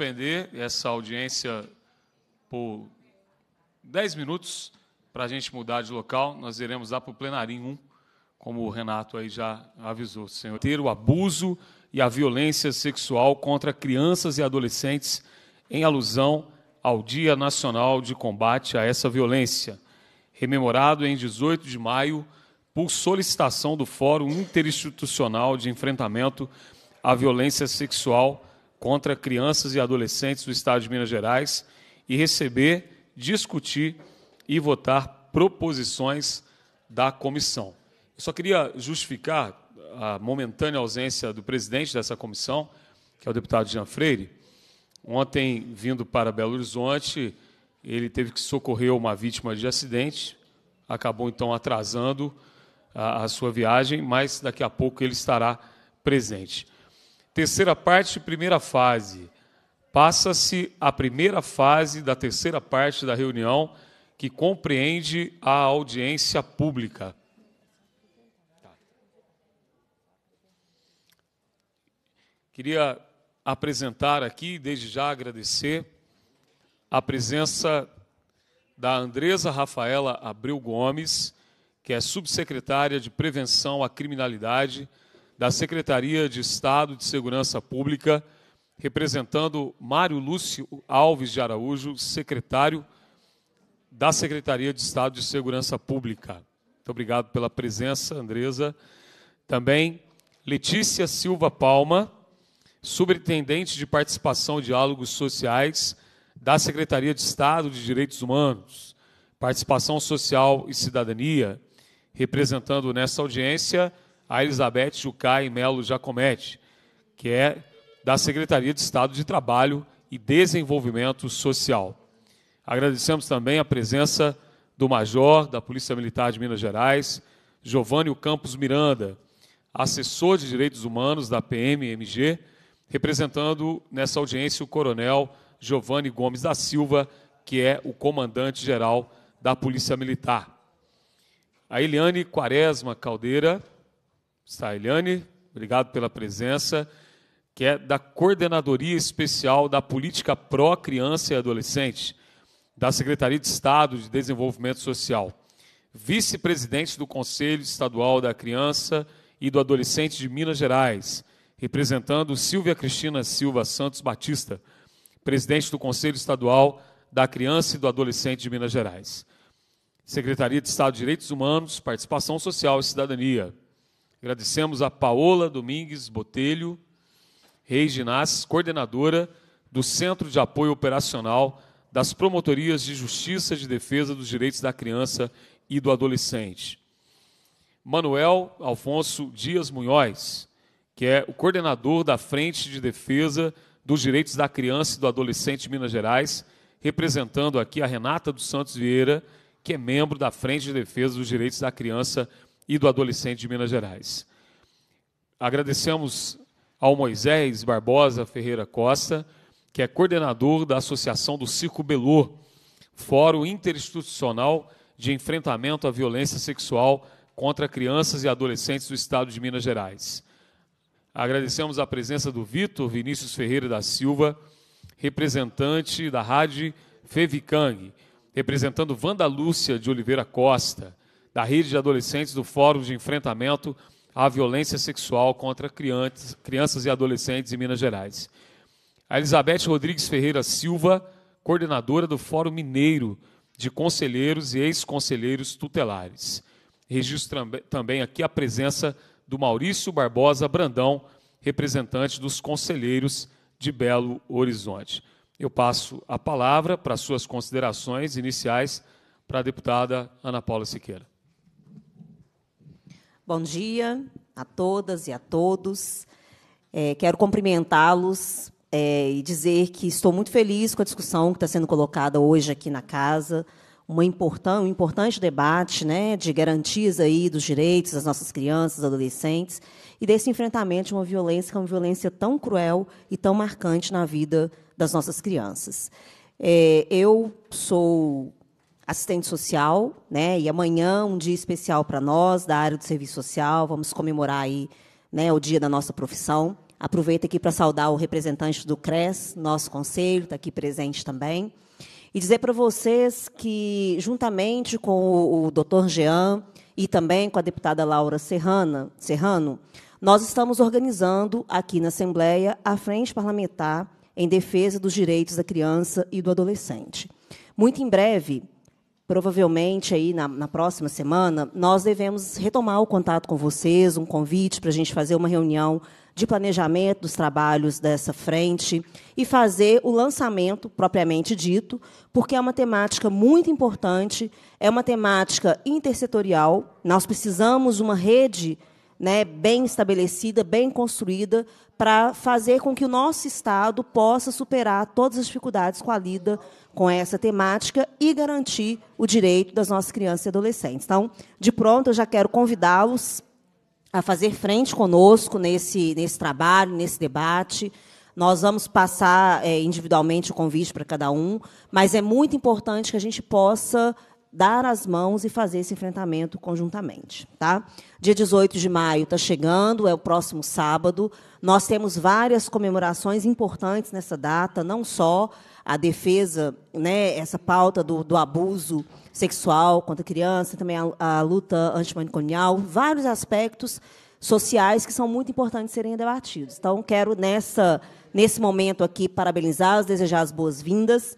suspender essa audiência por 10 minutos para a gente mudar de local. Nós iremos lá para o plenarinho 1, como o Renato aí já avisou, senhor. Ter o abuso e a violência sexual contra crianças e adolescentes em alusão ao Dia Nacional de Combate a essa Violência, rememorado em 18 de maio por solicitação do Fórum Interinstitucional de Enfrentamento à Violência Sexual contra crianças e adolescentes do Estado de Minas Gerais e receber, discutir e votar proposições da comissão. Eu só queria justificar a momentânea ausência do presidente dessa comissão, que é o deputado Jean Freire. Ontem, vindo para Belo Horizonte, ele teve que socorrer uma vítima de acidente, acabou então atrasando a, a sua viagem, mas daqui a pouco ele estará presente. Terceira parte, primeira fase. Passa-se a primeira fase da terceira parte da reunião, que compreende a audiência pública. Queria apresentar aqui, desde já agradecer, a presença da Andresa Rafaela Abreu Gomes, que é subsecretária de Prevenção à Criminalidade da Secretaria de Estado de Segurança Pública, representando Mário Lúcio Alves de Araújo, secretário da Secretaria de Estado de Segurança Pública. Muito obrigado pela presença, Andresa. Também Letícia Silva Palma, subintendente de Participação e Diálogos Sociais da Secretaria de Estado de Direitos Humanos, Participação Social e Cidadania, representando nessa audiência a Elizabeth Jucai Melo Jacomete, que é da Secretaria de Estado de Trabalho e Desenvolvimento Social. Agradecemos também a presença do Major da Polícia Militar de Minas Gerais, Giovânio Campos Miranda, assessor de Direitos Humanos da PMMG, representando nessa audiência o Coronel Giovanni Gomes da Silva, que é o comandante-geral da Polícia Militar. A Eliane Quaresma Caldeira, Está Eliane, obrigado pela presença, que é da Coordenadoria Especial da Política Pró Criança e Adolescente, da Secretaria de Estado de Desenvolvimento Social, vice-presidente do Conselho Estadual da Criança e do Adolescente de Minas Gerais, representando Silvia Cristina Silva Santos Batista, presidente do Conselho Estadual da Criança e do Adolescente de Minas Gerais. Secretaria de Estado de Direitos Humanos, Participação Social e Cidadania, Agradecemos a Paola Domingues Botelho, Reis Ginás, coordenadora do Centro de Apoio Operacional das Promotorias de Justiça de Defesa dos Direitos da Criança e do Adolescente. Manuel Alfonso Dias Munhoz, que é o coordenador da Frente de Defesa dos Direitos da Criança e do Adolescente de Minas Gerais, representando aqui a Renata dos Santos Vieira, que é membro da Frente de Defesa dos Direitos da Criança e e do adolescente de Minas Gerais. Agradecemos ao Moisés Barbosa Ferreira Costa, que é coordenador da Associação do Circo Belô, Fórum Interinstitucional de Enfrentamento à Violência Sexual contra Crianças e Adolescentes do Estado de Minas Gerais. Agradecemos a presença do Vitor Vinícius Ferreira da Silva, representante da Rádio Fevicang, representando Vanda Lúcia de Oliveira Costa, da rede de adolescentes do Fórum de Enfrentamento à Violência Sexual contra crianças, crianças e Adolescentes em Minas Gerais. A Elizabeth Rodrigues Ferreira Silva, coordenadora do Fórum Mineiro de Conselheiros e Ex-Conselheiros Tutelares. Registro também aqui a presença do Maurício Barbosa Brandão, representante dos conselheiros de Belo Horizonte. Eu passo a palavra para suas considerações iniciais para a deputada Ana Paula Siqueira. Bom dia a todas e a todos. É, quero cumprimentá-los é, e dizer que estou muito feliz com a discussão que está sendo colocada hoje aqui na casa. Uma importan um importante debate né, de garantias aí dos direitos das nossas crianças, adolescentes, e desse enfrentamento de uma violência que é uma violência tão cruel e tão marcante na vida das nossas crianças. É, eu sou assistente social, né? E amanhã um dia especial para nós da área do serviço social, vamos comemorar aí, né, o dia da nossa profissão. Aproveito aqui para saudar o representante do CRES, nosso conselho, está aqui presente também, e dizer para vocês que juntamente com o, o Dr. Jean e também com a deputada Laura Serrana, Serrano, nós estamos organizando aqui na Assembleia a frente parlamentar em defesa dos direitos da criança e do adolescente. Muito em breve, provavelmente aí na, na, próxima semana, nós devemos retomar o contato com vocês, um convite para a gente fazer uma reunião de planejamento dos trabalhos dessa frente e fazer o lançamento propriamente dito, porque é uma temática muito importante, é uma temática intersetorial. Nós precisamos uma rede né, bem estabelecida, bem construída, para fazer com que o nosso Estado possa superar todas as dificuldades com a lida com essa temática e garantir o direito das nossas crianças e adolescentes. Então, de pronto, eu já quero convidá-los a fazer frente conosco nesse, nesse trabalho, nesse debate. Nós vamos passar é, individualmente o convite para cada um, mas é muito importante que a gente possa dar as mãos e fazer esse enfrentamento conjuntamente. Tá? Dia 18 de maio está chegando, é o próximo sábado. Nós temos várias comemorações importantes nessa data, não só a defesa, né, essa pauta do, do abuso sexual contra a criança, também a, a luta antimanicomial, vários aspectos sociais que são muito importantes serem debatidos. Então, quero, nessa, nesse momento aqui, parabenizá-los, desejar as boas-vindas.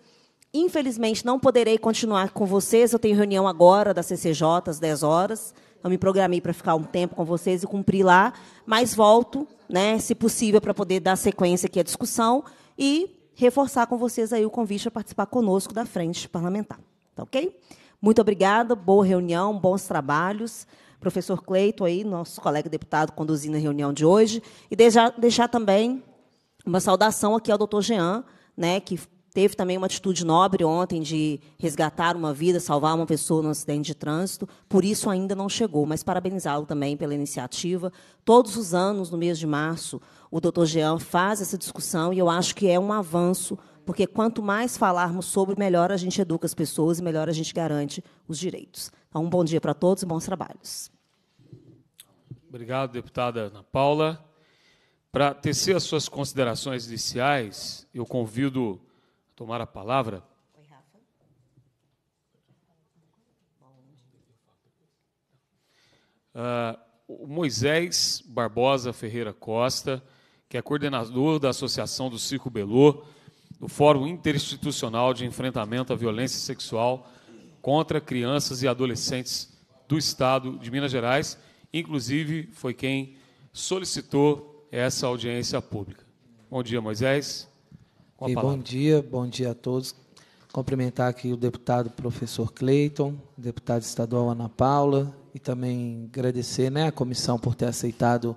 Infelizmente, não poderei continuar com vocês. Eu tenho reunião agora da CCJ, às 10 horas. Eu me programei para ficar um tempo com vocês e cumprir lá, mas volto, né, se possível, para poder dar sequência aqui à discussão e reforçar com vocês aí o convite a participar conosco da frente parlamentar. Tá ok? Muito obrigada, boa reunião, bons trabalhos. Professor Cleito, aí, nosso colega deputado, conduzindo a reunião de hoje. E deixar, deixar também uma saudação aqui ao doutor Jean, né, que Teve também uma atitude nobre ontem de resgatar uma vida, salvar uma pessoa no acidente de trânsito, por isso ainda não chegou, mas parabenizá-lo também pela iniciativa. Todos os anos, no mês de março, o doutor Jean faz essa discussão e eu acho que é um avanço, porque quanto mais falarmos sobre, melhor a gente educa as pessoas e melhor a gente garante os direitos. Então, um bom dia para todos e bons trabalhos. Obrigado, deputada Ana Paula. Para tecer as suas considerações iniciais, eu convido tomar a palavra. Oi, Rafa. Uh, Moisés Barbosa Ferreira Costa, que é coordenador da Associação do Circo Belô, do Fórum Interinstitucional de Enfrentamento à Violência Sexual contra Crianças e Adolescentes do Estado de Minas Gerais, inclusive foi quem solicitou essa audiência pública. Bom dia, Moisés e palavra. bom dia, bom dia a todos. Cumprimentar aqui o deputado professor Cleiton, deputado estadual Ana Paula, e também agradecer né, a comissão por ter aceitado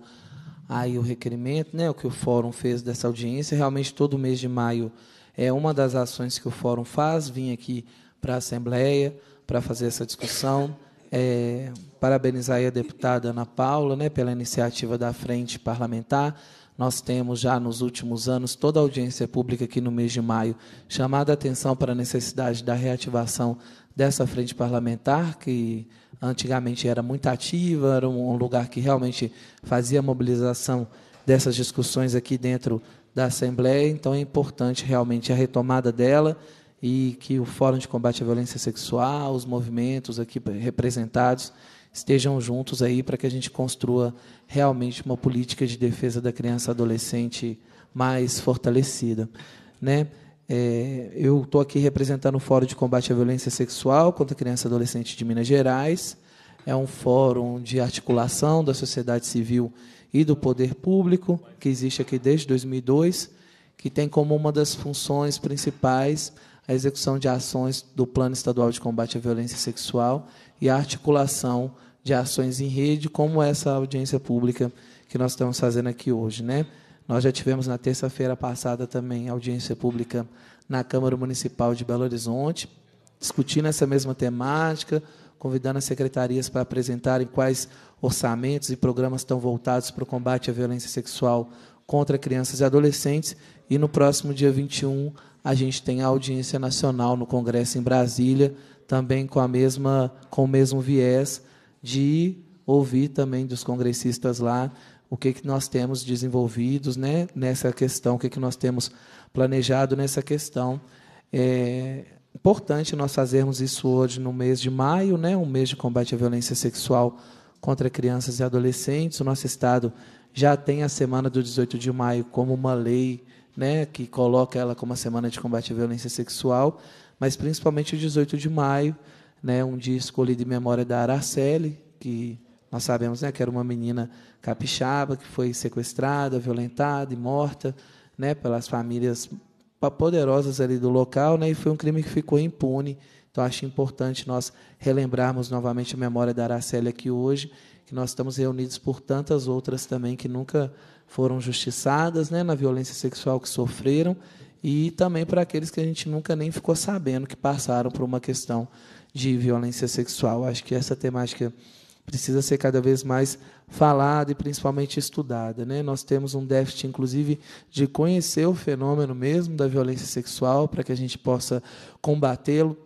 aí o requerimento, né, o que o fórum fez dessa audiência. Realmente, todo mês de maio é uma das ações que o fórum faz. Vim aqui para a Assembleia para fazer essa discussão. É, parabenizar a deputada Ana Paula né, pela iniciativa da Frente Parlamentar nós temos já nos últimos anos, toda a audiência pública aqui no mês de maio, chamado a atenção para a necessidade da reativação dessa frente parlamentar, que antigamente era muito ativa, era um lugar que realmente fazia mobilização dessas discussões aqui dentro da Assembleia, então é importante realmente a retomada dela e que o Fórum de Combate à Violência Sexual, os movimentos aqui representados, estejam juntos aí para que a gente construa realmente uma política de defesa da criança e adolescente mais fortalecida. Né? É, eu estou aqui representando o Fórum de Combate à Violência Sexual contra Criança e Adolescente de Minas Gerais. É um fórum de articulação da sociedade civil e do poder público, que existe aqui desde 2002, que tem como uma das funções principais a execução de ações do Plano Estadual de Combate à Violência Sexual e a articulação de ações em rede, como essa audiência pública que nós estamos fazendo aqui hoje. Né? Nós já tivemos na terça-feira passada também audiência pública na Câmara Municipal de Belo Horizonte, discutindo essa mesma temática, convidando as secretarias para apresentarem quais orçamentos e programas estão voltados para o combate à violência sexual contra crianças e adolescentes. E no próximo dia 21, a gente tem a audiência nacional no Congresso em Brasília, também com a mesma com o mesmo viés de ouvir também dos congressistas lá o que, que nós temos desenvolvidos né, nessa questão, o que, que nós temos planejado nessa questão. É importante nós fazermos isso hoje no mês de maio, né, um mês de combate à violência sexual contra crianças e adolescentes. O nosso Estado já tem a semana do 18 de maio como uma lei né, que coloca ela como a semana de combate à violência sexual, mas principalmente o 18 de maio né, um dia escolhi de memória da Araceli, que nós sabemos né, que era uma menina capixaba, que foi sequestrada, violentada e morta né, pelas famílias poderosas ali do local, né, e foi um crime que ficou impune. Então, acho importante nós relembrarmos novamente a memória da Araceli aqui hoje, que nós estamos reunidos por tantas outras também que nunca foram justiçadas né, na violência sexual que sofreram, e também para aqueles que a gente nunca nem ficou sabendo que passaram por uma questão de violência sexual. Acho que essa temática precisa ser cada vez mais falada e principalmente estudada. Né? Nós temos um déficit, inclusive, de conhecer o fenômeno mesmo da violência sexual para que a gente possa combatê-lo.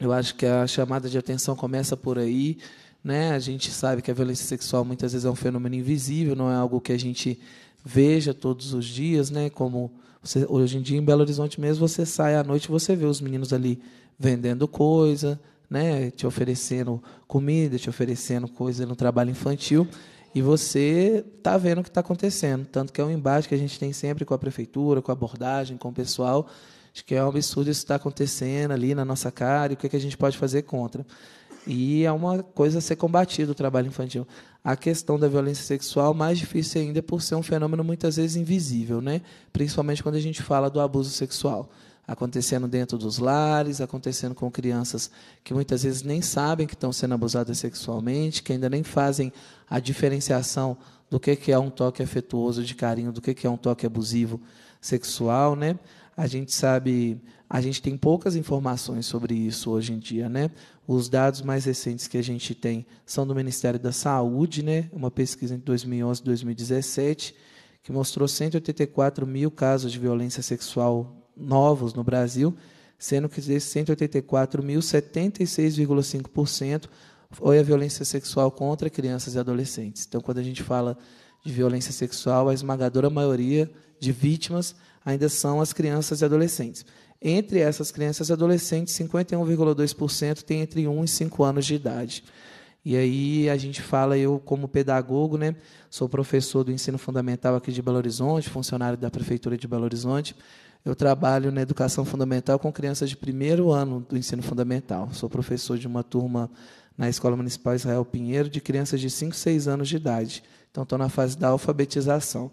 Eu acho que a chamada de atenção começa por aí. Né? A gente sabe que a violência sexual muitas vezes é um fenômeno invisível, não é algo que a gente veja todos os dias, né? Como você, hoje em dia em Belo Horizonte mesmo, você sai à noite, você vê os meninos ali vendendo coisa, né, te oferecendo comida, te oferecendo coisa no trabalho infantil, e você está vendo o que está acontecendo. Tanto que é um embate que a gente tem sempre com a prefeitura, com a abordagem, com o pessoal, de que é um absurdo isso estar tá acontecendo ali na nossa cara e o que, é que a gente pode fazer contra. E é uma coisa a ser combatida o trabalho infantil. A questão da violência sexual mais difícil ainda é por ser um fenômeno muitas vezes invisível, né? principalmente quando a gente fala do abuso sexual acontecendo dentro dos lares, acontecendo com crianças que muitas vezes nem sabem que estão sendo abusadas sexualmente, que ainda nem fazem a diferenciação do que, que é um toque afetuoso de carinho, do que, que é um toque abusivo sexual, né? A gente sabe, a gente tem poucas informações sobre isso hoje em dia, né? Os dados mais recentes que a gente tem são do Ministério da Saúde, né? Uma pesquisa entre 2011 e 2017 que mostrou 184 mil casos de violência sexual novos no Brasil, sendo que desses 184 mil, 76,5% foi a violência sexual contra crianças e adolescentes. Então, quando a gente fala de violência sexual, a esmagadora maioria de vítimas ainda são as crianças e adolescentes. Entre essas crianças e adolescentes, 51,2% tem entre 1 e 5 anos de idade. E aí a gente fala, eu como pedagogo, né, sou professor do ensino fundamental aqui de Belo Horizonte, funcionário da Prefeitura de Belo Horizonte, eu trabalho na educação fundamental com crianças de primeiro ano do ensino fundamental. Sou professor de uma turma na Escola Municipal Israel Pinheiro de crianças de 5, 6 anos de idade. Então, estou na fase da alfabetização.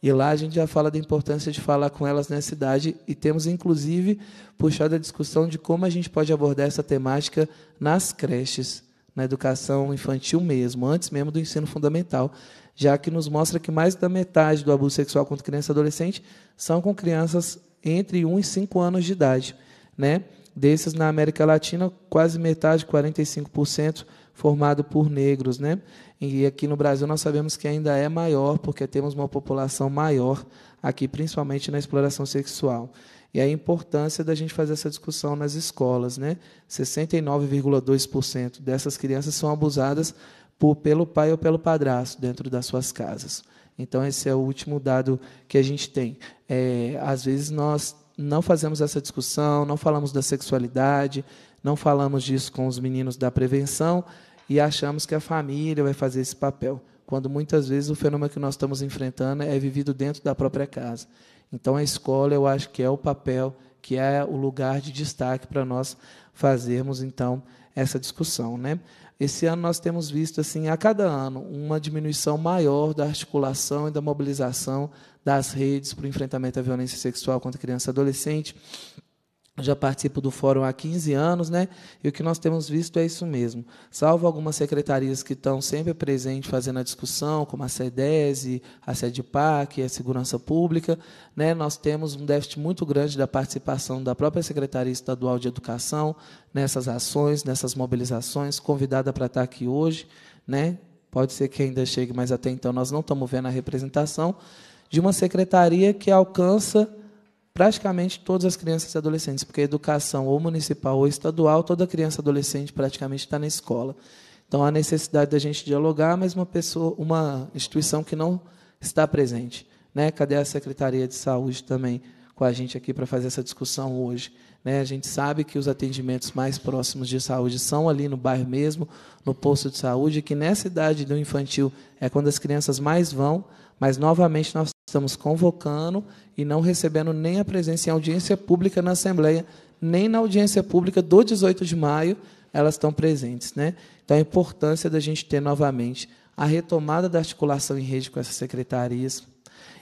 E lá a gente já fala da importância de falar com elas nessa idade e temos, inclusive, puxado a discussão de como a gente pode abordar essa temática nas creches, na educação infantil mesmo, antes mesmo do ensino fundamental, já que nos mostra que mais da metade do abuso sexual contra criança e adolescente são com crianças entre 1 e 5 anos de idade. Né? Desses, na América Latina, quase metade, 45%, formado por negros. Né? E aqui no Brasil nós sabemos que ainda é maior, porque temos uma população maior aqui, principalmente na exploração sexual. E a importância da gente fazer essa discussão nas escolas. Né? 69,2% dessas crianças são abusadas por, pelo pai ou pelo padrasto dentro das suas casas. Então, esse é o último dado que a gente tem. É, às vezes, nós não fazemos essa discussão, não falamos da sexualidade, não falamos disso com os meninos da prevenção e achamos que a família vai fazer esse papel, quando muitas vezes o fenômeno que nós estamos enfrentando é vivido dentro da própria casa. Então, a escola, eu acho que é o papel, que é o lugar de destaque para nós fazermos, então, essa discussão. Né? Esse ano nós temos visto, assim, a cada ano, uma diminuição maior da articulação e da mobilização das redes para o enfrentamento à violência sexual contra criança e adolescente já participo do fórum há 15 anos, né? E o que nós temos visto é isso mesmo. Salvo algumas secretarias que estão sempre presentes fazendo a discussão, como a CEDESE, a SEDPAC, a Segurança Pública, né? Nós temos um déficit muito grande da participação da própria Secretaria Estadual de Educação nessas ações, nessas mobilizações, convidada para estar aqui hoje, né? Pode ser que ainda chegue, mas até então nós não estamos vendo a representação de uma secretaria que alcança praticamente todas as crianças e adolescentes, porque a educação ou municipal ou estadual, toda criança e adolescente praticamente está na escola. Então há necessidade da gente dialogar, mas uma pessoa, uma instituição que não está presente, né? Cadê a Secretaria de Saúde também com a gente aqui para fazer essa discussão hoje? Né? A gente sabe que os atendimentos mais próximos de saúde são ali no bairro mesmo, no posto de saúde, que nessa idade do infantil é quando as crianças mais vão, mas novamente nós Estamos convocando e não recebendo nem a presença em audiência pública na Assembleia, nem na audiência pública do 18 de maio, elas estão presentes. Né? Então, a importância da gente ter novamente a retomada da articulação em rede com essas secretarias.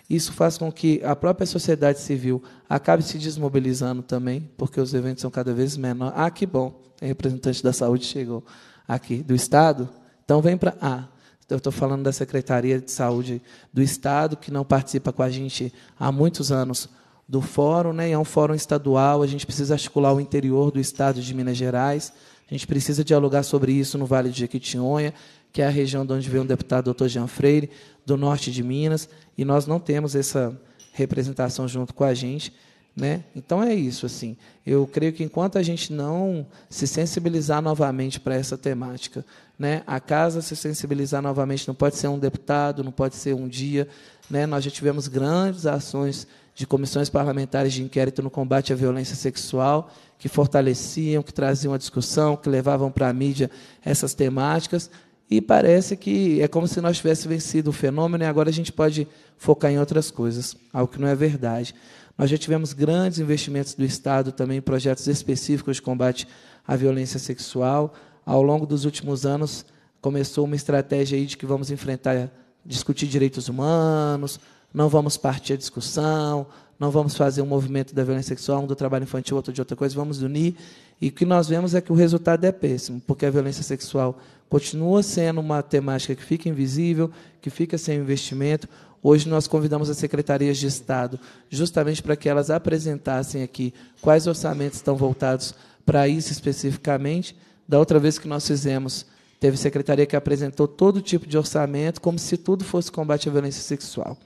Isso faz com que a própria sociedade civil acabe se desmobilizando também, porque os eventos são cada vez menores. Ah, que bom, tem representante da saúde chegou aqui do Estado. Então, vem para Ah, eu estou falando da Secretaria de Saúde do Estado, que não participa com a gente há muitos anos do fórum, né? é um fórum estadual, a gente precisa articular o interior do estado de Minas Gerais, a gente precisa dialogar sobre isso no Vale de Jequitinhonha, que é a região de onde veio o deputado doutor Jean Freire, do norte de Minas, e nós não temos essa representação junto com a gente. Né? Então é isso. assim. Eu creio que enquanto a gente não se sensibilizar novamente para essa temática, né, a casa se sensibilizar novamente. Não pode ser um deputado, não pode ser um dia. Né? Nós já tivemos grandes ações de comissões parlamentares de inquérito no combate à violência sexual, que fortaleciam, que traziam a discussão, que levavam para a mídia essas temáticas. E parece que é como se nós tivéssemos vencido o fenômeno e agora a gente pode focar em outras coisas, algo que não é verdade. Nós já tivemos grandes investimentos do Estado também em projetos específicos de combate à violência sexual ao longo dos últimos anos, começou uma estratégia aí de que vamos enfrentar, discutir direitos humanos, não vamos partir a discussão, não vamos fazer um movimento da violência sexual, um do trabalho infantil, outro de outra coisa, vamos unir. E o que nós vemos é que o resultado é péssimo, porque a violência sexual continua sendo uma temática que fica invisível, que fica sem investimento. Hoje nós convidamos as secretarias de Estado justamente para que elas apresentassem aqui quais orçamentos estão voltados para isso especificamente da outra vez que nós fizemos, teve secretaria que apresentou todo tipo de orçamento, como se tudo fosse combate à violência sexual.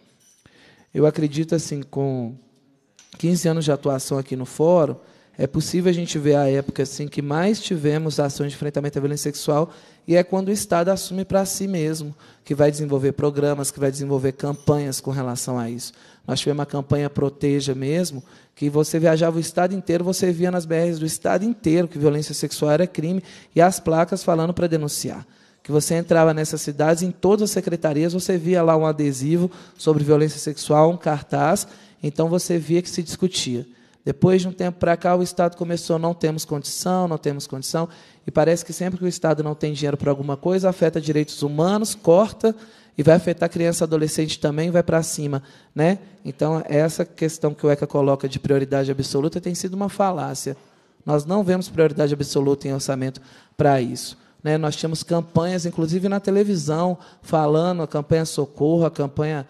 Eu acredito, assim, com 15 anos de atuação aqui no fórum, é possível a gente ver a época assim que mais tivemos ações de enfrentamento à violência sexual e é quando o Estado assume para si mesmo que vai desenvolver programas, que vai desenvolver campanhas com relação a isso. Nós tivemos a campanha Proteja mesmo, que você viajava o Estado inteiro, você via nas BRs do Estado inteiro que violência sexual era crime e as placas falando para denunciar que você entrava nessas cidades, em todas as secretarias, você via lá um adesivo sobre violência sexual, um cartaz, então você via que se discutia. Depois de um tempo para cá, o Estado começou, não temos condição, não temos condição, e parece que sempre que o Estado não tem dinheiro para alguma coisa, afeta direitos humanos, corta, e vai afetar criança e adolescente também, vai para cima. Né? Então, essa questão que o ECA coloca de prioridade absoluta tem sido uma falácia. Nós não vemos prioridade absoluta em orçamento para isso. Né? Nós tínhamos campanhas, inclusive na televisão, falando a campanha Socorro, a campanha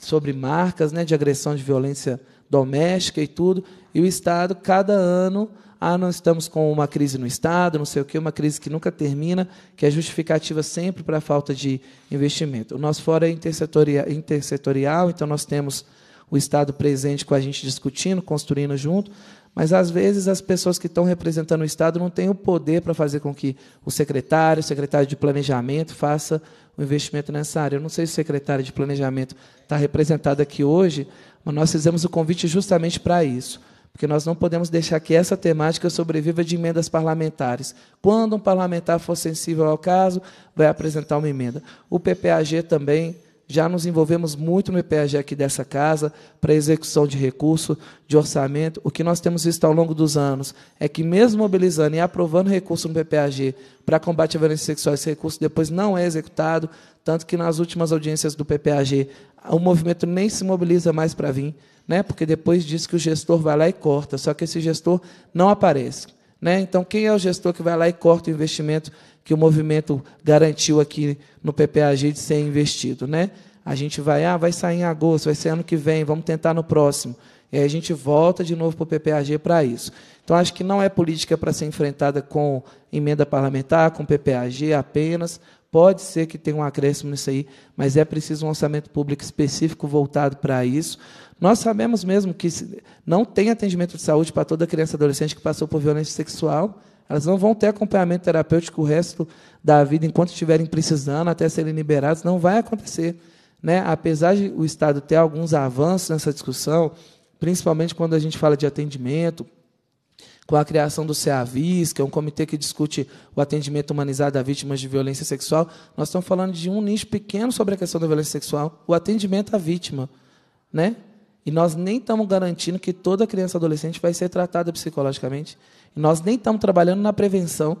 sobre marcas né, de agressão de violência doméstica e tudo, e o Estado, cada ano, ah, nós estamos com uma crise no Estado, não sei o quê, uma crise que nunca termina, que é justificativa sempre para a falta de investimento. O nosso fórum é intersetorial, intersetorial, então nós temos o Estado presente com a gente discutindo, construindo junto, mas às vezes as pessoas que estão representando o Estado não têm o poder para fazer com que o secretário, o secretário de planejamento, faça o investimento nessa área. Eu não sei se o secretário de planejamento está representado aqui hoje, mas nós fizemos o convite justamente para isso, porque nós não podemos deixar que essa temática sobreviva de emendas parlamentares. Quando um parlamentar for sensível ao caso, vai apresentar uma emenda. O PPAG também já nos envolvemos muito no IPAG aqui dessa casa para execução de recurso, de orçamento. O que nós temos visto ao longo dos anos é que, mesmo mobilizando e aprovando recurso no PPAG para combate à violência sexual, esse recurso depois não é executado, tanto que nas últimas audiências do PPAG o movimento nem se mobiliza mais para vir, né? porque depois diz que o gestor vai lá e corta, só que esse gestor não aparece. Né? Então, quem é o gestor que vai lá e corta o investimento que o movimento garantiu aqui no PPAG de ser investido? Né? A gente vai, ah, vai sair em agosto, vai ser ano que vem, vamos tentar no próximo. E aí a gente volta de novo para o PPAG para isso. Então, acho que não é política para ser enfrentada com emenda parlamentar, com PPAG apenas. Pode ser que tenha um acréscimo nisso aí, mas é preciso um orçamento público específico voltado para isso. Nós sabemos mesmo que não tem atendimento de saúde para toda criança e adolescente que passou por violência sexual. Elas não vão ter acompanhamento terapêutico o resto da vida, enquanto estiverem precisando, até serem liberadas, não vai acontecer. Né? Apesar de o Estado ter alguns avanços nessa discussão, principalmente quando a gente fala de atendimento, com a criação do CEAVIS, que é um comitê que discute o atendimento humanizado a vítimas de violência sexual, nós estamos falando de um nicho pequeno sobre a questão da violência sexual, o atendimento à vítima, né? E nós nem estamos garantindo que toda criança e adolescente vai ser tratada psicologicamente. E nós nem estamos trabalhando na prevenção,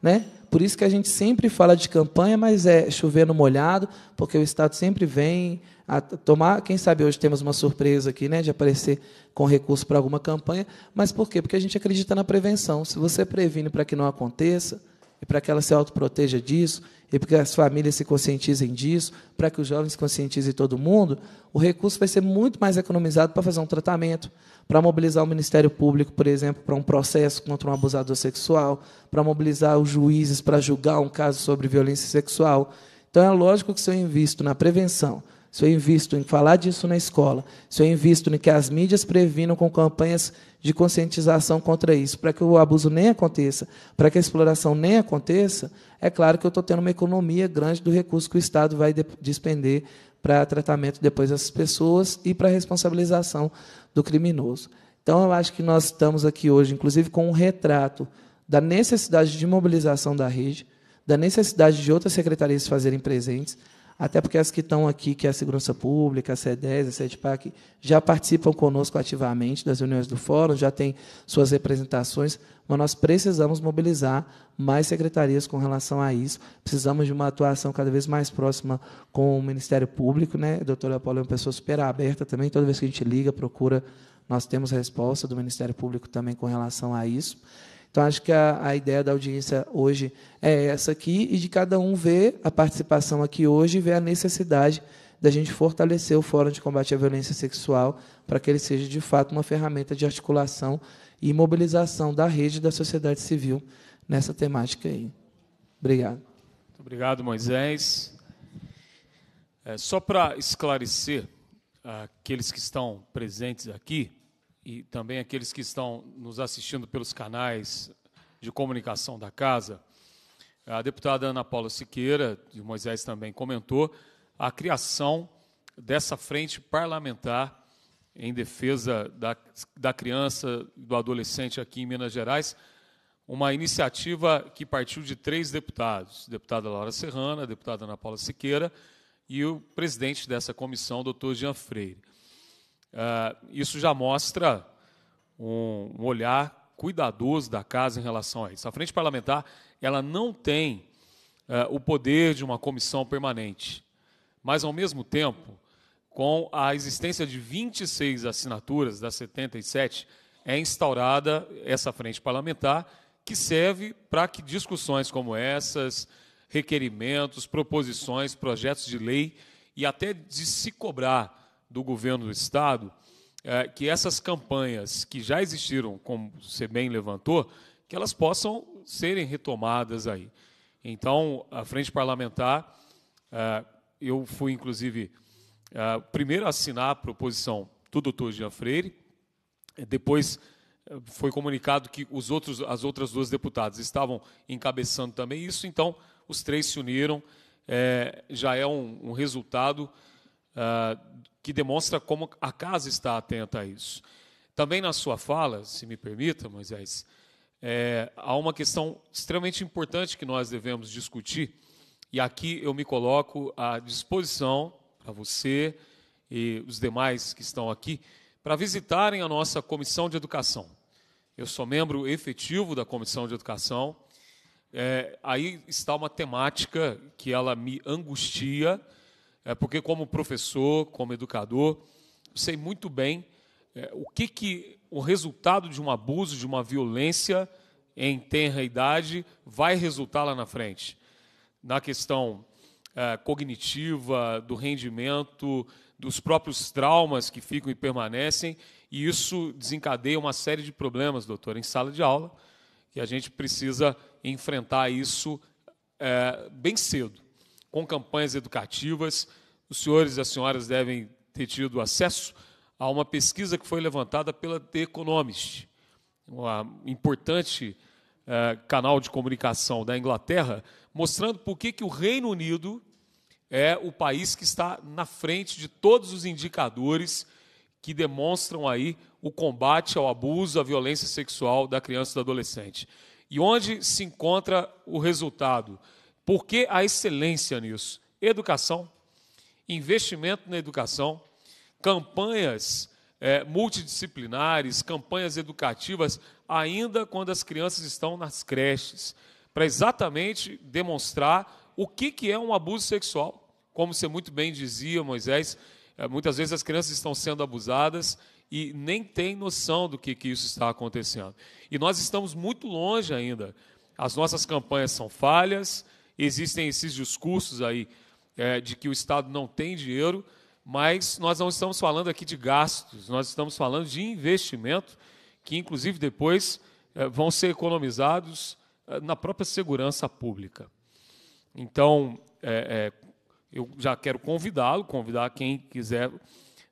né? Por isso que a gente sempre fala de campanha, mas é chovendo molhado, porque o Estado sempre vem, a tomar, quem sabe hoje temos uma surpresa aqui, né, de aparecer com recurso para alguma campanha, mas por quê? Porque a gente acredita na prevenção. Se você previne para que não aconteça, e para que ela se autoproteja disso, e para que as famílias se conscientizem disso, para que os jovens conscientizem todo mundo, o recurso vai ser muito mais economizado para fazer um tratamento, para mobilizar o Ministério Público, por exemplo, para um processo contra um abusador sexual, para mobilizar os juízes para julgar um caso sobre violência sexual. Então é lógico que se eu invisto na prevenção, se eu invisto em falar disso na escola, se eu invisto em que as mídias previnam com campanhas de conscientização contra isso, para que o abuso nem aconteça, para que a exploração nem aconteça, é claro que eu estou tendo uma economia grande do recurso que o Estado vai despender para tratamento depois dessas pessoas e para responsabilização do criminoso. Então, eu acho que nós estamos aqui hoje, inclusive, com um retrato da necessidade de mobilização da rede, da necessidade de outras secretarias fazerem presentes, até porque as que estão aqui, que é a Segurança Pública, a CEDES, a CEDPAC, já participam conosco ativamente das reuniões do fórum, já têm suas representações, mas nós precisamos mobilizar mais secretarias com relação a isso. Precisamos de uma atuação cada vez mais próxima com o Ministério Público. Né? A doutora Paula é uma pessoa super aberta também, toda vez que a gente liga, procura, nós temos resposta do Ministério Público também com relação a isso. Então, acho que a, a ideia da audiência hoje é essa aqui, e de cada um ver a participação aqui hoje e ver a necessidade da gente fortalecer o Fórum de Combate à Violência Sexual para que ele seja, de fato, uma ferramenta de articulação e mobilização da rede da sociedade civil nessa temática aí. Obrigado. Muito obrigado, Moisés. É, só para esclarecer ah, aqueles que estão presentes aqui, e também aqueles que estão nos assistindo pelos canais de comunicação da casa, a deputada Ana Paula Siqueira, de Moisés também comentou, a criação dessa frente parlamentar em defesa da, da criança e do adolescente aqui em Minas Gerais, uma iniciativa que partiu de três deputados, deputada Laura Serrana, deputada Ana Paula Siqueira e o presidente dessa comissão, doutor Jean Freire. Ah, isso já mostra um, um, olhar cuidadoso da casa em relação a isso. A frente parlamentar ela não tem uh, o poder de uma comissão permanente, mas ao mesmo tempo, com a existência de 26 assinaturas das 77, é instaurada essa frente parlamentar que serve para que discussões como essas, requerimentos, proposições, projetos de lei e até de se cobrar do governo do Estado, é, que essas campanhas que já existiram, como você bem levantou, que elas possam serem retomadas aí. Então, a Frente Parlamentar, é, eu fui, inclusive, é, primeiro assinar a proposição do doutor Jean Freire, depois é, foi comunicado que os outros, as outras duas deputadas estavam encabeçando também isso, então os três se uniram, é, já é um, um resultado ah, que demonstra como a casa está atenta a isso. Também na sua fala, se me permita, Moisés, é, há uma questão extremamente importante que nós devemos discutir, e aqui eu me coloco à disposição para você e os demais que estão aqui para visitarem a nossa comissão de educação. Eu sou membro efetivo da comissão de educação. É, aí está uma temática que ela me angustia é, porque como professor, como educador, sei muito bem é, o que, que o resultado de um abuso, de uma violência em tenra idade vai resultar lá na frente. Na questão é, cognitiva, do rendimento, dos próprios traumas que ficam e permanecem, e isso desencadeia uma série de problemas, doutor, em sala de aula, que a gente precisa enfrentar isso é, bem cedo com campanhas educativas. Os senhores e as senhoras devem ter tido acesso a uma pesquisa que foi levantada pela The Economist, um importante eh, canal de comunicação da Inglaterra, mostrando por que, que o Reino Unido é o país que está na frente de todos os indicadores que demonstram aí o combate ao abuso, à violência sexual da criança e do adolescente. E onde se encontra o resultado? Por que a excelência nisso? Educação, investimento na educação, campanhas é, multidisciplinares, campanhas educativas, ainda quando as crianças estão nas creches, para exatamente demonstrar o que, que é um abuso sexual. Como você muito bem dizia, Moisés, é, muitas vezes as crianças estão sendo abusadas e nem têm noção do que, que isso está acontecendo. E nós estamos muito longe ainda. As nossas campanhas são falhas, existem esses discursos aí é, de que o Estado não tem dinheiro, mas nós não estamos falando aqui de gastos, nós estamos falando de investimento, que inclusive depois é, vão ser economizados é, na própria segurança pública. Então, é, é, eu já quero convidá-lo, convidar quem quiser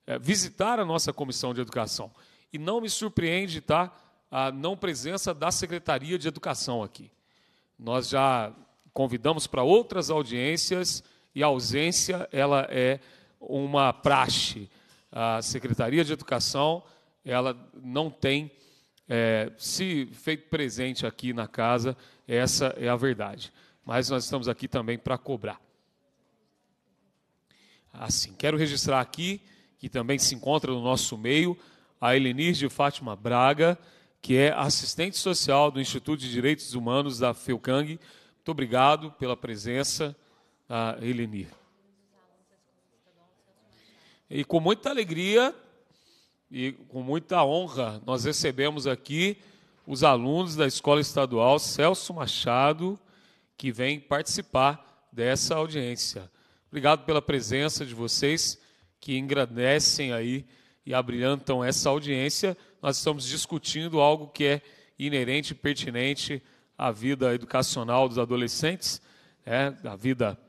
é, visitar a nossa Comissão de Educação. E não me surpreende tá, a não presença da Secretaria de Educação aqui. Nós já convidamos para outras audiências e a ausência ela é uma praxe. A Secretaria de Educação ela não tem é, se feito presente aqui na casa, essa é a verdade. Mas nós estamos aqui também para cobrar. Assim, quero registrar aqui que também se encontra no nosso meio a Elenir de Fátima Braga, que é assistente social do Instituto de Direitos Humanos da FEUCANG, muito obrigado pela presença, a ah, E com muita alegria e com muita honra, nós recebemos aqui os alunos da Escola Estadual Celso Machado, que vem participar dessa audiência. Obrigado pela presença de vocês que engrandecem aí e abrilhantam essa audiência. Nós estamos discutindo algo que é inerente e pertinente a vida educacional dos adolescentes, é, a vida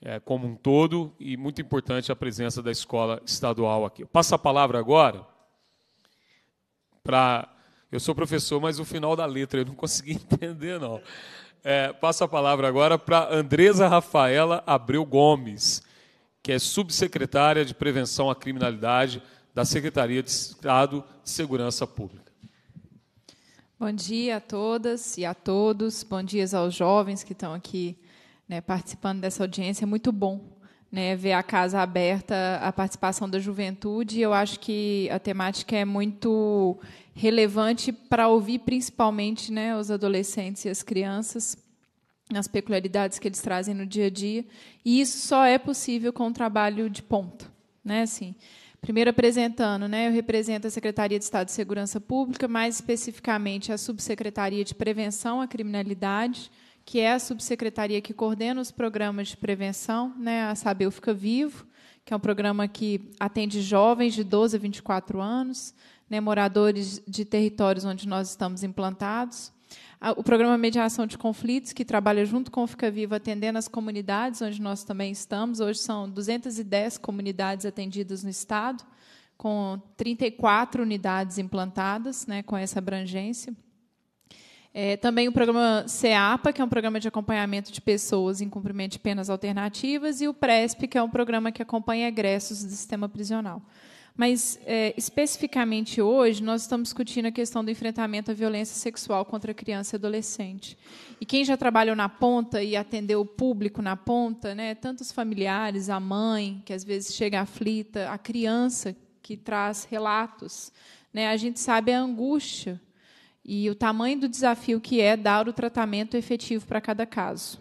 é, como um todo, e muito importante a presença da escola estadual aqui. Eu passo a palavra agora para. Eu sou professor, mas o final da letra eu não consegui entender, não. É, passo a palavra agora para Andresa Rafaela Abreu Gomes, que é subsecretária de Prevenção à Criminalidade da Secretaria de Estado de Segurança Pública. Bom dia a todas e a todos. Bom dia aos jovens que estão aqui né, participando dessa audiência. É muito bom né, ver a casa aberta à participação da juventude. Eu acho que a temática é muito relevante para ouvir principalmente né, os adolescentes e as crianças nas peculiaridades que eles trazem no dia a dia. E isso só é possível com o trabalho de ponta. Né, assim, Primeiro apresentando, né, eu represento a Secretaria de Estado de Segurança Pública, mais especificamente a Subsecretaria de Prevenção à Criminalidade, que é a subsecretaria que coordena os programas de prevenção, né, a Sabeu Fica Vivo, que é um programa que atende jovens de 12 a 24 anos, né, moradores de territórios onde nós estamos implantados, o programa Mediação de Conflitos, que trabalha junto com o Fica Vivo, atendendo as comunidades onde nós também estamos. Hoje são 210 comunidades atendidas no Estado, com 34 unidades implantadas, né, com essa abrangência. É, também o programa CEAPA, que é um programa de acompanhamento de pessoas em cumprimento de penas alternativas, e o PRESP, que é um programa que acompanha egressos do sistema prisional. Mas, é, especificamente hoje, nós estamos discutindo a questão do enfrentamento à violência sexual contra criança e adolescente. E quem já trabalhou na ponta e atendeu o público na ponta, né, tanto os familiares, a mãe, que às vezes chega aflita, a criança, que traz relatos, né, a gente sabe a angústia e o tamanho do desafio que é dar o tratamento efetivo para cada caso.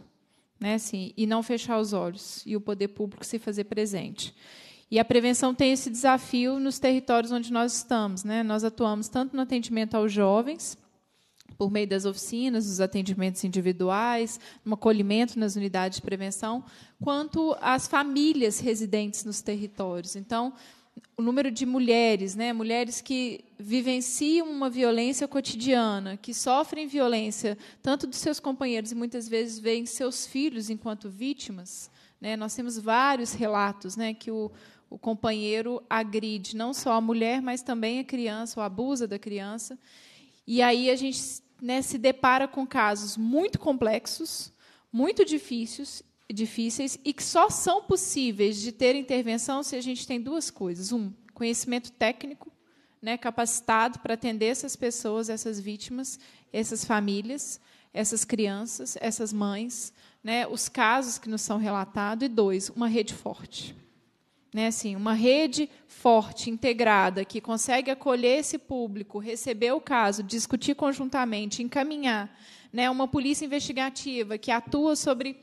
Né, assim, e não fechar os olhos, e o poder público se fazer presente. E a prevenção tem esse desafio nos territórios onde nós estamos. Né? Nós atuamos tanto no atendimento aos jovens, por meio das oficinas, dos atendimentos individuais, no acolhimento nas unidades de prevenção, quanto às famílias residentes nos territórios. Então, o número de mulheres, né, mulheres que vivenciam uma violência cotidiana, que sofrem violência tanto dos seus companheiros e muitas vezes veem seus filhos enquanto vítimas. Né? nós temos vários relatos né, que o, o companheiro agride não só a mulher, mas também a criança, ou abusa da criança. E aí a gente né, se depara com casos muito complexos, muito difíceis, difíceis e que só são possíveis de ter intervenção se a gente tem duas coisas: um, conhecimento técnico, né, capacitado para atender essas pessoas, essas vítimas, essas famílias, essas crianças, essas mães, né, os casos que nos são relatados, e dois, uma rede forte. Né, assim, uma rede forte, integrada, que consegue acolher esse público, receber o caso, discutir conjuntamente, encaminhar. Né, uma polícia investigativa que atua sobre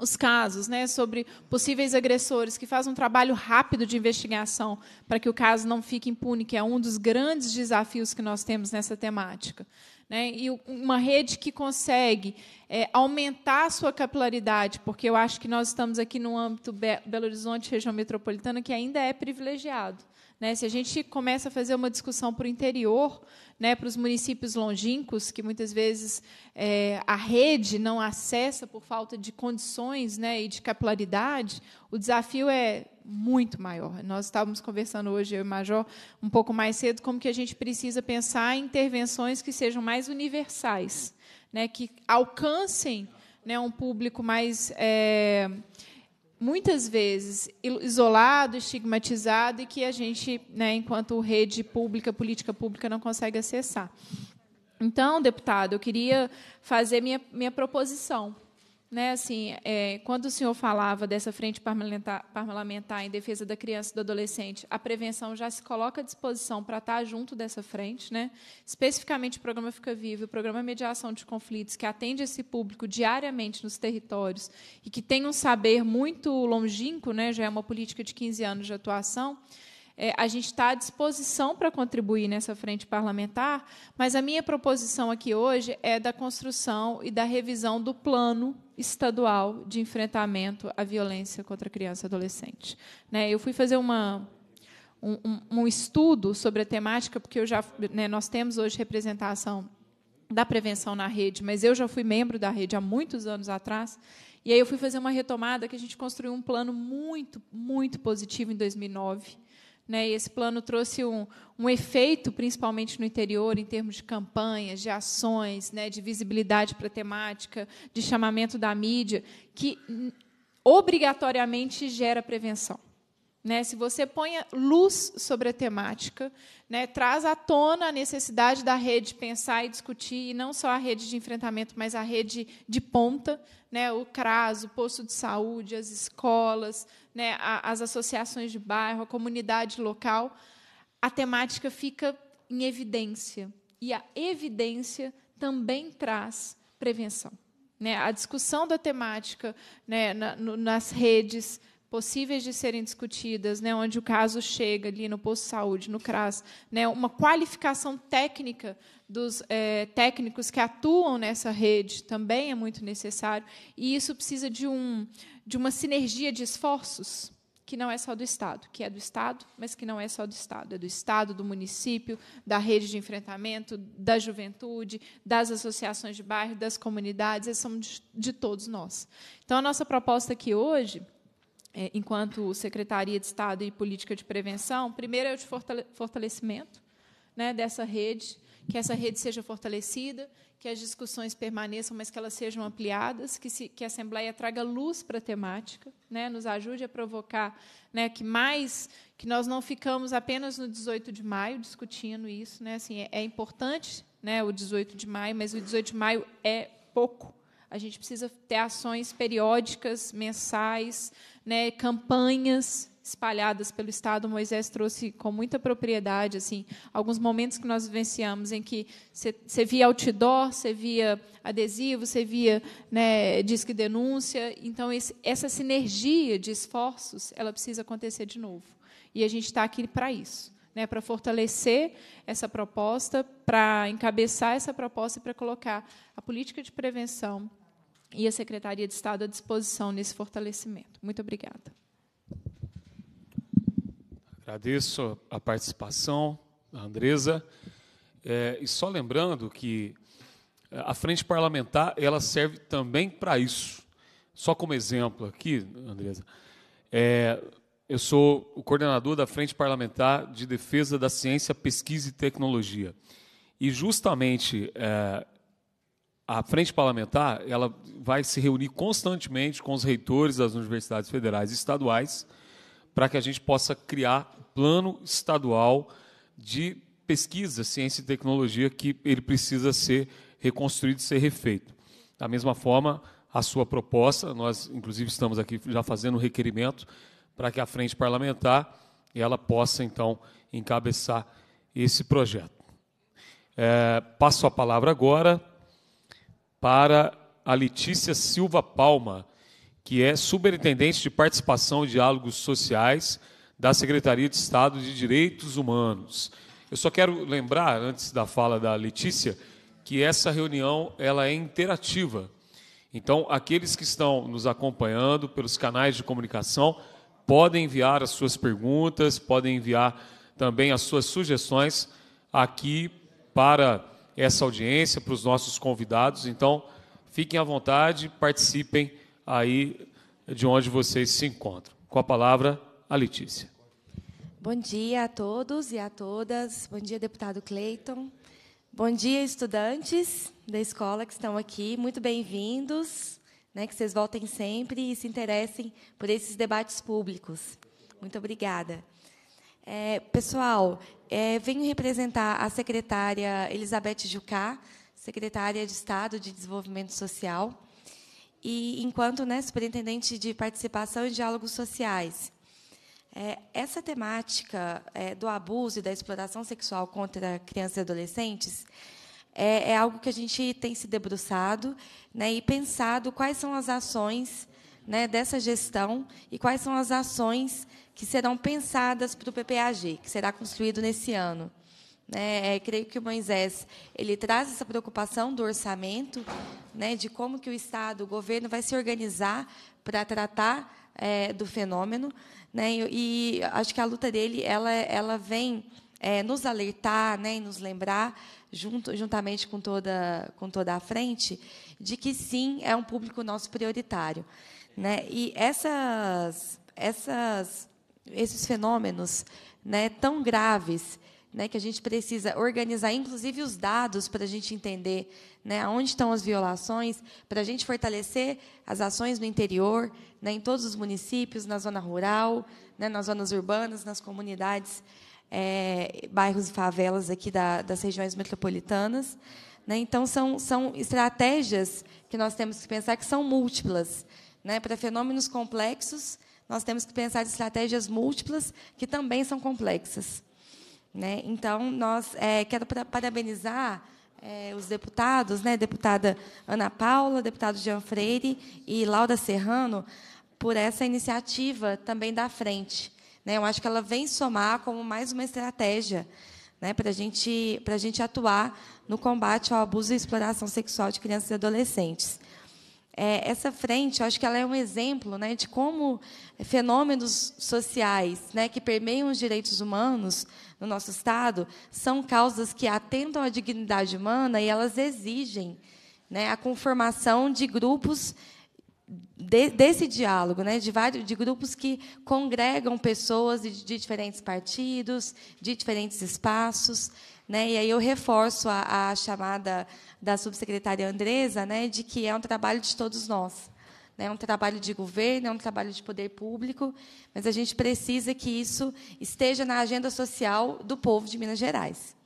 os casos, né, sobre possíveis agressores, que faz um trabalho rápido de investigação para que o caso não fique impune, que é um dos grandes desafios que nós temos nessa temática. Né? E uma rede que consegue é, aumentar a sua capilaridade, porque eu acho que nós estamos aqui no âmbito Be Belo Horizonte, região metropolitana, que ainda é privilegiado. Né? Se a gente começa a fazer uma discussão para o interior, né, para os municípios longínquos, que muitas vezes é, a rede não acessa por falta de condições né, e de capilaridade, o desafio é muito maior. Nós estávamos conversando hoje, eu e o Major, um pouco mais cedo, como que a gente precisa pensar em intervenções que sejam mais universais, né, que alcancem né, um público mais. É, muitas vezes isolado, estigmatizado e que a gente, né, enquanto rede pública, política pública, não consegue acessar. Então, deputado, eu queria fazer minha, minha proposição né, assim, é, quando o senhor falava dessa frente parlamentar, parlamentar em defesa da criança e do adolescente, a prevenção já se coloca à disposição para estar tá junto dessa frente, né? especificamente o programa Fica Vivo, o programa Mediação de Conflitos, que atende esse público diariamente nos territórios e que tem um saber muito longínquo, né? já é uma política de 15 anos de atuação, é, a gente está à disposição para contribuir nessa frente parlamentar, mas a minha proposição aqui hoje é da construção e da revisão do plano estadual de enfrentamento à violência contra criança e adolescente. Né, eu fui fazer uma, um, um, estudo sobre a temática, porque eu já, né, nós temos hoje representação da prevenção na rede, mas eu já fui membro da rede há muitos anos atrás, e aí eu fui fazer uma retomada que a gente construiu um plano muito, muito positivo em 2009, né? E esse plano trouxe um, um efeito, principalmente no interior, em termos de campanhas, de ações, né? de visibilidade para a temática, de chamamento da mídia, que obrigatoriamente gera prevenção. Né? Se você põe luz sobre a temática, né? traz à tona a necessidade da rede pensar e discutir, e não só a rede de enfrentamento, mas a rede de ponta, né? o CRAS, o posto de saúde, as escolas, né, as associações de bairro, a comunidade local, a temática fica em evidência. E a evidência também traz prevenção. Né? A discussão da temática né, na, no, nas redes possíveis de serem discutidas, né, onde o caso chega ali no posto de saúde, no CRAS, né, uma qualificação técnica dos é, técnicos que atuam nessa rede também é muito necessário, e isso precisa de um de uma sinergia de esforços que não é só do Estado, que é do Estado, mas que não é só do Estado, é do Estado, do município, da rede de enfrentamento, da juventude, das associações de bairro, das comunidades, é são de, de todos nós. Então, a nossa proposta aqui hoje é, enquanto Secretaria de Estado e Política de Prevenção, primeiro é o de fortalecimento né, dessa rede que essa rede seja fortalecida, que as discussões permaneçam, mas que elas sejam ampliadas, que, se, que a Assembleia traga luz para a temática, né, nos ajude a provocar né, que mais que nós não ficamos apenas no 18 de maio discutindo isso. Né, assim, é, é importante né, o 18 de maio, mas o 18 de maio é pouco. A gente precisa ter ações periódicas, mensais, né, campanhas espalhadas pelo Estado. Moisés trouxe com muita propriedade assim alguns momentos que nós vivenciamos em que você via outdoor, você via adesivo, você via né, disque denúncia. Então, esse, essa sinergia de esforços ela precisa acontecer de novo. E a gente está aqui para isso. Né, para fortalecer essa proposta, para encabeçar essa proposta e para colocar a política de prevenção e a Secretaria de Estado à disposição nesse fortalecimento. Muito obrigada. Agradeço a participação da Andresa. É, e só lembrando que é, a frente parlamentar ela serve também para isso. Só como exemplo aqui, Andresa, é, eu sou o coordenador da Frente Parlamentar de Defesa da Ciência, Pesquisa e Tecnologia. E justamente é, a frente parlamentar ela vai se reunir constantemente com os reitores das universidades federais e estaduais para que a gente possa criar o um plano estadual de pesquisa, ciência e tecnologia que ele precisa ser reconstruído, ser refeito. Da mesma forma, a sua proposta, nós inclusive estamos aqui já fazendo um requerimento para que a frente parlamentar ela possa então encabeçar esse projeto. É, passo a palavra agora para a Letícia Silva Palma, que é Superintendente de Participação e Diálogos Sociais da Secretaria de Estado de Direitos Humanos. Eu só quero lembrar, antes da fala da Letícia, que essa reunião ela é interativa. Então, aqueles que estão nos acompanhando pelos canais de comunicação podem enviar as suas perguntas, podem enviar também as suas sugestões aqui para essa audiência, para os nossos convidados. Então, fiquem à vontade, participem aí de onde vocês se encontram. Com a palavra, a Letícia. Bom dia a todos e a todas. Bom dia, deputado Cleiton. Bom dia, estudantes da escola que estão aqui. Muito bem-vindos. Né, que vocês voltem sempre e se interessem por esses debates públicos. Muito obrigada. É, pessoal, é, venho representar a secretária Elizabeth Jucá, secretária de Estado de Desenvolvimento Social e enquanto né, superintendente de participação e diálogos sociais. É, essa temática é, do abuso e da exploração sexual contra crianças e adolescentes é, é algo que a gente tem se debruçado né, e pensado quais são as ações né, dessa gestão e quais são as ações que serão pensadas para o PPAG, que será construído nesse ano. Né? É, creio que o Moisés ele traz essa preocupação do orçamento, né, de como que o Estado, o governo vai se organizar para tratar é, do fenômeno, né? E, e, acho que a luta dele ela ela vem é, nos alertar, né, e nos lembrar junto, juntamente com toda com toda a frente de que sim é um público nosso prioritário, né? E essas essas esses fenômenos, né, tão graves né, que a gente precisa organizar, inclusive os dados, para a gente entender né, onde estão as violações, para a gente fortalecer as ações no interior, né, em todos os municípios, na zona rural, né, nas zonas urbanas, nas comunidades, é, bairros e favelas aqui da, das regiões metropolitanas. Né, então, são, são estratégias que nós temos que pensar que são múltiplas. Né, para fenômenos complexos, nós temos que pensar estratégias múltiplas que também são complexas. Né? Então, nós é, quero parabenizar é, os deputados, né? deputada Ana Paula, deputado Jean Freire e Laura Serrano, por essa iniciativa também da frente. Né? Eu acho que ela vem somar como mais uma estratégia né? para gente, a gente atuar no combate ao abuso e exploração sexual de crianças e adolescentes. É, essa frente, eu acho que ela é um exemplo né, de como fenômenos sociais né, que permeiam os direitos humanos no nosso Estado, são causas que atentam à dignidade humana e elas exigem né, a conformação de grupos de, desse diálogo, né, de, vários, de grupos que congregam pessoas de, de diferentes partidos, de diferentes espaços. Né, e aí eu reforço a, a chamada da subsecretária Andresa né, de que é um trabalho de todos nós. Né, é um trabalho de governo, é um trabalho de poder público, mas a gente precisa que isso esteja na agenda social do povo de Minas Gerais.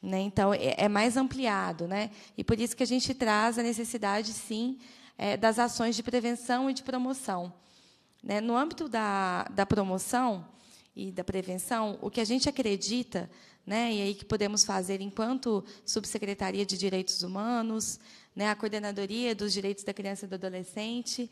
Né? Então, é, é mais ampliado. Né? E por isso que a gente traz a necessidade, sim, é, das ações de prevenção e de promoção. Né. No âmbito da, da promoção e da prevenção, o que a gente acredita, né, e aí que podemos fazer enquanto Subsecretaria de Direitos Humanos, né, a Coordenadoria dos Direitos da Criança e do Adolescente.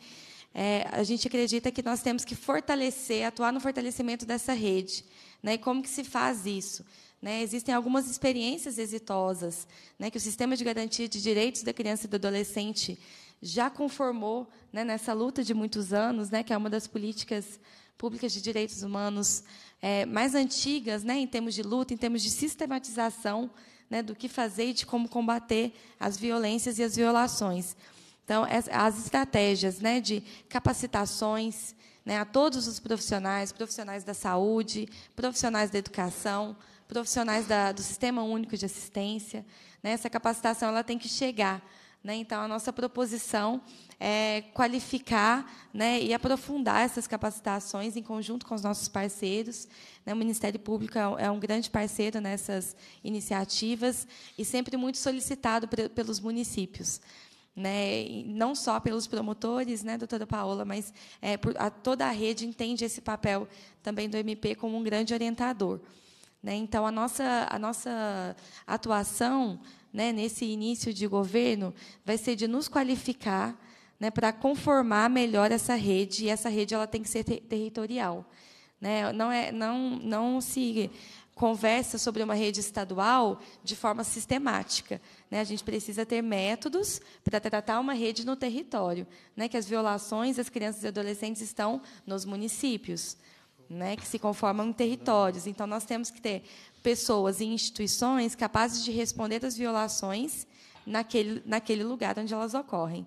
É, a gente acredita que nós temos que fortalecer, atuar no fortalecimento dessa rede. Né, e como que se faz isso? Né, existem algumas experiências exitosas né, que o Sistema de Garantia de Direitos da Criança e do Adolescente já conformou né, nessa luta de muitos anos, né, que é uma das políticas públicas de direitos humanos é, mais antigas, né, em termos de luta, em termos de sistematização né, do que fazer e de como combater as violências e as violações. Então, as estratégias né, de capacitações né, a todos os profissionais, profissionais da saúde, profissionais da educação, profissionais da, do Sistema Único de Assistência. Né, essa capacitação ela tem que chegar né? Então, a nossa proposição é qualificar né, e aprofundar essas capacitações em conjunto com os nossos parceiros. Né? O Ministério Público é um é grande parceiro nessas iniciativas e sempre muito solicitado pelos municípios. Né, não só pelos promotores, né, doutora Paola, mas é, por, a, toda a rede entende esse papel também do MP como um grande orientador. Né? Então, a nossa, a nossa atuação né, nesse início de governo, vai ser de nos qualificar né, para conformar melhor essa rede, e essa rede ela tem que ser ter territorial. Né? Não, é, não, não se conversa sobre uma rede estadual de forma sistemática. Né? A gente precisa ter métodos para tratar uma rede no território, né? que as violações das crianças e adolescentes estão nos municípios. Né, que se conformam em territórios. Então, nós temos que ter pessoas e instituições capazes de responder às violações naquele, naquele lugar onde elas ocorrem.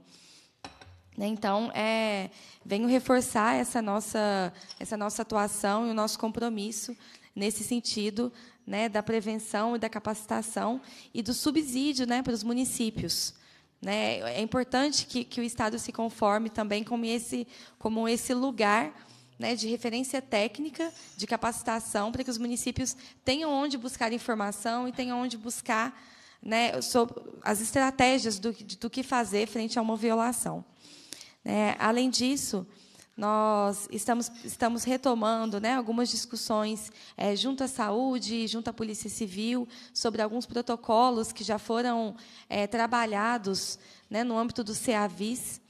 Né? Então, é, venho reforçar essa nossa, essa nossa atuação e o nosso compromisso nesse sentido né, da prevenção e da capacitação e do subsídio né, para os municípios. Né? É importante que, que o Estado se conforme também como esse, como esse lugar né, de referência técnica, de capacitação, para que os municípios tenham onde buscar informação e tenham onde buscar né, sobre as estratégias do, do que fazer frente a uma violação. Né, além disso, nós estamos, estamos retomando né, algumas discussões é, junto à saúde, junto à Polícia Civil, sobre alguns protocolos que já foram é, trabalhados né, no âmbito do Cavis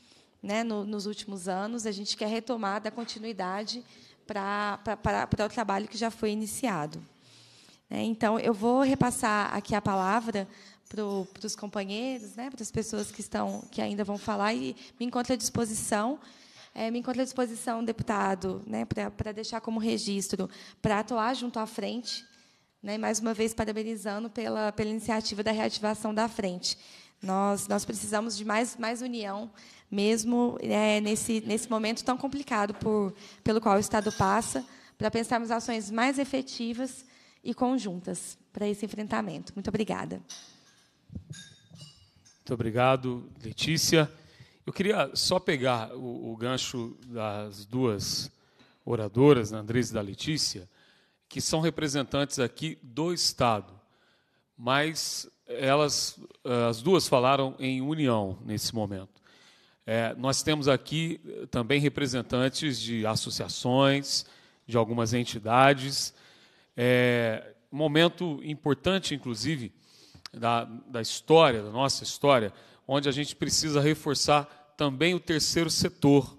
né, no, nos últimos anos. A gente quer retomar, dar continuidade para o trabalho que já foi iniciado. Né, então, eu vou repassar aqui a palavra para os companheiros, né, para as pessoas que estão, que ainda vão falar, e me encontro à disposição. É, me encontro à disposição, deputado, né, para, para deixar como registro, para atuar junto à frente, né, mais uma vez parabenizando pela, pela iniciativa da reativação da frente. Nós, nós precisamos de mais, mais união, mesmo é, nesse, nesse momento tão complicado por, pelo qual o Estado passa, para pensarmos ações mais efetivas e conjuntas para esse enfrentamento. Muito obrigada. Muito obrigado, Letícia. Eu queria só pegar o, o gancho das duas oradoras, da né, Andresa e da Letícia, que são representantes aqui do Estado, mas elas, eh, as duas falaram em união nesse momento. É, nós temos aqui eh, também representantes de associações, de algumas entidades. É, momento importante, inclusive, da, da história, da nossa história, onde a gente precisa reforçar também o terceiro setor.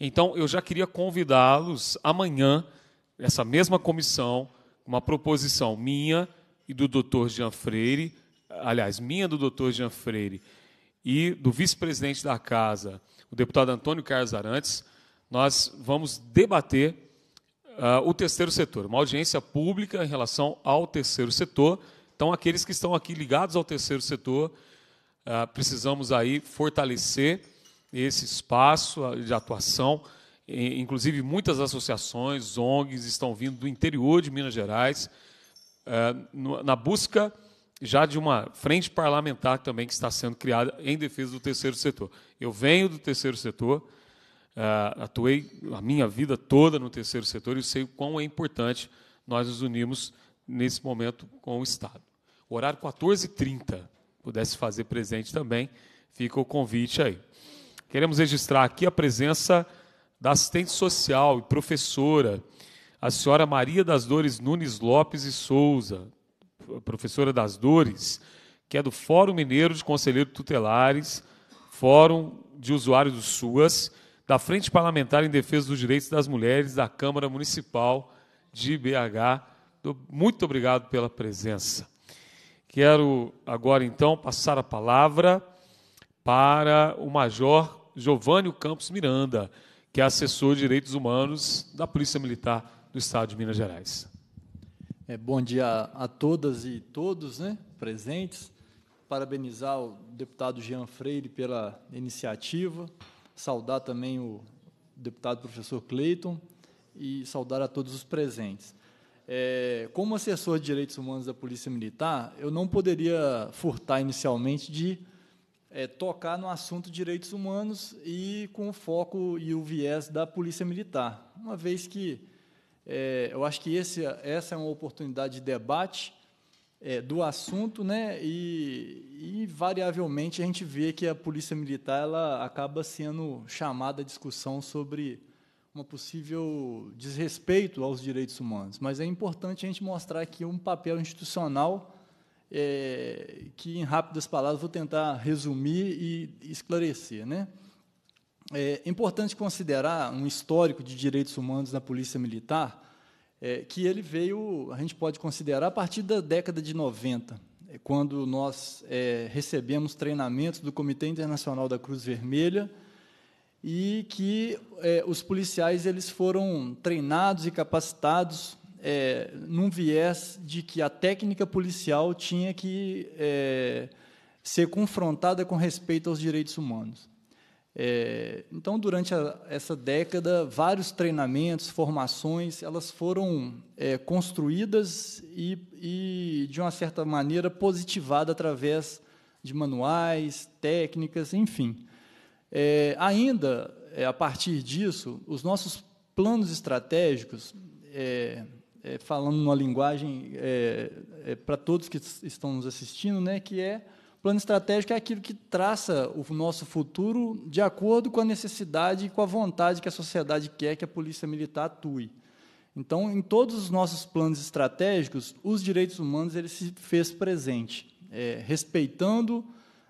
Então, eu já queria convidá-los amanhã, essa mesma comissão, uma proposição minha e do doutor Jean Freire, aliás, minha do doutor Jean Freire e do vice-presidente da casa, o deputado Antônio Carlos Arantes, nós vamos debater uh, o terceiro setor, uma audiência pública em relação ao terceiro setor. Então, aqueles que estão aqui ligados ao terceiro setor, uh, precisamos aí fortalecer esse espaço de atuação. inclusive, muitas associações, ONGs, estão vindo do interior de Minas Gerais uh, na busca já de uma frente parlamentar também que está sendo criada em defesa do terceiro setor. Eu venho do terceiro setor, ah, atuei a minha vida toda no terceiro setor e sei o quão é importante nós nos unirmos nesse momento com o Estado. O horário 14h30, pudesse fazer presente também, fica o convite aí. Queremos registrar aqui a presença da assistente social e professora, a senhora Maria das Dores Nunes Lopes e Souza, professora das Dores, que é do Fórum Mineiro de Conselheiros Tutelares, Fórum de Usuários do SUAS, da Frente Parlamentar em Defesa dos Direitos das Mulheres da Câmara Municipal de BH. Muito obrigado pela presença. Quero agora, então, passar a palavra para o Major Giovânio Campos Miranda, que é assessor de direitos humanos da Polícia Militar do Estado de Minas Gerais. É, bom dia a todas e todos né, presentes. Parabenizar o deputado Jean Freire pela iniciativa, saudar também o deputado professor Cleiton e saudar a todos os presentes. É, como assessor de direitos humanos da Polícia Militar, eu não poderia furtar inicialmente de é, tocar no assunto direitos humanos e com o foco e o viés da Polícia Militar, uma vez que é, eu acho que esse, essa é uma oportunidade de debate é, do assunto, né? E, e, variavelmente a gente vê que a polícia militar ela acaba sendo chamada à discussão sobre uma possível desrespeito aos direitos humanos. Mas é importante a gente mostrar aqui um papel institucional é, que, em rápidas palavras, vou tentar resumir e esclarecer, né? é importante considerar um histórico de direitos humanos na Polícia Militar, é, que ele veio, a gente pode considerar, a partir da década de 90, é, quando nós é, recebemos treinamentos do Comitê Internacional da Cruz Vermelha e que é, os policiais eles foram treinados e capacitados é, num viés de que a técnica policial tinha que é, ser confrontada com respeito aos direitos humanos. É, então, durante a, essa década, vários treinamentos, formações, elas foram é, construídas e, e, de uma certa maneira, positivadas através de manuais, técnicas, enfim. É, ainda, é, a partir disso, os nossos planos estratégicos, é, é, falando uma linguagem para todos que estão nos assistindo, né, que é Plano estratégico é aquilo que traça o nosso futuro de acordo com a necessidade e com a vontade que a sociedade quer que a polícia militar atue. Então, em todos os nossos planos estratégicos, os direitos humanos ele se fez presente, é, respeitando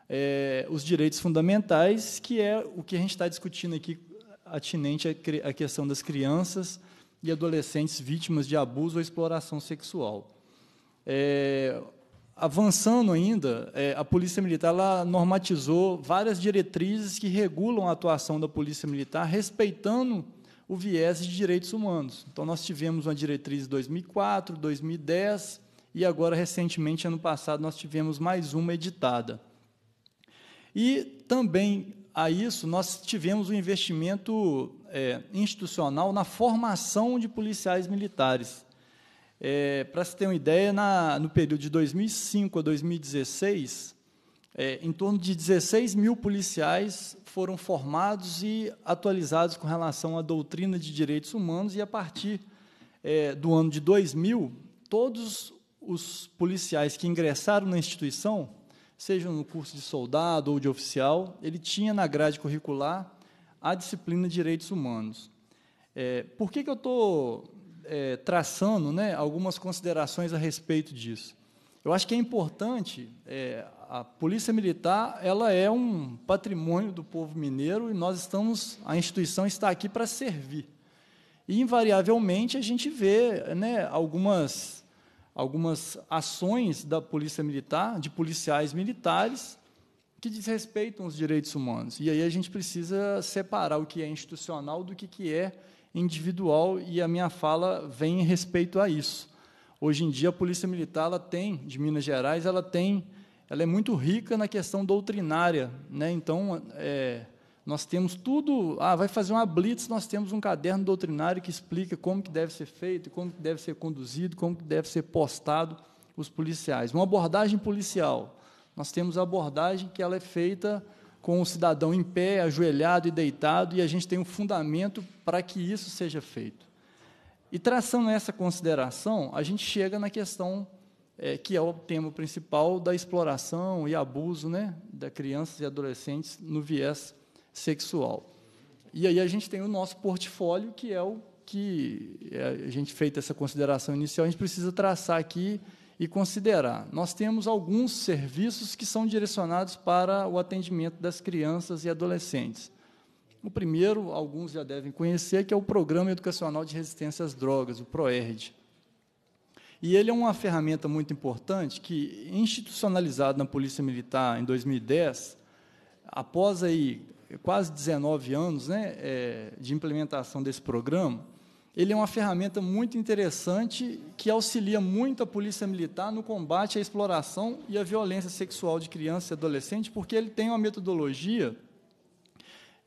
é, os direitos fundamentais, que é o que a gente está discutindo aqui, atinente à questão das crianças e adolescentes vítimas de abuso ou exploração sexual. É, Avançando ainda, é, a Polícia Militar ela normatizou várias diretrizes que regulam a atuação da Polícia Militar, respeitando o viés de direitos humanos. Então, nós tivemos uma diretriz em 2004, 2010 e agora, recentemente, ano passado, nós tivemos mais uma editada. E também a isso, nós tivemos um investimento é, institucional na formação de policiais militares. É, Para se ter uma ideia, na, no período de 2005 a 2016, é, em torno de 16 mil policiais foram formados e atualizados com relação à doutrina de direitos humanos, e a partir é, do ano de 2000, todos os policiais que ingressaram na instituição, seja no curso de soldado ou de oficial, ele tinha na grade curricular a disciplina de direitos humanos. É, por que, que eu estou é, traçando né, algumas considerações a respeito disso. Eu acho que é importante, é, a Polícia Militar ela é um patrimônio do povo mineiro e nós estamos, a instituição está aqui para servir. E, invariavelmente, a gente vê né, algumas, algumas ações da Polícia Militar, de policiais militares, que desrespeitam os direitos humanos. E aí a gente precisa separar o que é institucional do que, que é individual e a minha fala vem em respeito a isso. Hoje em dia a Polícia Militar ela tem, de Minas Gerais, ela tem, ela é muito rica na questão doutrinária, né? Então é, nós temos tudo, ah, vai fazer uma blitz, nós temos um caderno doutrinário que explica como que deve ser feito, como que deve ser conduzido, como que deve ser postado os policiais. Uma abordagem policial, nós temos a abordagem que ela é feita com o cidadão em pé, ajoelhado e deitado, e a gente tem um fundamento para que isso seja feito. E traçando essa consideração, a gente chega na questão é, que é o tema principal da exploração e abuso né, da crianças e adolescentes no viés sexual. E aí a gente tem o nosso portfólio, que é o que é, a gente feita essa consideração inicial, a gente precisa traçar aqui e considerar. Nós temos alguns serviços que são direcionados para o atendimento das crianças e adolescentes. O primeiro, alguns já devem conhecer, que é o Programa Educacional de Resistência às Drogas, o PROERD. E ele é uma ferramenta muito importante que, institucionalizado na Polícia Militar em 2010, após aí quase 19 anos né, eh, de implementação desse programa, ele é uma ferramenta muito interessante que auxilia muito a polícia militar no combate à exploração e à violência sexual de criança e adolescente, porque ele tem uma metodologia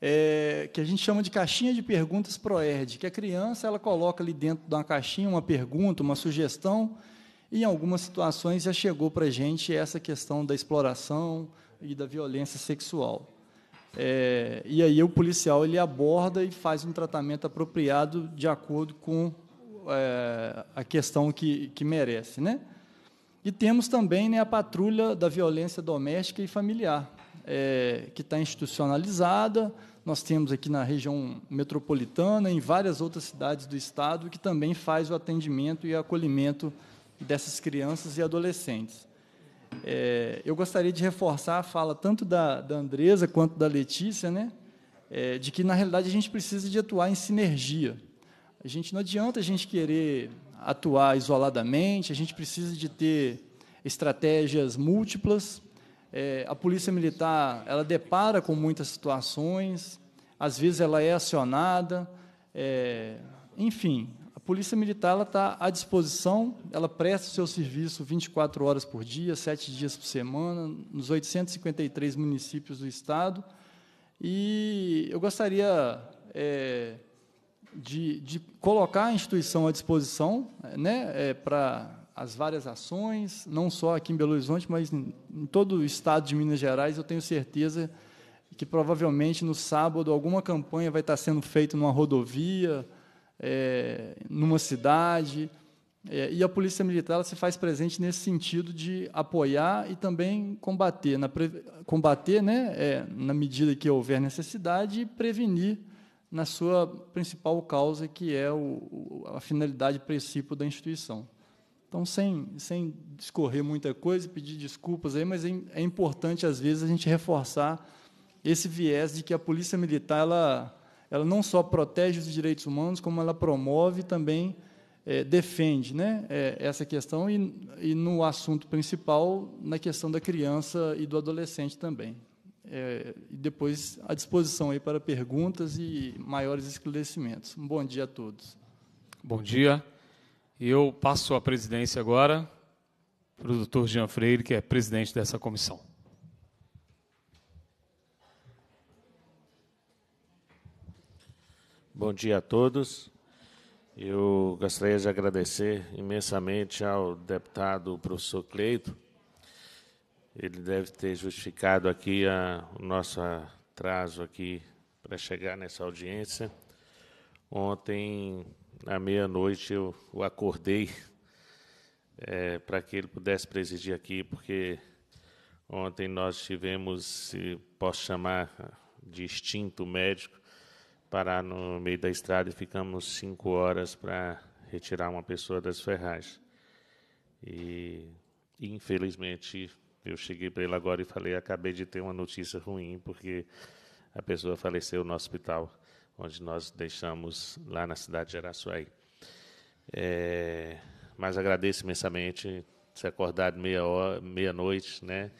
é, que a gente chama de caixinha de perguntas ProERD, que a criança ela coloca ali dentro de uma caixinha uma pergunta, uma sugestão, e em algumas situações já chegou para a gente essa questão da exploração e da violência sexual. É, e aí o policial ele aborda e faz um tratamento apropriado de acordo com é, a questão que, que merece, né? E temos também né, a patrulha da violência doméstica e familiar, é, que está institucionalizada. Nós temos aqui na região metropolitana, em várias outras cidades do estado, que também faz o atendimento e acolhimento dessas crianças e adolescentes. É, eu gostaria de reforçar a fala tanto da, da Andresa quanto da Letícia, né? É, de que, na realidade, a gente precisa de atuar em sinergia. A gente não adianta a gente querer atuar isoladamente, a gente precisa de ter estratégias múltiplas. É, a polícia militar, ela depara com muitas situações, às vezes ela é acionada, é, enfim, Polícia Militar está à disposição, ela presta o seu serviço 24 horas por dia, 7 dias por semana, nos 853 municípios do Estado. E eu gostaria é, de, de, colocar a instituição à disposição né, é, para as várias ações, não só aqui em Belo Horizonte, mas em, em todo o Estado de Minas Gerais. Eu tenho certeza que provavelmente no sábado alguma campanha vai estar sendo feita numa rodovia é, numa cidade. É, e a Polícia Militar se faz presente nesse sentido de apoiar e também combater, na combater né, é, na medida que houver necessidade, e prevenir na sua principal causa, que é o, a finalidade princípio da instituição. Então, sem, sem discorrer muita coisa e pedir desculpas, aí, mas é, é importante, às vezes, a gente reforçar esse viés de que a Polícia Militar ela ela não só protege os direitos humanos, como ela promove também é, defende né, é, essa questão e, e, no assunto principal, na questão da criança e do adolescente também. É, e depois, à disposição aí para perguntas e maiores esclarecimentos. Um bom dia a todos. Bom dia. Eu passo a presidência agora para o doutor Jean Freire, que é presidente dessa comissão. Bom dia a todos. Eu gostaria de agradecer imensamente ao deputado professor Cleito. Ele deve ter justificado aqui a, o nosso atraso aqui para chegar nessa audiência. Ontem, à meia-noite, eu o acordei é, para que ele pudesse presidir aqui, porque ontem nós tivemos, se posso chamar de extinto médico, parar no meio da estrada e ficamos cinco horas para retirar uma pessoa das ferragens. E, infelizmente, eu cheguei para ele agora e falei: acabei de ter uma notícia ruim, porque a pessoa faleceu no hospital onde nós deixamos lá na cidade de Araçuaí. É, mas agradeço imensamente se acordar meia hora, meia noite, né?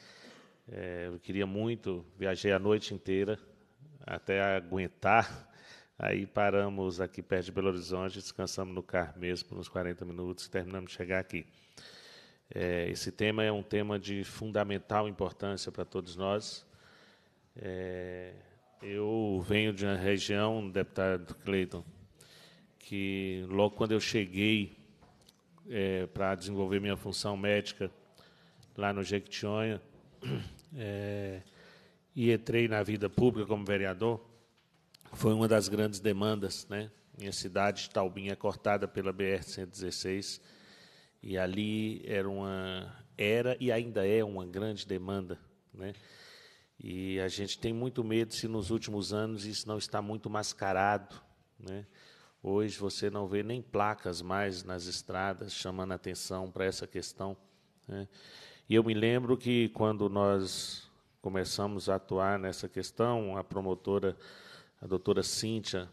É, eu queria muito, viajei a noite inteira até aguentar Aí paramos aqui perto de Belo Horizonte, descansamos no carro mesmo por uns 40 minutos e terminamos de chegar aqui. É, esse tema é um tema de fundamental importância para todos nós. É, eu venho de uma região, deputado Cleiton, que logo quando eu cheguei é, para desenvolver minha função médica lá no Jequitinhonha é, e entrei na vida pública como vereador, foi uma das grandes demandas. Né? Minha cidade, Taubinha, é cortada pela BR-116, e ali era, uma, era e ainda é uma grande demanda. Né? E a gente tem muito medo se nos últimos anos isso não está muito mascarado. Né? Hoje você não vê nem placas mais nas estradas chamando atenção para essa questão. Né? E eu me lembro que quando nós começamos a atuar nessa questão, a promotora a doutora Cíntia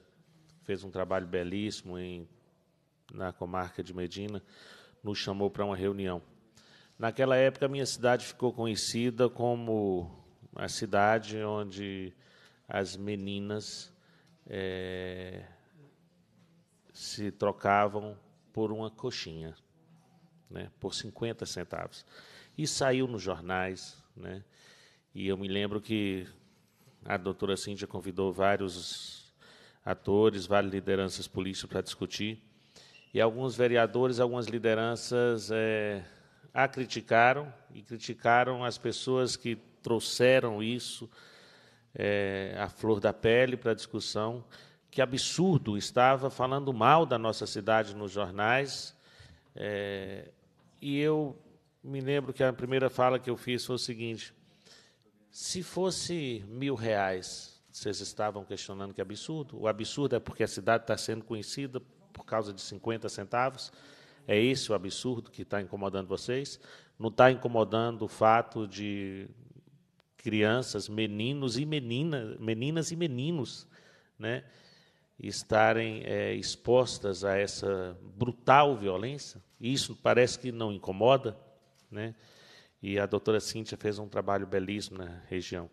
fez um trabalho belíssimo em, na comarca de Medina, nos chamou para uma reunião. Naquela época, a minha cidade ficou conhecida como a cidade onde as meninas é, se trocavam por uma coxinha, né, por 50 centavos. E saiu nos jornais. Né, e eu me lembro que a doutora Cíntia convidou vários atores, várias lideranças políticas para discutir, e alguns vereadores, algumas lideranças é, a criticaram, e criticaram as pessoas que trouxeram isso é, à flor da pele para a discussão, que absurdo, estava falando mal da nossa cidade nos jornais, é, e eu me lembro que a primeira fala que eu fiz foi o seguinte: se fosse mil reais, vocês estavam questionando que é absurdo. O absurdo é porque a cidade está sendo conhecida por causa de 50 centavos. É esse o absurdo que está incomodando vocês? Não está incomodando o fato de crianças, meninos e meninas, meninas e meninos, né, estarem é, expostas a essa brutal violência? Isso parece que não incomoda, né? E a doutora Cíntia fez um trabalho belíssimo na região.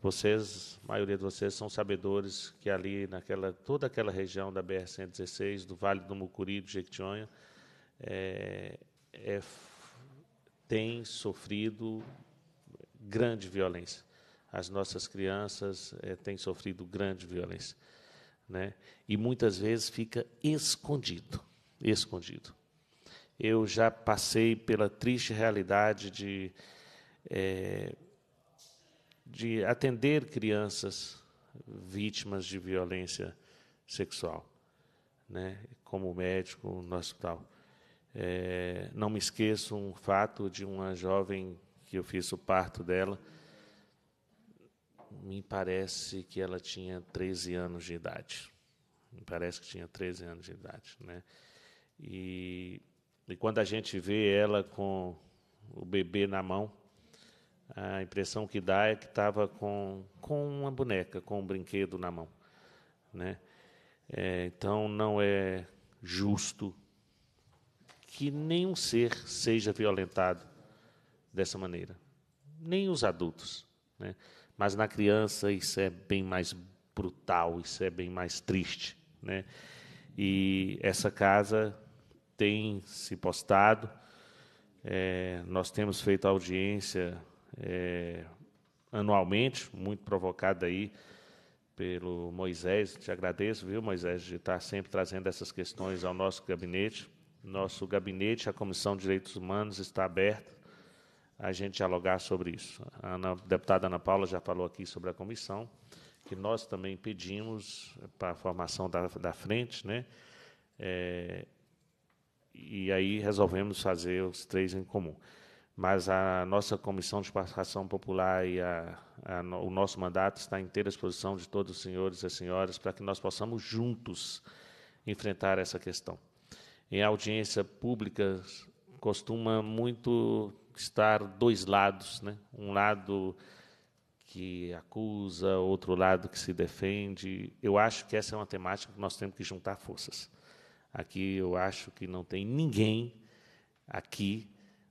Vocês, a maioria de vocês, são sabedores que ali, naquela toda aquela região da BR-116, do Vale do Mucuri, do Jequitinhonha, é, é, tem sofrido grande violência. As nossas crianças é, têm sofrido grande violência. Né? E muitas vezes fica escondido, escondido eu já passei pela triste realidade de, é, de atender crianças vítimas de violência sexual, né? como médico no hospital. É, não me esqueço um fato de uma jovem que eu fiz o parto dela. Me parece que ela tinha 13 anos de idade. Me parece que tinha 13 anos de idade, né? E e quando a gente vê ela com o bebê na mão, a impressão que dá é que estava com, com uma boneca, com um brinquedo na mão. Né? É, então, não é justo que nenhum ser seja violentado dessa maneira, nem os adultos. Né? Mas na criança isso é bem mais brutal, isso é bem mais triste. Né? E essa casa tem se postado. É, nós temos feito audiência é, anualmente, muito provocada aí pelo Moisés. Te agradeço, viu, Moisés, de estar sempre trazendo essas questões ao nosso gabinete. Nosso gabinete, a Comissão de Direitos Humanos, está aberta a gente dialogar sobre isso. A, Ana, a deputada Ana Paula já falou aqui sobre a comissão, que nós também pedimos para a formação da, da frente, né? É, e aí resolvemos fazer os três em comum. Mas a nossa Comissão de Participação Popular e a, a, o nosso mandato está à inteira disposição de todos os senhores e senhoras para que nós possamos juntos enfrentar essa questão. Em audiência pública, costuma muito estar dois lados, né? um lado que acusa, outro lado que se defende. Eu acho que essa é uma temática que nós temos que juntar forças. Aqui eu acho que não tem ninguém aqui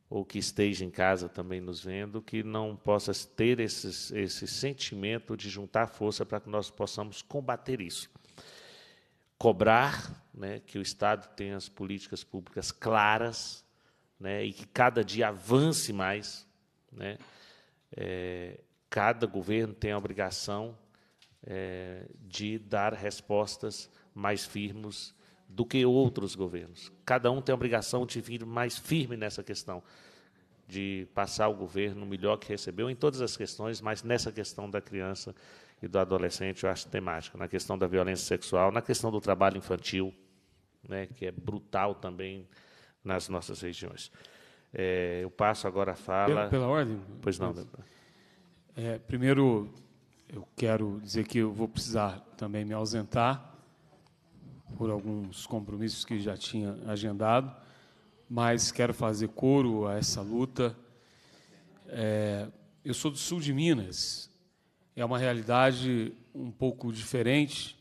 ou que esteja em casa também nos vendo que não possa ter esses, esse sentimento de juntar força para que nós possamos combater isso. Cobrar né, que o Estado tenha as políticas públicas claras né, e que cada dia avance mais. Né, é, cada governo tem a obrigação é, de dar respostas mais firmes do que outros governos. Cada um tem a obrigação de vir mais firme nessa questão, de passar o governo melhor que recebeu em todas as questões, mas nessa questão da criança e do adolescente, eu acho temática, na questão da violência sexual, na questão do trabalho infantil, né, que é brutal também nas nossas regiões. É, eu passo agora a fala. Pela, pela ordem? Pois não. É, primeiro, eu quero dizer que eu vou precisar também me ausentar por alguns compromissos que já tinha agendado, mas quero fazer coro a essa luta. É, eu sou do sul de Minas, é uma realidade um pouco diferente,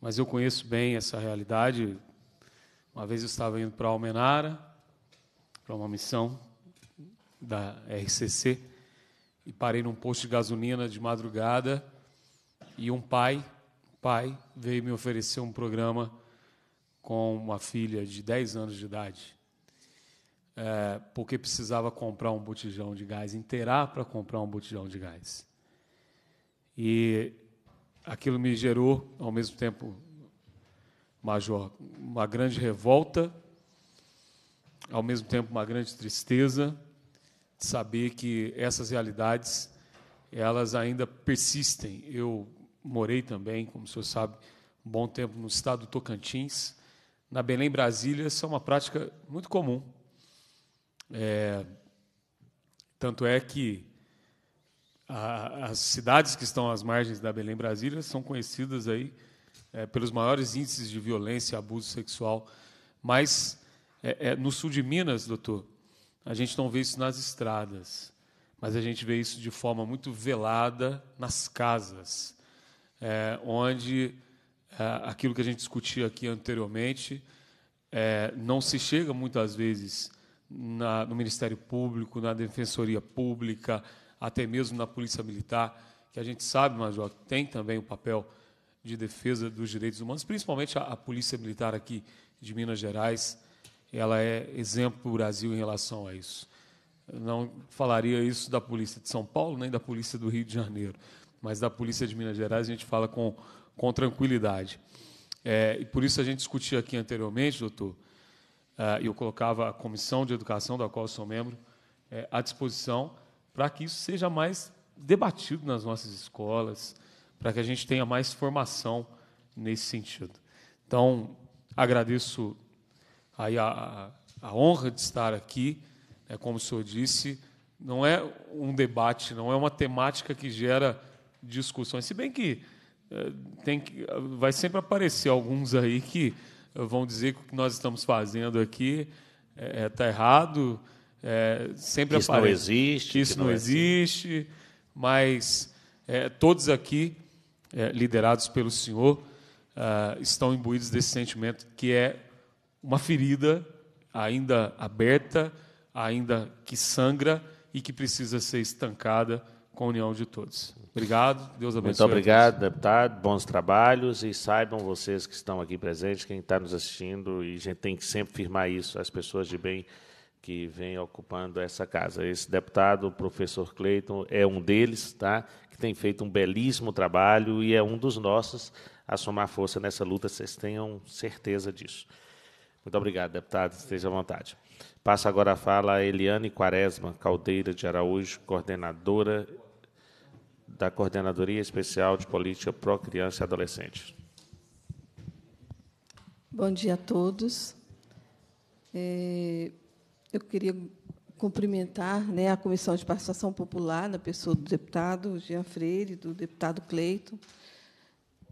mas eu conheço bem essa realidade. Uma vez eu estava indo para Almenara, para uma missão da RCC, e parei num posto de gasolina de madrugada e um pai pai veio me oferecer um programa com uma filha de 10 anos de idade, é, porque precisava comprar um botijão de gás, inteirar para comprar um botijão de gás. E aquilo me gerou, ao mesmo tempo, Major, uma grande revolta, ao mesmo tempo, uma grande tristeza de saber que essas realidades elas ainda persistem. Eu morei também, como o senhor sabe, um bom tempo no estado do Tocantins. Na Belém, Brasília, isso é uma prática muito comum. É, tanto é que a, as cidades que estão às margens da Belém, Brasília, são conhecidas aí é, pelos maiores índices de violência e abuso sexual. Mas é, é no sul de Minas, doutor, a gente não vê isso nas estradas, mas a gente vê isso de forma muito velada nas casas é, onde é, aquilo que a gente discutiu aqui anteriormente é, não se chega muitas vezes na, no Ministério Público, na Defensoria Pública, até mesmo na Polícia Militar, que a gente sabe, Major, que tem também o papel de defesa dos direitos humanos, principalmente a, a Polícia Militar aqui de Minas Gerais, ela é exemplo para o Brasil em relação a isso. Eu não falaria isso da Polícia de São Paulo nem da Polícia do Rio de Janeiro mas da Polícia de Minas Gerais a gente fala com, com tranquilidade. É, e por isso a gente discutia aqui anteriormente, doutor, é, e eu colocava a Comissão de Educação, da qual sou membro, é, à disposição para que isso seja mais debatido nas nossas escolas, para que a gente tenha mais formação nesse sentido. Então, agradeço aí a, a, a honra de estar aqui, né, como o senhor disse, não é um debate, não é uma temática que gera discussões. Se bem que, eh, tem que vai sempre aparecer alguns aí que vão dizer que o que nós estamos fazendo aqui está eh, eh, é, errado. É, sempre isso aparece. não existe. Isso não, não é assim. existe. Mas é, todos aqui, liderados pelo senhor, ah, estão imbuídos desse sentimento que é uma ferida ainda aberta, ainda que sangra e que precisa ser estancada com a união de todos. Obrigado, Deus abençoe. Muito obrigado, deputado, bons trabalhos e saibam vocês que estão aqui presentes, quem está nos assistindo, e a gente tem que sempre firmar isso, as pessoas de bem que vêm ocupando essa casa. Esse deputado, o professor Cleiton, é um deles, tá? que tem feito um belíssimo trabalho e é um dos nossos a somar força nessa luta, vocês tenham certeza disso. Muito obrigado, deputado, esteja à vontade. Passa agora a fala a Eliane Quaresma Caldeira de Araújo, coordenadora da Coordenadoria Especial de Política Pro Criança e Adolescente. Bom dia a todos. É, eu queria cumprimentar né, a Comissão de Participação Popular, na pessoa do deputado Jean Freire, do deputado Cleito,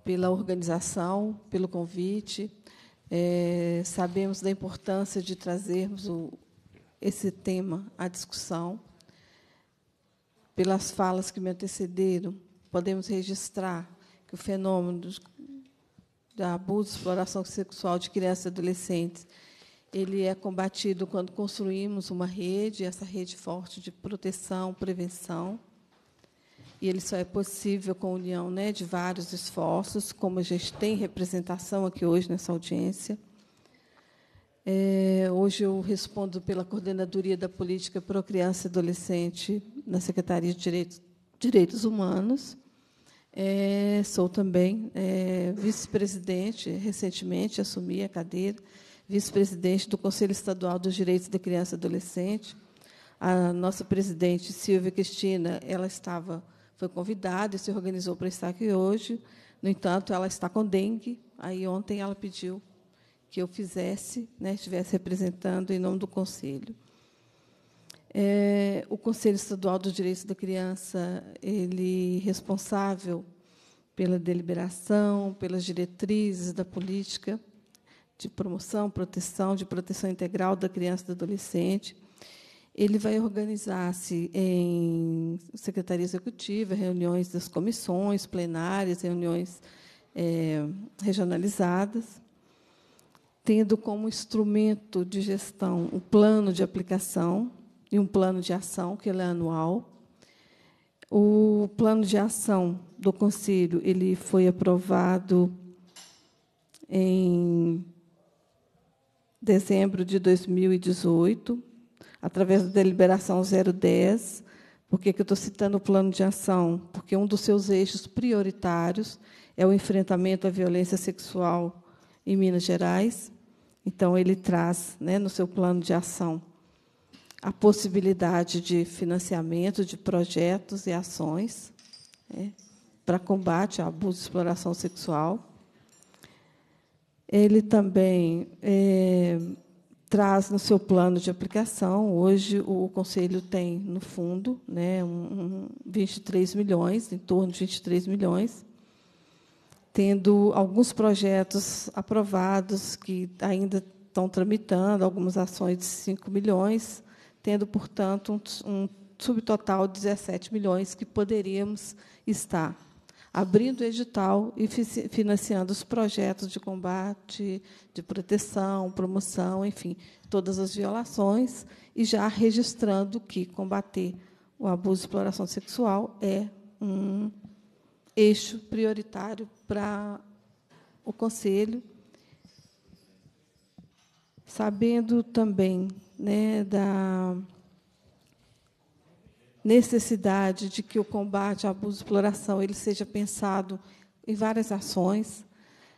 pela organização, pelo convite. É, sabemos da importância de trazermos o, esse tema à discussão pelas falas que me antecederam, podemos registrar que o fenômeno do, abuso e exploração sexual de crianças e adolescentes ele é combatido quando construímos uma rede, essa rede forte de proteção, prevenção. E ele só é possível com a união né, de vários esforços, como a gente tem representação aqui hoje nessa audiência. É, hoje eu respondo pela Coordenadoria da Política para Criança e Adolescente na Secretaria de Direitos, Direitos Humanos. É, sou também é, vice-presidente, recentemente assumi a cadeira, vice-presidente do Conselho Estadual dos Direitos da Criança e Adolescente. A nossa presidente, Silvia Cristina, ela estava, foi convidada e se organizou para estar aqui hoje. No entanto, ela está com dengue. Aí ontem ela pediu que eu fizesse, né, estivesse representando em nome do Conselho. É, o Conselho Estadual dos Direitos da Criança, ele é responsável pela deliberação, pelas diretrizes da política de promoção, proteção, de proteção integral da criança e do adolescente. Ele vai organizar-se em secretaria executiva, reuniões das comissões plenárias, reuniões é, regionalizadas tendo como instrumento de gestão um plano de aplicação e um plano de ação, que ele é anual. O plano de ação do Conselho ele foi aprovado em dezembro de 2018, através da deliberação 010. Por que, que eu estou citando o plano de ação? Porque um dos seus eixos prioritários é o enfrentamento à violência sexual em Minas Gerais. Então, ele traz né, no seu plano de ação a possibilidade de financiamento de projetos e ações né, para combate ao abuso e exploração sexual. Ele também é, traz no seu plano de aplicação. Hoje, o Conselho tem no fundo né, um, um 23 milhões, em torno de 23 milhões tendo alguns projetos aprovados que ainda estão tramitando, algumas ações de 5 milhões, tendo, portanto, um, um subtotal de 17 milhões que poderíamos estar abrindo o edital e financiando os projetos de combate, de proteção, promoção, enfim, todas as violações, e já registrando que combater o abuso e exploração sexual é um eixo prioritário para o Conselho, sabendo também né, da necessidade de que o combate ao abuso e exploração ele seja pensado em várias ações.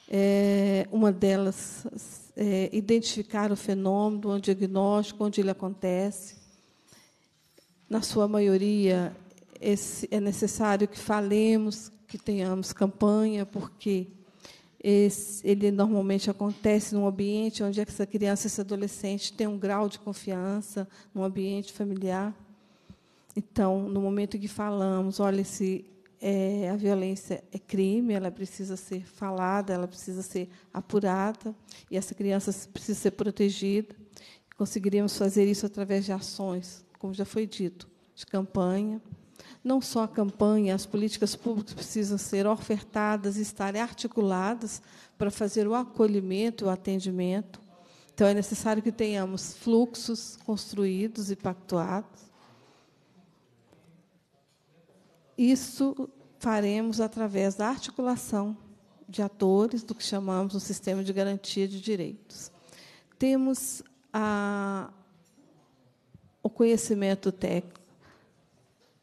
É, uma delas, é, identificar o fenômeno, o diagnóstico, onde ele acontece. Na sua maioria, esse, é necessário que falemos que tenhamos campanha, porque esse, ele normalmente acontece num ambiente onde essa criança, esse adolescente tem um grau de confiança, num ambiente familiar. Então, no momento em que falamos, olha, se é, a violência é crime, ela precisa ser falada, ela precisa ser apurada, e essa criança precisa ser protegida. Conseguiríamos fazer isso através de ações, como já foi dito, de campanha. Não só a campanha, as políticas públicas precisam ser ofertadas, estarem articuladas para fazer o acolhimento, o atendimento. Então, é necessário que tenhamos fluxos construídos e pactuados. Isso faremos através da articulação de atores do que chamamos o sistema de garantia de direitos. Temos a, o conhecimento técnico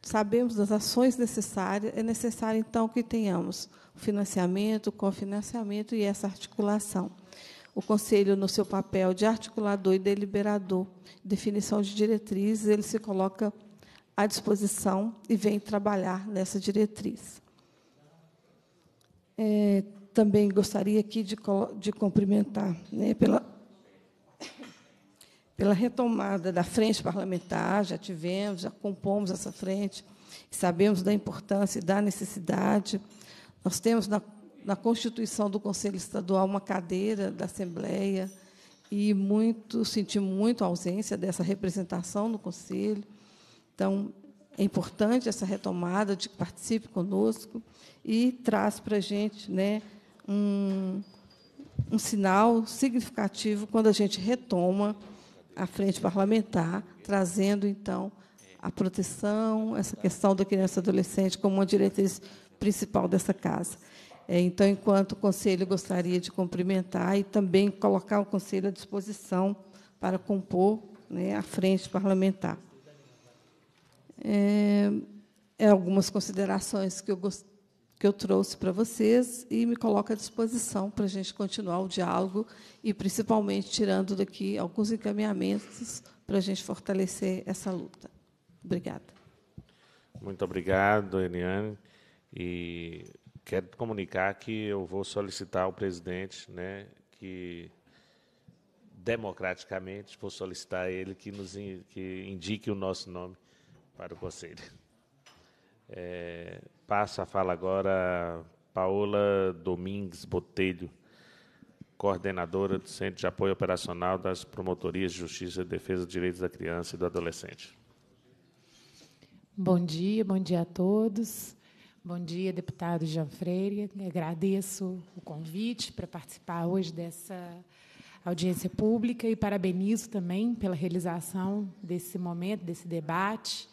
sabemos das ações necessárias, é necessário, então, que tenhamos financiamento, cofinanciamento e essa articulação. O Conselho, no seu papel de articulador e deliberador, definição de diretrizes, ele se coloca à disposição e vem trabalhar nessa diretriz. É, também gostaria aqui de, de cumprimentar né, pela, pela retomada da frente parlamentar, já tivemos, já compomos essa frente, sabemos da importância e da necessidade. Nós temos na, na constituição do Conselho Estadual uma cadeira da Assembleia e muito senti muito a ausência dessa representação no Conselho. Então, é importante essa retomada de que participe conosco e traz para a gente né, um, um sinal significativo quando a gente retoma a frente parlamentar, trazendo, então, a proteção, essa questão da criança e adolescente como uma diretriz principal dessa casa. É, então, enquanto o conselho, gostaria de cumprimentar e também colocar o conselho à disposição para compor né, a frente parlamentar. É, é algumas considerações que eu gostaria que eu trouxe para vocês e me coloco à disposição para a gente continuar o diálogo e, principalmente, tirando daqui alguns encaminhamentos para a gente fortalecer essa luta. Obrigada. Muito obrigado, Eliane. E quero comunicar que eu vou solicitar ao presidente né, que, democraticamente, vou solicitar a ele que, nos, in, que indique o nosso nome para o Conselho. É, Passa a fala agora Paola Domingues Botelho, coordenadora do Centro de Apoio Operacional das Promotorias de Justiça e Defesa dos Direitos da Criança e do Adolescente. Bom dia, bom dia a todos. Bom dia, deputado Jean Freire. Agradeço o convite para participar hoje dessa audiência pública e parabenizo também pela realização desse momento, desse debate.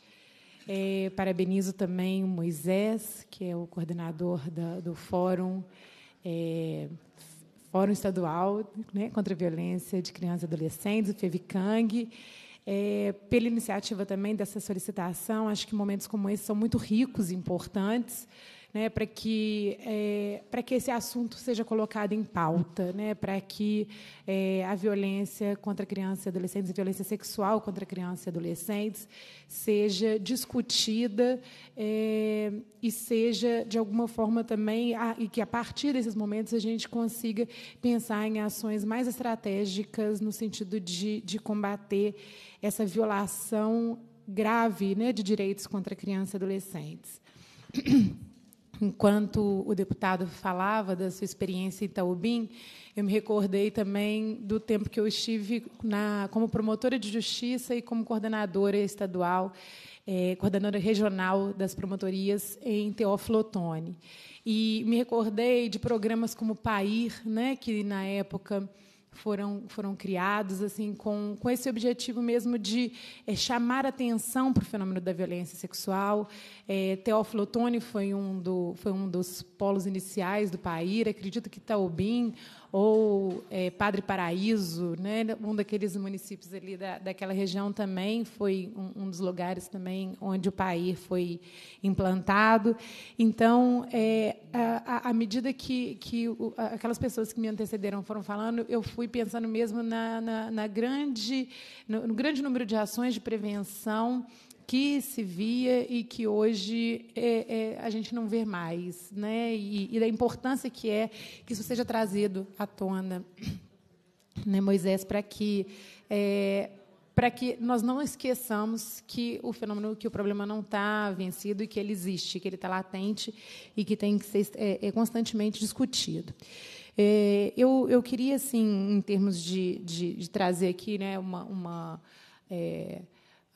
É, parabenizo também o Moisés, que é o coordenador da, do Fórum, é, Fórum Estadual né, contra a Violência de Crianças e Adolescentes, o FEVICANG, é, pela iniciativa também dessa solicitação. Acho que momentos como esse são muito ricos e importantes né, para que, é, para que esse assunto seja colocado em pauta, né, para que é, a violência contra crianças e adolescentes, a violência sexual contra crianças e adolescentes, seja discutida é, e seja, de alguma forma, também, a, e que a partir desses momentos a gente consiga pensar em ações mais estratégicas no sentido de, de combater essa violação grave né, de direitos contra crianças e adolescentes enquanto o deputado falava da sua experiência em Itaubim, eu me recordei também do tempo que eu estive na, como promotora de justiça e como coordenadora estadual, é, coordenadora regional das promotorias em Teófilo Otoni. E me recordei de programas como o PAIR, né, que na época foram, foram criados assim com, com esse objetivo mesmo de é, chamar atenção para o fenômeno da violência sexual. É, Teófilo Otoni foi um, do, foi um dos polos iniciais do PAIR, acredito que Taubim, ou é, Padre Paraíso, né? um daqueles municípios ali da, daquela região também foi um, um dos lugares também onde o PAIR foi implantado. Então, é, à medida que, que o, aquelas pessoas que me antecederam foram falando, eu fui pensando mesmo na, na, na grande, no, no grande número de ações de prevenção que se via e que hoje é, é, a gente não vê mais, né? E, e, da importância que é que isso seja trazido à tona, né, Moisés, para que é, para que nós não esqueçamos que o fenômeno, que o problema não está vencido e que ele existe, que ele está latente e que tem que ser é, é constantemente discutido. É, eu, eu queria, assim, em termos de, de, de trazer aqui, né, uma, uma é,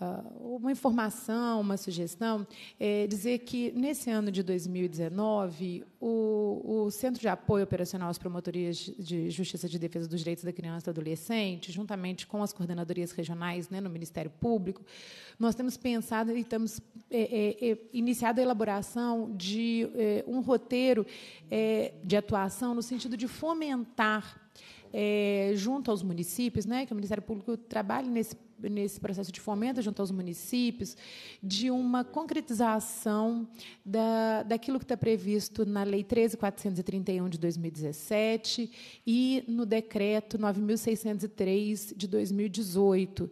ah, uma informação, uma sugestão, é dizer que, nesse ano de 2019, o, o, Centro de Apoio Operacional às Promotorias de Justiça de Defesa dos Direitos da Criança e do Adolescente, juntamente com as coordenadorias regionais né, no Ministério Público, nós temos pensado e estamos é, é, é, iniciado a elaboração de é, um roteiro é, de atuação no sentido de fomentar é, junto aos municípios, né, que o Ministério Público trabalhe nesse nesse processo de fomento junto aos municípios, de uma concretização da, daquilo que está previsto na Lei 13.431 de 2017 e no Decreto 9.603 de 2018.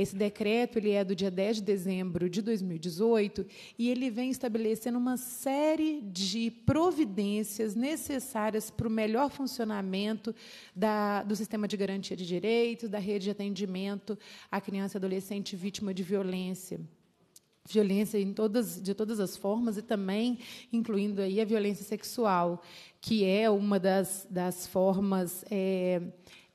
Esse decreto ele é do dia 10 de dezembro de 2018 e ele vem estabelecendo uma série de providências necessárias para o melhor funcionamento da, do sistema de garantia de direitos, da rede de atendimento à criança e adolescente vítima de violência violência em todas, de todas as formas e também incluindo aí a violência sexual, que é uma das, das formas é,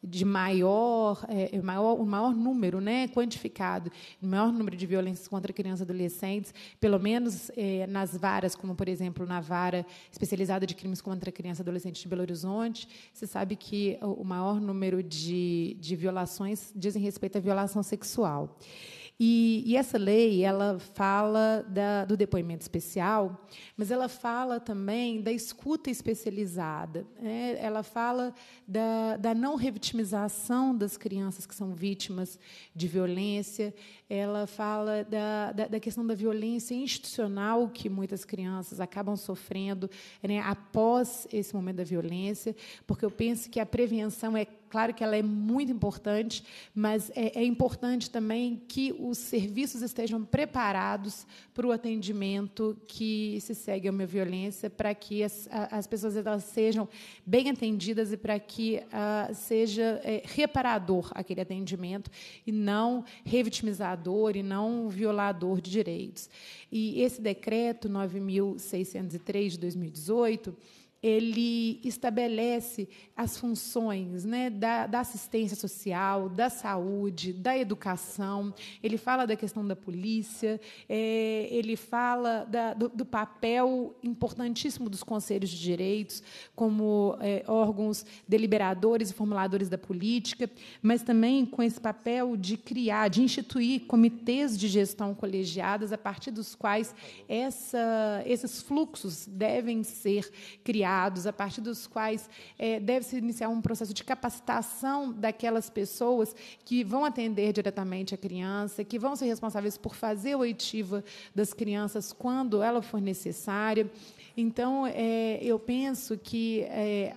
de maior, é, é maior, maior número né, quantificado, o maior número de violências contra crianças e adolescentes, pelo menos é, nas varas, como, por exemplo, na vara especializada de crimes contra crianças e adolescentes de Belo Horizonte, se sabe que o maior número de, de violações dizem respeito à violação sexual. E, e essa lei ela fala da, do depoimento especial, mas ela fala também da escuta especializada. Né? Ela fala da, da não revitimização das crianças que são vítimas de violência. Ela fala da, da, da questão da violência institucional que muitas crianças acabam sofrendo né, após esse momento da violência, porque eu penso que a prevenção é claro que ela é muito importante, mas é, é importante também que os serviços estejam preparados para o atendimento que se segue a uma violência, para que as, as pessoas elas sejam bem atendidas e para que uh, seja é, reparador aquele atendimento e não revitimizador e não violador de direitos. E esse decreto 9603 de 2018 ele estabelece as funções né, da, da, assistência social, da saúde, da educação, ele fala da questão da polícia, é, ele fala da, do, do, papel importantíssimo dos conselhos de direitos como é, órgãos deliberadores e formuladores da política, mas também com esse papel de criar, de instituir comitês de gestão colegiadas a partir dos quais essa, esses fluxos devem ser criados dados, a partir dos quais é, deve-se iniciar um processo de capacitação daquelas pessoas que vão atender diretamente a criança, que vão ser responsáveis por fazer o oitiva das crianças quando ela for necessária. Então, é, eu penso que é,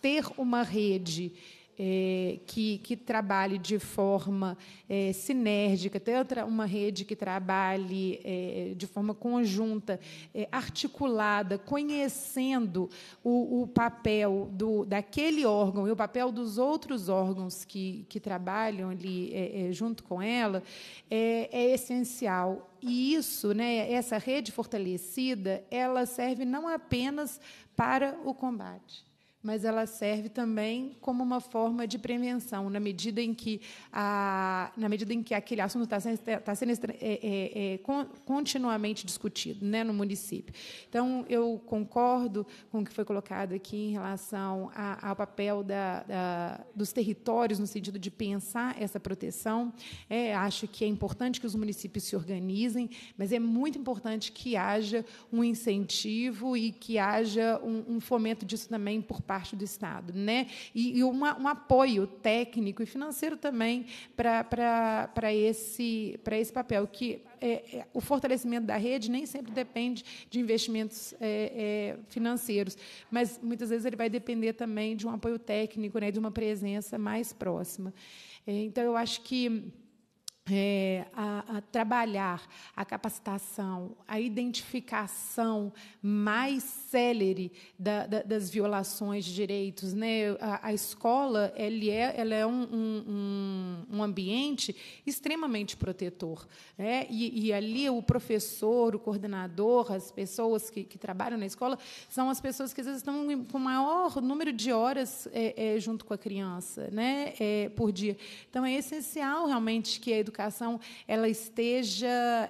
ter uma rede é, que, que, trabalhe de forma é, sinérgica, ter uma rede que trabalhe é, de forma conjunta, é, articulada, conhecendo o, o papel do, daquele órgão e o papel dos outros órgãos que, que trabalham ali é, é, junto com ela, é essencial. E isso, né, essa rede fortalecida, ela serve não apenas para o combate mas ela serve também como uma forma de prevenção, na medida em que, a, na medida em que aquele assunto está sendo, está sendo é, é, é continuamente discutido né, no município. Então, eu concordo com o que foi colocado aqui em relação a, ao papel da, da, dos territórios, no sentido de pensar essa proteção. É, acho que é importante que os municípios se organizem, mas é muito importante que haja um incentivo e que haja um, um fomento disso também por parte parte do Estado, né? E, e uma, um apoio técnico e financeiro também para esse, esse papel, que é, é, o fortalecimento da rede nem sempre depende de investimentos é, é, financeiros, mas muitas vezes ele vai depender também de um apoio técnico, né, de uma presença mais próxima. É, então, eu acho que é, a, a, trabalhar a capacitação, a identificação mais célere da, da, das violações de direitos. Né? A, a escola ele é, ela é um, um, um ambiente extremamente protetor. Né? E, e, ali o professor, o coordenador, as pessoas que, que, trabalham na escola são as pessoas que, às vezes, estão com o maior número de horas é, é, junto com a criança né? É, por dia. Então, é essencial, realmente, que a educação educação ela esteja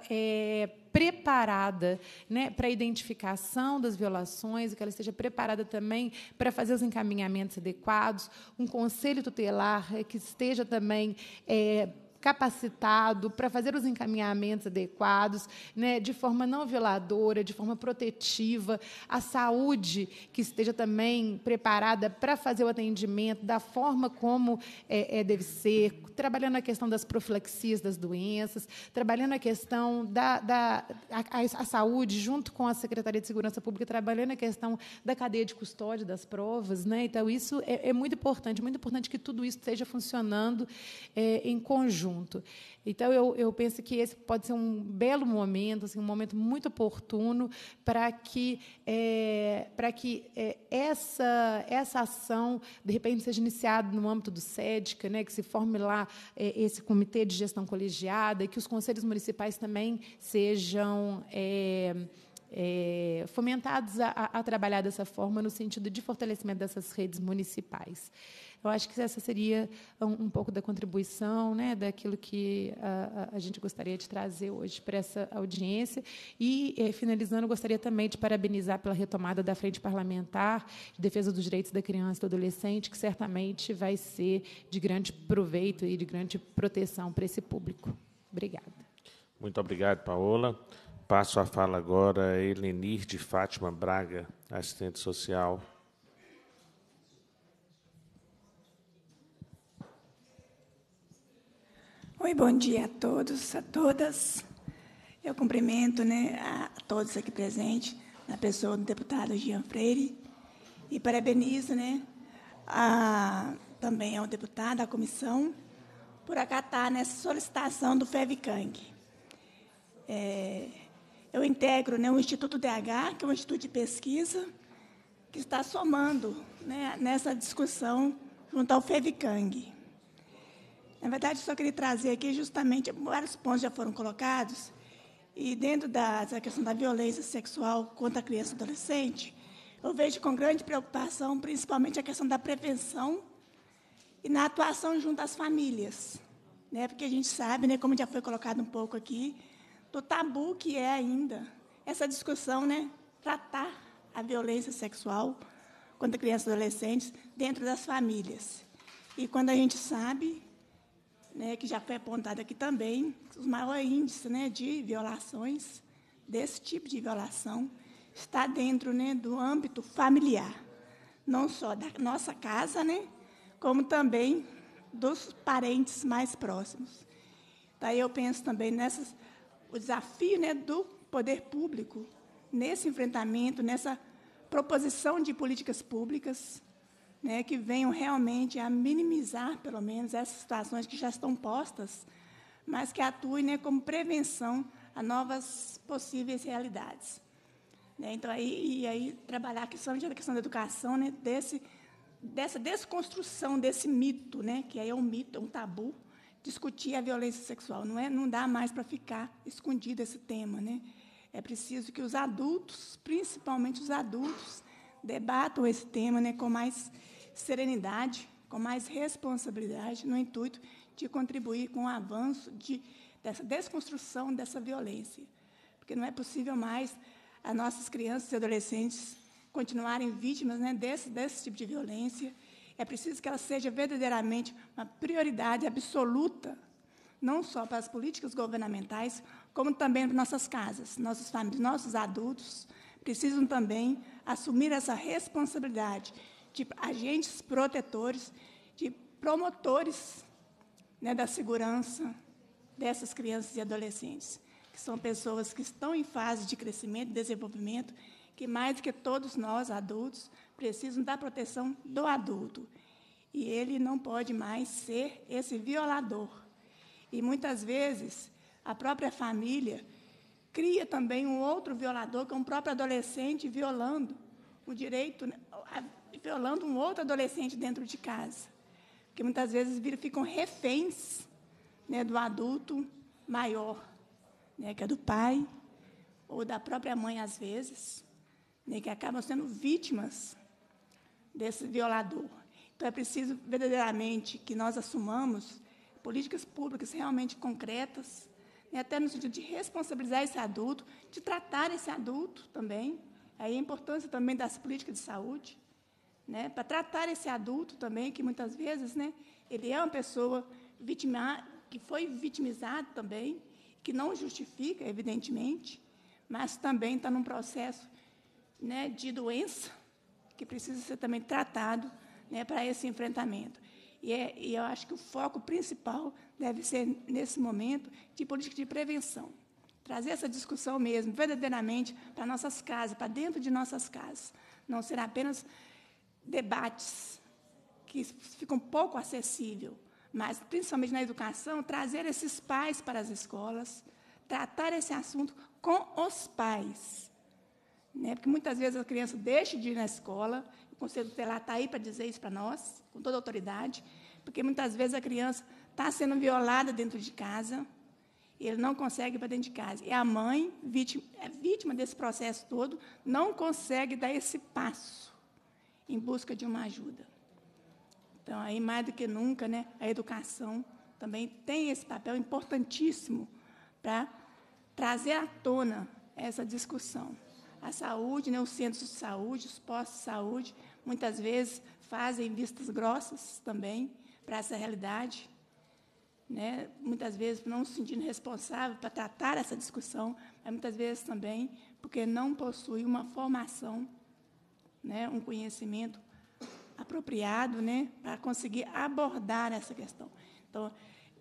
é, preparada né, para a identificação das violações, que ela esteja preparada também para fazer os encaminhamentos adequados, um conselho tutelar é, que esteja também é, capacitado para fazer os encaminhamentos adequados, né, de forma não violadora, de forma protetiva, a saúde que esteja também preparada para fazer o atendimento da forma como é, é, deve ser, trabalhando a questão das profilaxias das doenças, trabalhando a questão da, da a, a saúde junto com a Secretaria de Segurança Pública, trabalhando a questão da cadeia de custódia das provas, né? Então isso é, é muito importante, muito importante que tudo isso esteja funcionando é, em conjunto junto. Então, eu, eu penso que esse pode ser um belo momento, assim, um momento muito oportuno para que, é, para que é, essa, essa ação, de repente, seja iniciada no âmbito do SEDCA, né, que se forme lá é, esse comitê de gestão colegiada e que os conselhos municipais também sejam. É, é fomentados a, a, trabalhar dessa forma no sentido de fortalecimento dessas redes municipais. Eu acho que essa seria um, um pouco da contribuição, né, daquilo que a, a, gente gostaria de trazer hoje para essa audiência. E, é, finalizando, gostaria também de parabenizar pela retomada da Frente Parlamentar de Defesa dos Direitos da Criança e do Adolescente, que certamente vai ser de grande proveito e de grande proteção para esse público. Obrigada. Muito obrigado, Paola. Passo a fala agora a Elenir de Fátima Braga, assistente social Oi, bom dia a todos, a todas. Eu cumprimento né, a todos aqui presentes, na pessoa do deputado Jean Freire, e parabenizo né, a, também ao deputado, à comissão, por acatar nessa solicitação do FEVCANG. É, eu integro né, o Instituto DH, que é um instituto de pesquisa, que está somando né, nessa discussão junto ao FEVCANG. Na verdade, só queria trazer aqui justamente vários pontos já foram colocados e dentro da, questão da violência sexual contra a criança e adolescente, eu vejo com grande preocupação, principalmente a questão da prevenção e na atuação junto às famílias, né? Porque a gente sabe, né, como já foi colocado um pouco aqui, do tabu que é ainda essa discussão, né, tratar a violência sexual contra crianças e adolescentes dentro das famílias. E quando a gente sabe né, que já foi apontado aqui também, os maiores índices né, de violações, desse tipo de violação, está dentro né, do âmbito familiar, não só da nossa casa, né, como também dos parentes mais próximos. Daí tá, eu penso também nessas, o desafio né, do poder público nesse enfrentamento, nessa proposição de políticas públicas né, que venham realmente a minimizar, pelo menos, essas situações que já estão postas, mas que atuem né, como prevenção a novas possíveis realidades. Né, então, aí, e aí trabalhar a questão, a questão da educação, né, desse, dessa desconstrução desse mito, né, que aí é um mito, é um tabu, discutir a violência sexual. Não, é, não dá mais para ficar escondido esse tema. Né? É preciso que os adultos, principalmente os adultos, debatam esse tema né, com mais serenidade, com mais responsabilidade, no intuito de contribuir com o avanço de, dessa desconstrução dessa violência. Porque não é possível mais as nossas crianças e adolescentes continuarem vítimas né, desse, desse tipo de violência. É preciso que ela seja verdadeiramente uma prioridade absoluta, não só para as políticas governamentais, como também para nossas casas, nossos famílias, nossos adultos precisam também assumir essa responsabilidade de agentes protetores, de promotores né, da segurança dessas crianças e adolescentes, que são pessoas que estão em fase de crescimento e desenvolvimento, que mais que todos nós adultos precisam da proteção do adulto. E ele não pode mais ser esse violador. E muitas vezes a própria família cria também um outro violador, que é um próprio adolescente violando o direito né, violando um outro adolescente dentro de casa. Porque muitas vezes viram, ficam reféns né, do adulto maior, né, que é do pai, ou da própria mãe, às vezes, né, que acabam sendo vítimas desse violador. Então, é preciso verdadeiramente que nós assumamos políticas públicas realmente concretas, né, até no sentido de responsabilizar esse adulto, de tratar esse adulto também. Aí é a importância também das políticas de saúde, né, para tratar esse adulto também, que muitas vezes né, ele é uma pessoa que foi vitimizado também, que não justifica, evidentemente, mas também está num processo né, de doença que precisa ser também tratado né, para esse enfrentamento. E, é, e eu acho que o foco principal deve ser, nesse momento, de política de prevenção. Trazer essa discussão mesmo, verdadeiramente, para nossas casas, para dentro de nossas casas. Não será apenas debates que ficam pouco acessíveis, mas principalmente na educação, trazer esses pais para as escolas, tratar esse assunto com os pais. Né? Porque muitas vezes a criança deixa de ir na escola, o Conselho Tutelar está aí para dizer isso para nós, com toda autoridade, porque muitas vezes a criança está sendo violada dentro de casa, e ele não consegue ir para dentro de casa. E a mãe, vítima, é vítima desse processo todo, não consegue dar esse passo em busca de uma ajuda. Então, aí mais do que nunca, né, a educação também tem esse papel importantíssimo para trazer à tona essa discussão. A saúde, né, os centros de saúde, os postos de saúde, muitas vezes fazem vistas grossas também para essa realidade, né? muitas vezes não se sentindo responsável para tratar essa discussão, mas muitas vezes também porque não possui uma formação né, um conhecimento apropriado né, para conseguir abordar essa questão. Então,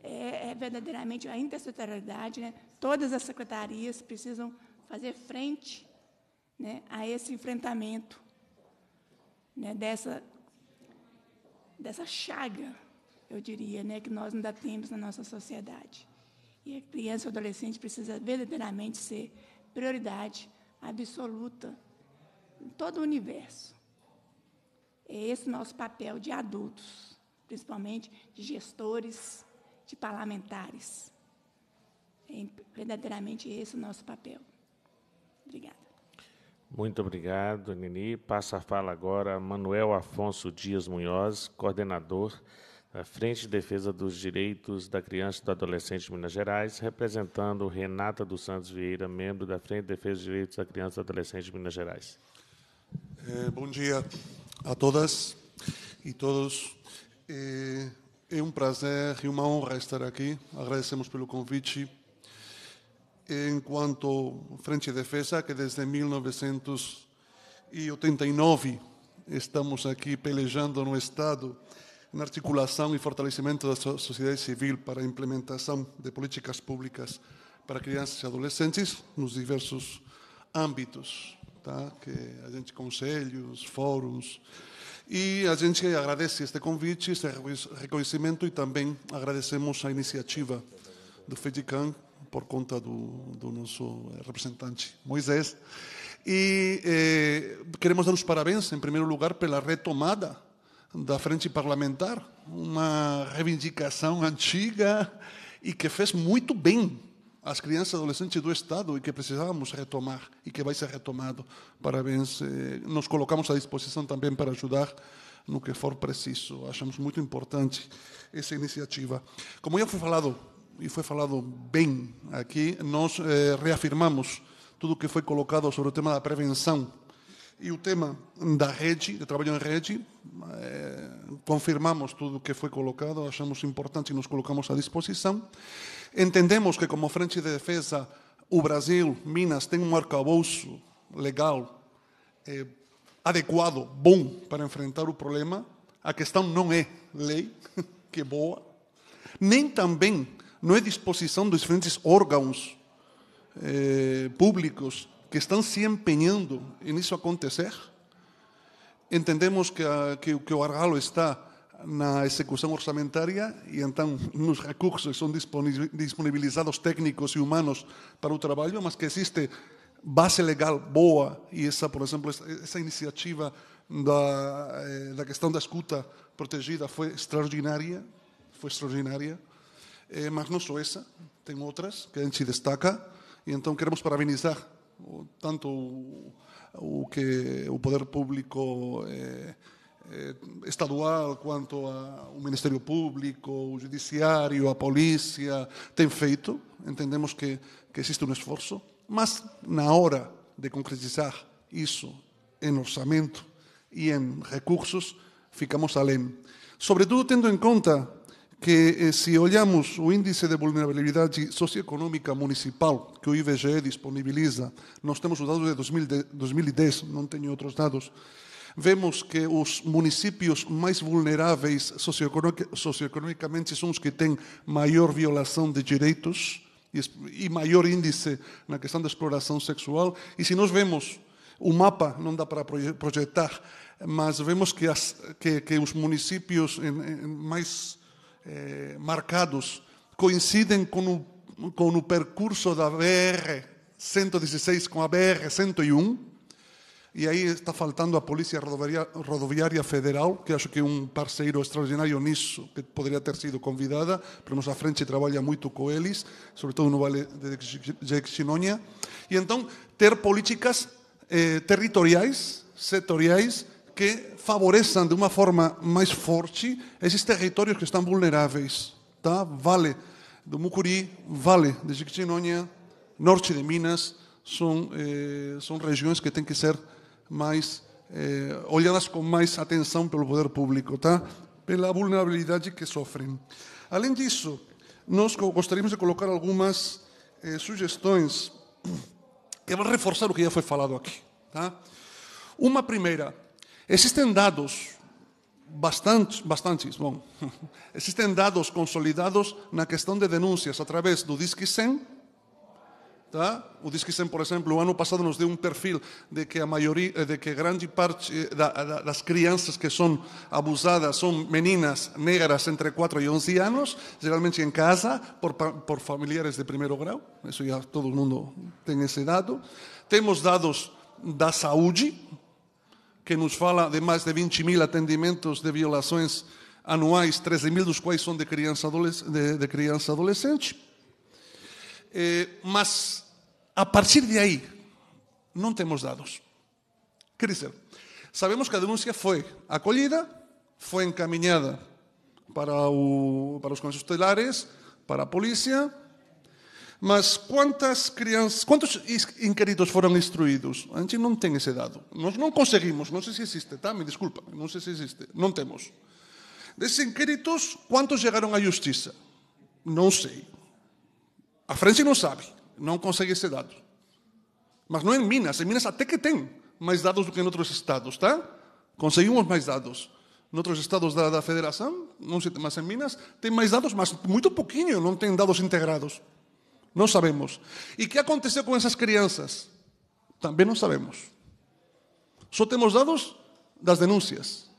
é, é verdadeiramente a intersetorialidade, né, todas as secretarias precisam fazer frente né, a esse enfrentamento né, dessa, dessa chaga, eu diria, né, que nós ainda temos na nossa sociedade. E a criança e o adolescente precisa verdadeiramente ser prioridade absoluta em todo o universo. É esse nosso papel de adultos, principalmente de gestores, de parlamentares. É verdadeiramente esse o nosso papel. Obrigada. Muito obrigado, Nini. Passa a fala agora a Manuel Afonso Dias Munhoz, coordenador da Frente de Defesa dos Direitos da Criança e do Adolescente de Minas Gerais, representando Renata dos Santos Vieira, membro da Frente de Defesa dos Direitos da Criança e do Adolescente de Minas Gerais. Eh, bom dia a todas e todos. Eh, é um prazer e é uma honra estar aqui. Agradecemos pelo convite. Enquanto eh, Frente de Defesa, que desde 1989 estamos aqui pelejando no Estado na articulação e fortalecimento da sociedade civil para a implementação de políticas públicas para crianças e adolescentes nos diversos âmbitos tá? que a gente conselhos, fóruns. E a gente agradece este convite, este reconhecimento e também agradecemos a iniciativa do FEDICAN por conta do, do nosso eh, representante Moisés. E eh, queremos dar os parabéns, em primeiro lugar, pela retomada da Frente Parlamentar, uma reivindicação antiga e que fez muito bem as crianças e adolescentes do Estado e que precisávamos retomar e que vai ser retomado. Parabéns. Eh, nos colocamos à disposição também para ajudar no que for preciso. Achamos muito importante essa iniciativa. Como já foi falado, e foi falado bem aqui, nós eh, reafirmamos tudo o que foi colocado sobre o tema da prevenção e o tema da rede, de trabalho em rede, eh, confirmamos tudo o que foi colocado, achamos importante e nos colocamos à disposição. Entendemos que, como frente de defesa, o Brasil, Minas, tem um arcabouço legal é, adequado, bom para enfrentar o problema. A questão não é lei, que é boa, nem também não é disposição dos diferentes órgãos é, públicos que estão se empenhando em isso acontecer. Entendemos que, a, que, que o argalo está na execução orçamentária e então nos recursos que são disponibilizados técnicos e humanos para o trabalho, mas que existe base legal boa e essa, por exemplo, essa iniciativa da, eh, da questão da escuta protegida foi extraordinária, foi extraordinária, eh, mas não só essa, tem outras que a gente destaca e então queremos parabenizar tanto o, o que o poder público eh, eh, estadual quanto ao Ministério Público, o Judiciário, a Polícia, tem feito. Entendemos que, que existe um esforço, mas na hora de concretizar isso em orçamento e em recursos, ficamos além. Sobretudo tendo em conta que, eh, se olhamos o índice de vulnerabilidade socioeconômica municipal que o IBGE disponibiliza, nós temos os dados de 2010, não tenho outros dados, vemos que os municípios mais vulneráveis socioeconomicamente são os que têm maior violação de direitos e maior índice na questão da exploração sexual. E se nós vemos o mapa, não dá para projetar, mas vemos que, as, que, que os municípios mais eh, marcados coincidem com o, com o percurso da BR 116 com a BR 101 e aí está faltando a Polícia Rodoviária Federal, que acho que é um parceiro extraordinário nisso, que poderia ter sido convidada, pero a frente trabalha muito com eles, sobretudo no Vale de Xinônia. E então, ter políticas eh, territoriais, setoriais, que favoreçam de uma forma mais forte esses territórios que estão vulneráveis. Tá? Vale do Mucuri, Vale de Xinônia, Norte de Minas, são, eh, são regiões que têm que ser mais, eh, olhadas com mais atenção pelo poder público, tá? pela vulnerabilidade que sofrem. Além disso, nós gostaríamos de colocar algumas eh, sugestões que vão reforçar o que já foi falado aqui. Tá? Uma primeira, existem dados bastantes, bastantes, bom, existem dados consolidados na questão de denúncias através do Disque 100 Tá? O Disque por exemplo, o ano passado nos deu um perfil de que a maioria, eh, de que grande parte eh, da, da, das crianças que são abusadas são meninas negras entre 4 e 11 anos, geralmente em casa, por, por familiares de primeiro grau. Isso já todo mundo tem esse dado. Temos dados da saúde, que nos fala de mais de 20 mil atendimentos de violações anuais, 13 mil dos quais são de criança, adolesc de, de criança adolescente. Eh, mas a partir de aí, não temos dados. Quer dizer, sabemos que a denúncia foi acolhida, foi encaminhada para, o, para os conselhos telares, para a polícia, mas quantas crianças, quantos inquéritos foram instruídos? A gente não tem esse dado. Nós não conseguimos, não sei se existe, tá? Me desculpa, não sei se existe, não temos. Desses inquéritos, quantos chegaram à justiça? Não sei. A França não sabe não consegue esse dado. Mas não em Minas, em Minas até que tem mais dados do que em outros estados, tá? Conseguimos mais dados. Em outros estados da, da federação, não se, mas em Minas, tem mais dados, mas muito pouquinho, não tem dados integrados. Não sabemos. E o que aconteceu com essas crianças? Também não sabemos. Só temos dados das denúncias.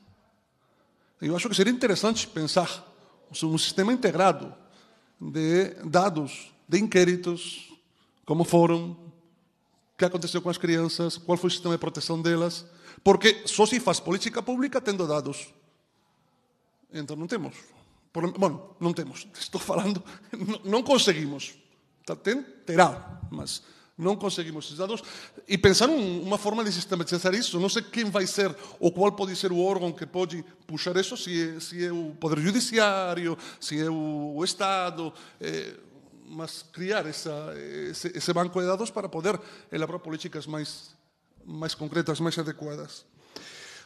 Eu acho que seria interessante pensar um sistema integrado de dados, de inquéritos, como foram? O que aconteceu com as crianças? Qual foi o sistema de proteção delas? Porque só se faz política pública tendo dados. Então não temos. Bom, não temos. Estou falando, não conseguimos. Terá, mas não conseguimos esses dados. E pensar uma forma de sistematizar isso. Não sei quem vai ser ou qual pode ser o órgão que pode puxar isso, se é, se é o Poder Judiciário, se é o Estado. Eh, mas criar esse, banco de dados para poder elaborar políticas mais, mais concretas, mais adequadas.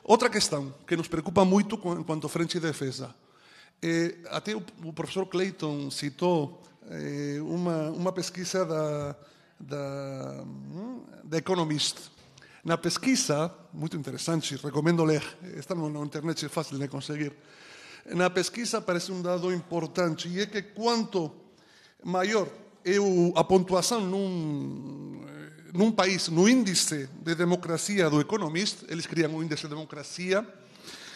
Outra questão que nos preocupa muito quanto frente de defesa. É, eh, até o, o, professor Clayton citou eh, uma, uma pesquisa da, da, mm, da Economist. Na pesquisa, muito interessante, recomendo ler, está na internet, é fácil de conseguir. Na pesquisa aparece um dado importante, e é que quanto maior é a pontuação num, num país, no índice de democracia do Economist, eles criam um índice de democracia,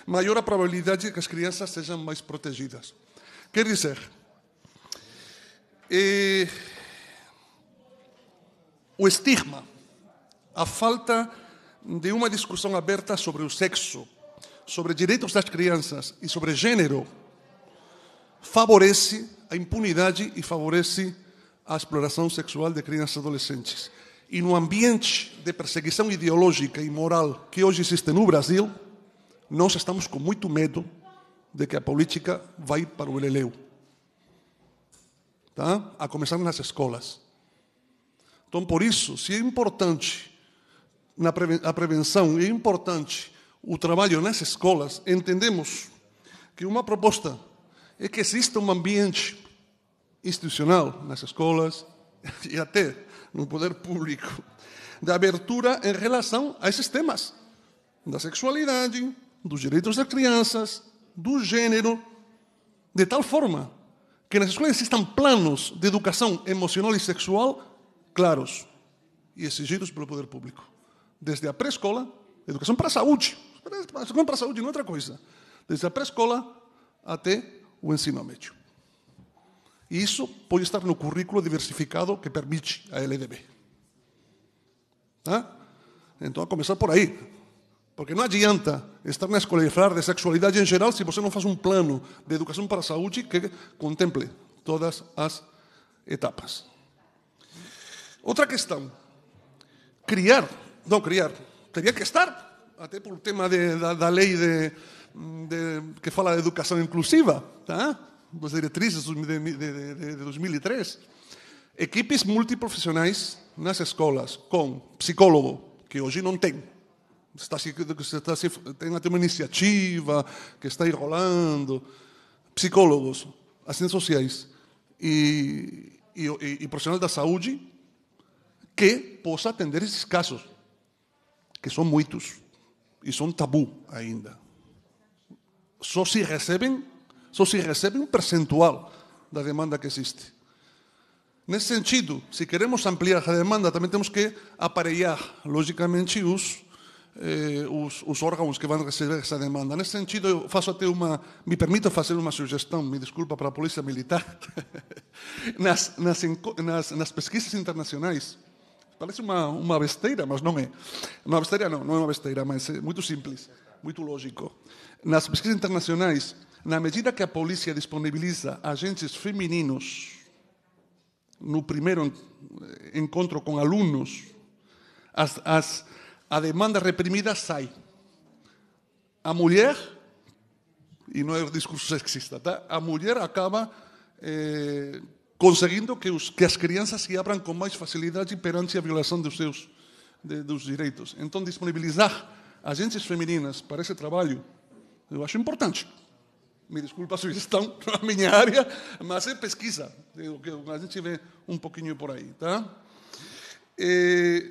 maior a probabilidade de que as crianças sejam mais protegidas. Quer dizer, eh, o estigma, a falta de uma discussão aberta sobre o sexo, sobre direitos das crianças e sobre gênero, favorece a impunidade e favorece a exploração sexual de crianças e adolescentes. E no ambiente de perseguição ideológica e moral que hoje existe no Brasil, nós estamos com muito medo de que a política vai para o eleleu. Tá? A começar nas escolas. Então, por isso, se é importante na preven a prevenção, é importante o trabalho nas escolas, entendemos que uma proposta é que exista um ambiente institucional nas escolas e até no poder público de abertura em relação a esses temas da sexualidade, dos direitos das crianças, do gênero, de tal forma que nas escolas existam planos de educação emocional e sexual claros e exigidos pelo poder público. Desde a pré-escola, educação para a saúde. Educação para a saúde não é outra coisa. Desde a pré-escola até o ensino médio. E isso pode estar no currículo diversificado que permite a LDB. Tá? ¿Ah? Então, a começar por aí. Porque não adianta estar na escola e falar de sexualidade em geral se você não faz um plano de educação para a saúde que contemple todas as etapas. Outra questão. Criar, não criar, teria que estar, até por tema de, da, da lei de, de, que fala de educação inclusiva, tá? das diretrizes de, de, de 2003. Equipes multiprofissionais nas escolas, com psicólogo, que hoje não tem, está está tem até uma iniciativa que está enrolando, psicólogos, assistentes sociais e, e, e, e profissionais da saúde que possa atender esses casos, que são muitos e são tabu ainda só se recebem, só se recebe um percentual da demanda que existe. Nesse sentido, se queremos ampliar a demanda, também temos que aparelhar, logicamente, os, eh, os, os, órgãos que vão receber essa demanda. Nesse sentido, eu faço até uma. Me permito fazer uma sugestão, me desculpa para a Polícia Militar. nas, nas, nas, nas pesquisas internacionais, parece uma, uma besteira, mas não é. Uma besteira não, não é uma besteira, mas é muito simples, muito lógico. Nas pesquisas internacionais, na medida que a polícia disponibiliza agentes femininos no primeiro encontro com alunos, as, as, a demanda reprimida sai. A mulher, e não é o discurso sexista, tá? a mulher acaba eh, conseguindo que, os, que as crianças se abram com mais facilidade perante a violação dos seus de, dos direitos. Então, disponibilizar agentes femininas para esse trabalho eu acho importante. Me desculpa a sugestão, não minha área, mas é pesquisa. É a gente vê um pouquinho por aí. Tá? Eh,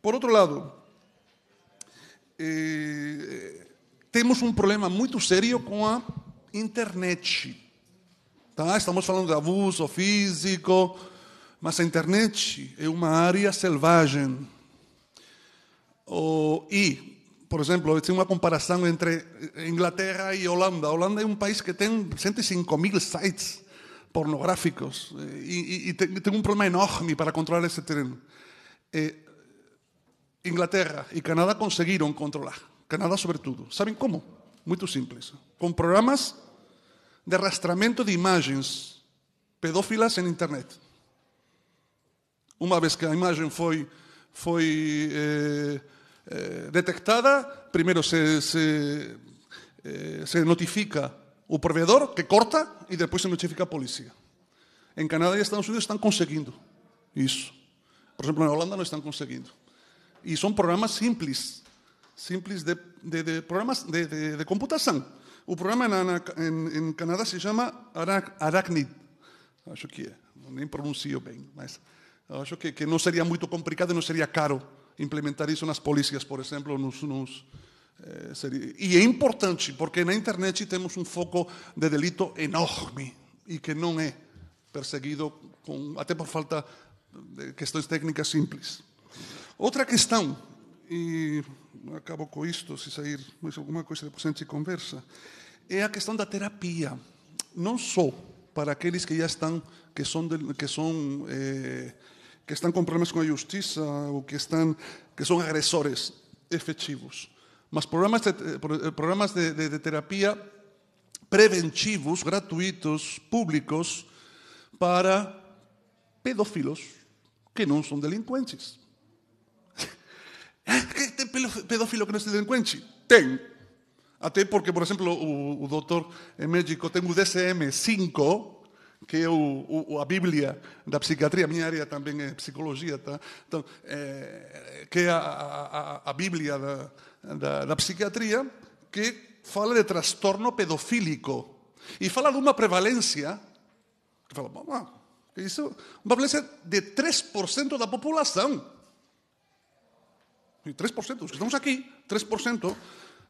por outro lado, eh, eh, temos um problema muito sério com a internet. Tá? Estamos falando de abuso físico, mas a internet é uma área selvagem. O, e por exemplo, tem uma comparação entre eh, Inglaterra e Holanda. A Holanda é um país que tem 105 mil sites pornográficos e, e, e tem, tem, um problema enorme para controlar esse terreno. E eh, Inglaterra e Canadá conseguiram controlar. Canadá, sobretudo. Sabem como? Muito simples. Com programas de arrastramento de imagens pedófilas em internet. Uma vez que a imagem foi, foi eh, eh, detectada, primero se, se, eh, se, notifica o proveedor, que corta, e depois se notifica a polícia. Em Canadá e Estados Unidos estão conseguindo isso. Por exemplo, na Holanda não estão conseguindo. E são programas simples, simples de, de, de programas de, de, de, computação. O programa em, em, Canadá se chama Arachnid. Acho ah, que é. Nem pronuncio bem, mas acho que, que não seria muito complicado e não seria caro implementar isso nas polícias, por exemplo, nos, nos eh, seria... e é importante, porque na internet temos um foco de delito enorme e que não é perseguido com, até por falta de questões técnicas simples. Outra questão, e acabo com isto, se sair mais alguma coisa, depois a gente conversa, é a questão da terapia. Não só para aqueles que já estão, que são, que são eh, que estão com problemas com a justiça ou que, estão que são agressores efetivos Mas programas de, eh, eh, programas de, de, de terapia preventivos, gratuitos, públicos, para pedófilos que não são delinquentes que pedófilo que não é delinquente tem Até porque, por exemplo, o, o doutor em eh, México tem o DSM-5, que é o, o, a Bíblia da psiquiatria, a minha área também é psicologia, tá? então, é, que é a, a, a Bíblia da, da, da, psiquiatria, que fala de transtorno pedofílico. E fala de uma prevalência, que fala, ah, isso, uma prevalência de 3% da população. E 3%, os que estamos aqui, 3%.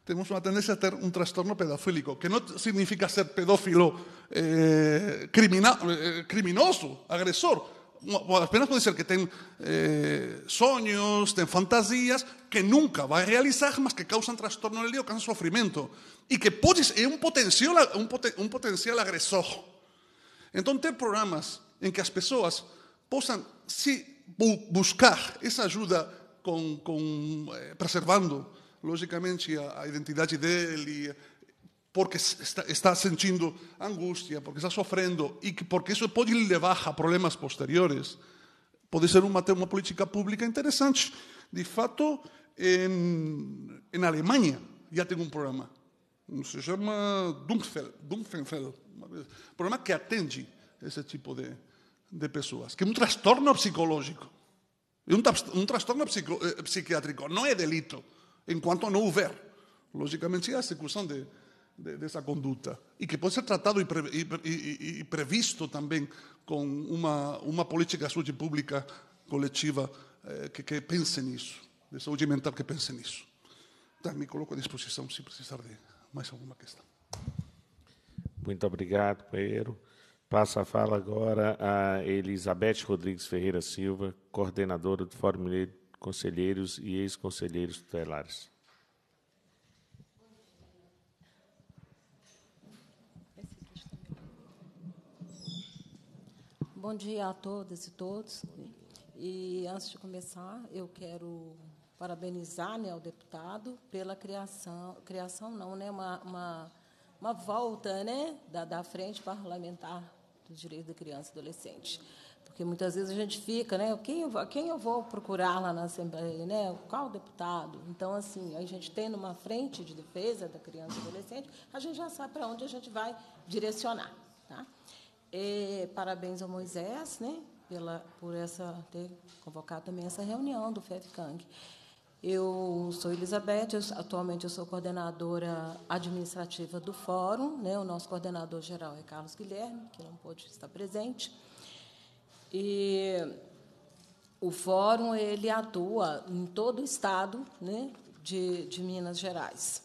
tenemos una tendencia a tener un trastorno pedofílico, que no significa ser pedófilo eh, criminal, eh, criminoso, agresor. O apenas puede ser que tenga eh, sueños, tenga fantasías que nunca va a realizar, más que causan trastorno en lío, causan sufrimiento. Y que podes, ser un potencial, un, potencial agresor. Entonces, hay programas en que las personas puedan buscar esa ayuda con preservando logicamente a, identidade dele, porque está, está sentindo angústia, porque está sofrendo, e que porque isso pode levar a problemas posteriores, pode ser uma, uma política pública interessante. De fato, em, em Alemanha já tem um programa, se chama dunkfeld um programa que atende esse tipo de, de pessoas, que é um transtorno psicológico. É um, um transtorno psico, eh, psiquiátrico, não é delito enquanto não houver, logicamente, a execução de, de, dessa conduta. E que pode ser tratado e, pre, e, e previsto também com uma, uma política de saúde pública coletiva eh, que, que pense nisso, de saúde mental que pense nisso. Então, me coloco à disposição se precisar de mais alguma questão. Muito obrigado, Pedro. Passa a fala agora a Elizabeth Rodrigues Ferreira Silva, coordenadora do Fórum Mineiro conselheiros e ex-conselheiros tutelares. Bom dia a todas e todos. E antes de começar, eu quero parabenizar né, deputado pela criação, criação não, né, uma, uma, uma volta né, da, da frente parlamentar dos direitos da criança e adolescente. Porque muitas vezes a gente fica, né? Quem eu, vou, quem eu vou procurar lá na Assembleia, né? Qual deputado? Então, assim, a gente tendo uma frente de defesa da criança e adolescente, a gente já sabe para onde a gente vai direcionar. Tá? E, é, parabéns ao Moisés, né? Pela, por essa ter convocado também essa reunião do FEDCANG. Eu sou Elizabeth, eu, atualmente eu sou coordenadora administrativa do Fórum, né? o nosso coordenador geral é Carlos Guilherme, que não pôde estar presente. E o fórum ele atua em todo o estado né, de, de Minas Gerais.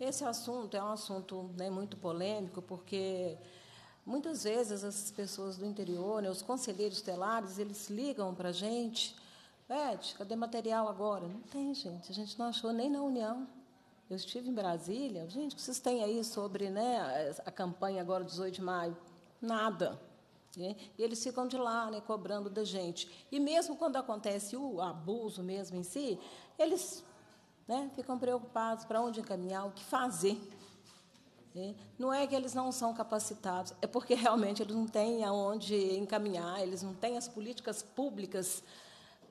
Esse assunto é um assunto né, muito polêmico, porque muitas vezes as pessoas do interior, né, os conselheiros telares, eles ligam para a gente, Ed, cadê material agora? Não tem, gente. A gente não achou nem na União. Eu estive em Brasília. Gente, o que vocês têm aí sobre né, a campanha agora, 18 de maio? Nada. Né? E eles ficam de lá, né, cobrando da gente. E mesmo quando acontece o abuso mesmo em si, eles né, ficam preocupados para onde encaminhar, o que fazer. Né? Não é que eles não são capacitados, é porque realmente eles não têm aonde encaminhar, eles não têm as políticas públicas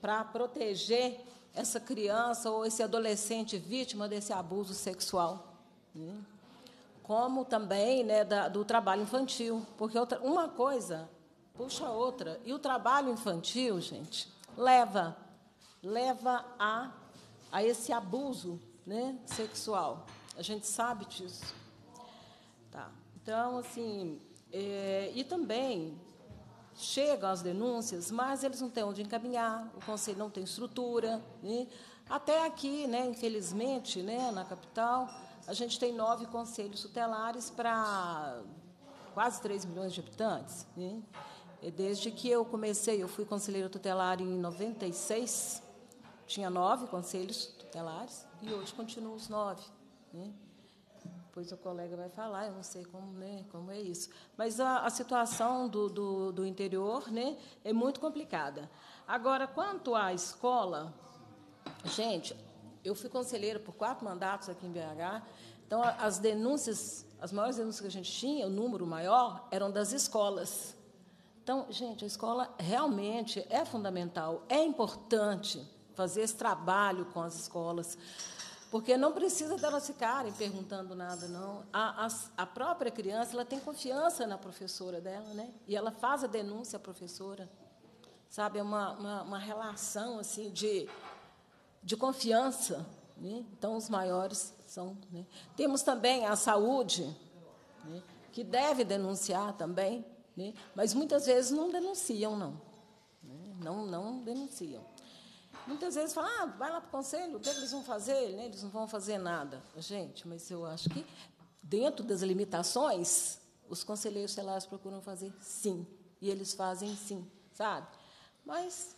para proteger essa criança ou esse adolescente vítima desse abuso sexual. Né? como também né, da, do trabalho infantil, porque outra, uma coisa puxa a outra. E o trabalho infantil, gente, leva, leva a, a esse abuso né, sexual. A gente sabe disso. Tá. Então, assim, é, e também chegam as denúncias, mas eles não têm onde encaminhar, o conselho não tem estrutura. Né? Até aqui, né, infelizmente, né, na capital, a gente tem nove conselhos tutelares para quase 3 milhões de habitantes. Né? Desde que eu comecei, eu fui conselheira tutelar em 96, tinha nove conselhos tutelares e hoje continuam os nove. Né? Depois o colega vai falar, eu não sei como, né, como é isso. Mas a, a situação do, do, do interior né, é muito complicada. Agora, quanto à escola, gente, eu fui conselheira por quatro mandatos aqui em BH, então as denúncias, as maiores denúncias que a gente tinha, o número maior, eram das escolas. Então, gente, a escola realmente é fundamental, é importante fazer esse trabalho com as escolas, porque não precisa delas ficarem perguntando nada, não. A, a, a, própria criança ela tem confiança na professora dela, né? E ela faz a denúncia à professora, sabe? É uma, uma, uma relação assim de de confiança. Né? Então, os maiores são. Né? Temos também a saúde, né? que deve denunciar também, né? mas muitas vezes não denunciam, não. Né? Não, não denunciam. Muitas vezes falam, ah, vai lá para o conselho, o é que eles vão fazer? Né? Eles não vão fazer nada. Gente, mas eu acho que, dentro das limitações, os conselheiros celulares procuram fazer sim. E eles fazem sim, sabe? Mas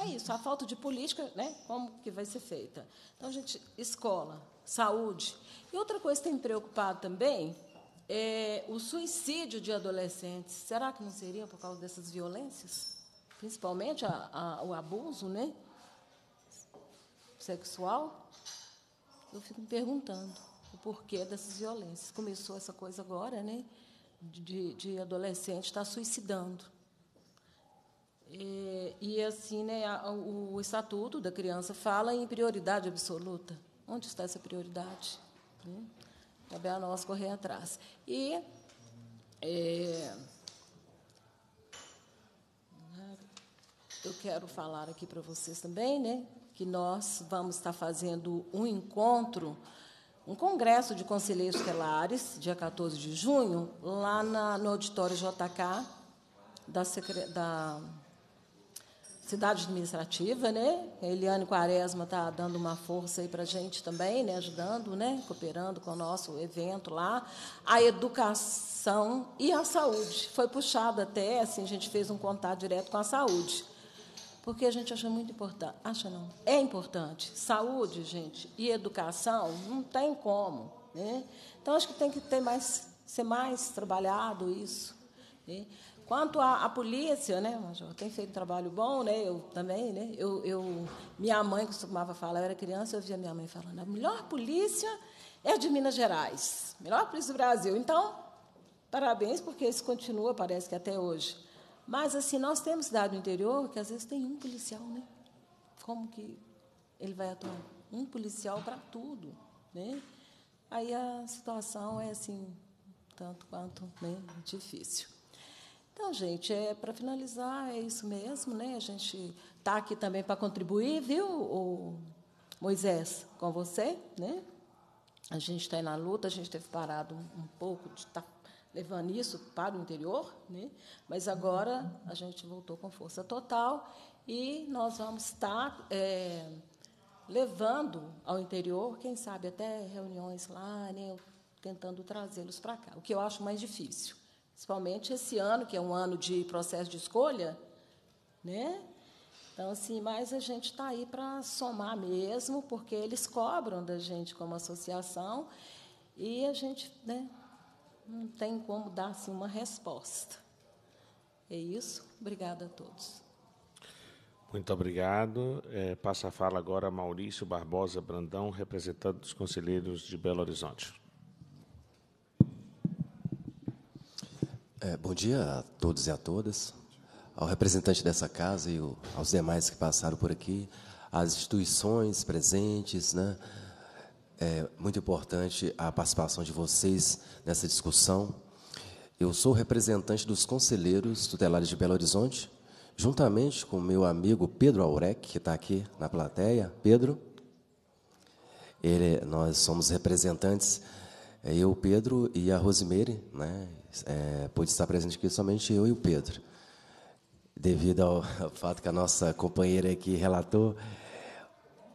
é isso, a falta de política, né? como que vai ser feita? Então, gente, escola, saúde. E outra coisa que tem preocupado também é o suicídio de adolescentes. Será que não seria por causa dessas violências? Principalmente a, a, o abuso né? sexual? Eu fico me perguntando o porquê dessas violências. Começou essa coisa agora, né? De, de adolescente estar tá suicidando. É, e assim, né, a, o estatuto da criança fala em prioridade absoluta. Onde está essa prioridade? Hum? Cabe a nós correr atrás. E é, eu quero falar aqui para vocês também, né, que nós vamos estar fazendo um encontro, um congresso de conselheiros estelares, dia 14 de junho, lá na, no auditório JK da, da cidade administrativa, né? A Eliane Quaresma está dando uma força aí para a gente também, né? ajudando, né? cooperando com o nosso evento lá. A educação e a saúde. Foi puxada até, assim, a gente fez um contato direto com a saúde. Porque a gente acha muito importante. Acha não? É importante. Saúde, gente, e educação, não tem como. Né? Então, acho que tem que ter mais, ser mais trabalhado isso. Né? Quanto à, polícia, né, Major, tem feito um trabalho bom, né? Eu também, né? Eu, eu, minha mãe costumava falar, eu era criança, eu via minha mãe falando, a melhor polícia é a de Minas Gerais, a melhor polícia do Brasil. Então, parabéns, porque isso continua, parece que até hoje. Mas, assim, nós temos cidade no interior que às vezes tem um policial, né? Como que ele vai atuar? Um policial para tudo, né? Aí a situação é, assim, tanto quanto né, difícil. Então, gente, é, para finalizar, é isso mesmo, né? A gente está aqui também para contribuir, viu, Moisés, com você, né? A gente está na luta, a gente teve parado um, um pouco de estar tá levando isso para o interior, né? Mas agora a gente voltou com força total e nós vamos estar tá, é, levando ao interior, quem sabe até reuniões lá, né? tentando trazê-los para cá, o que eu acho mais difícil. Principalmente esse ano, que é um ano de processo de escolha, né? Então, assim, mas a gente está aí para somar mesmo, porque eles cobram da gente como associação e a gente né, não tem como dar assim, uma resposta. É isso. Obrigada a todos. Muito obrigado. É, passa a fala agora Maurício Barbosa Brandão, representante dos conselheiros de Belo Horizonte. É, bom dia a todos e a todas, ao representante dessa casa e aos demais que passaram por aqui, às instituições presentes, né? É muito importante a participação de vocês nessa discussão. Eu sou representante dos conselheiros tutelares de Belo Horizonte, juntamente com meu amigo Pedro Aurec, que está aqui na plateia. Pedro, ele, é, nós somos representantes é eu, Pedro e a Rosimeire, né? É, pude estar presente aqui somente eu e o Pedro. Devido ao, ao fato que a nossa companheira aqui relatou,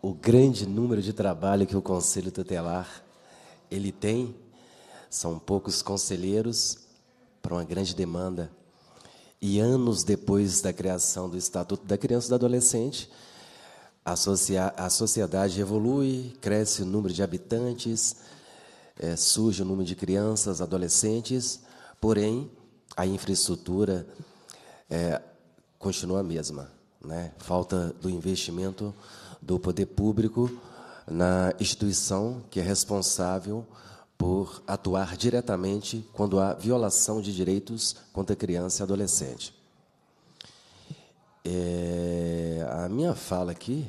o grande número de trabalho que o Conselho Tutelar ele tem, são poucos conselheiros para uma grande demanda. E anos depois da criação do Estatuto da Criança e do Adolescente, a, a sociedade evolui, cresce o número de habitantes, é, surge o número de crianças, adolescentes, porém a infraestrutura é, continua a mesma. Né? Falta do investimento do poder público na instituição que é responsável por atuar diretamente quando há violação de direitos contra criança e adolescente. É, a minha fala aqui,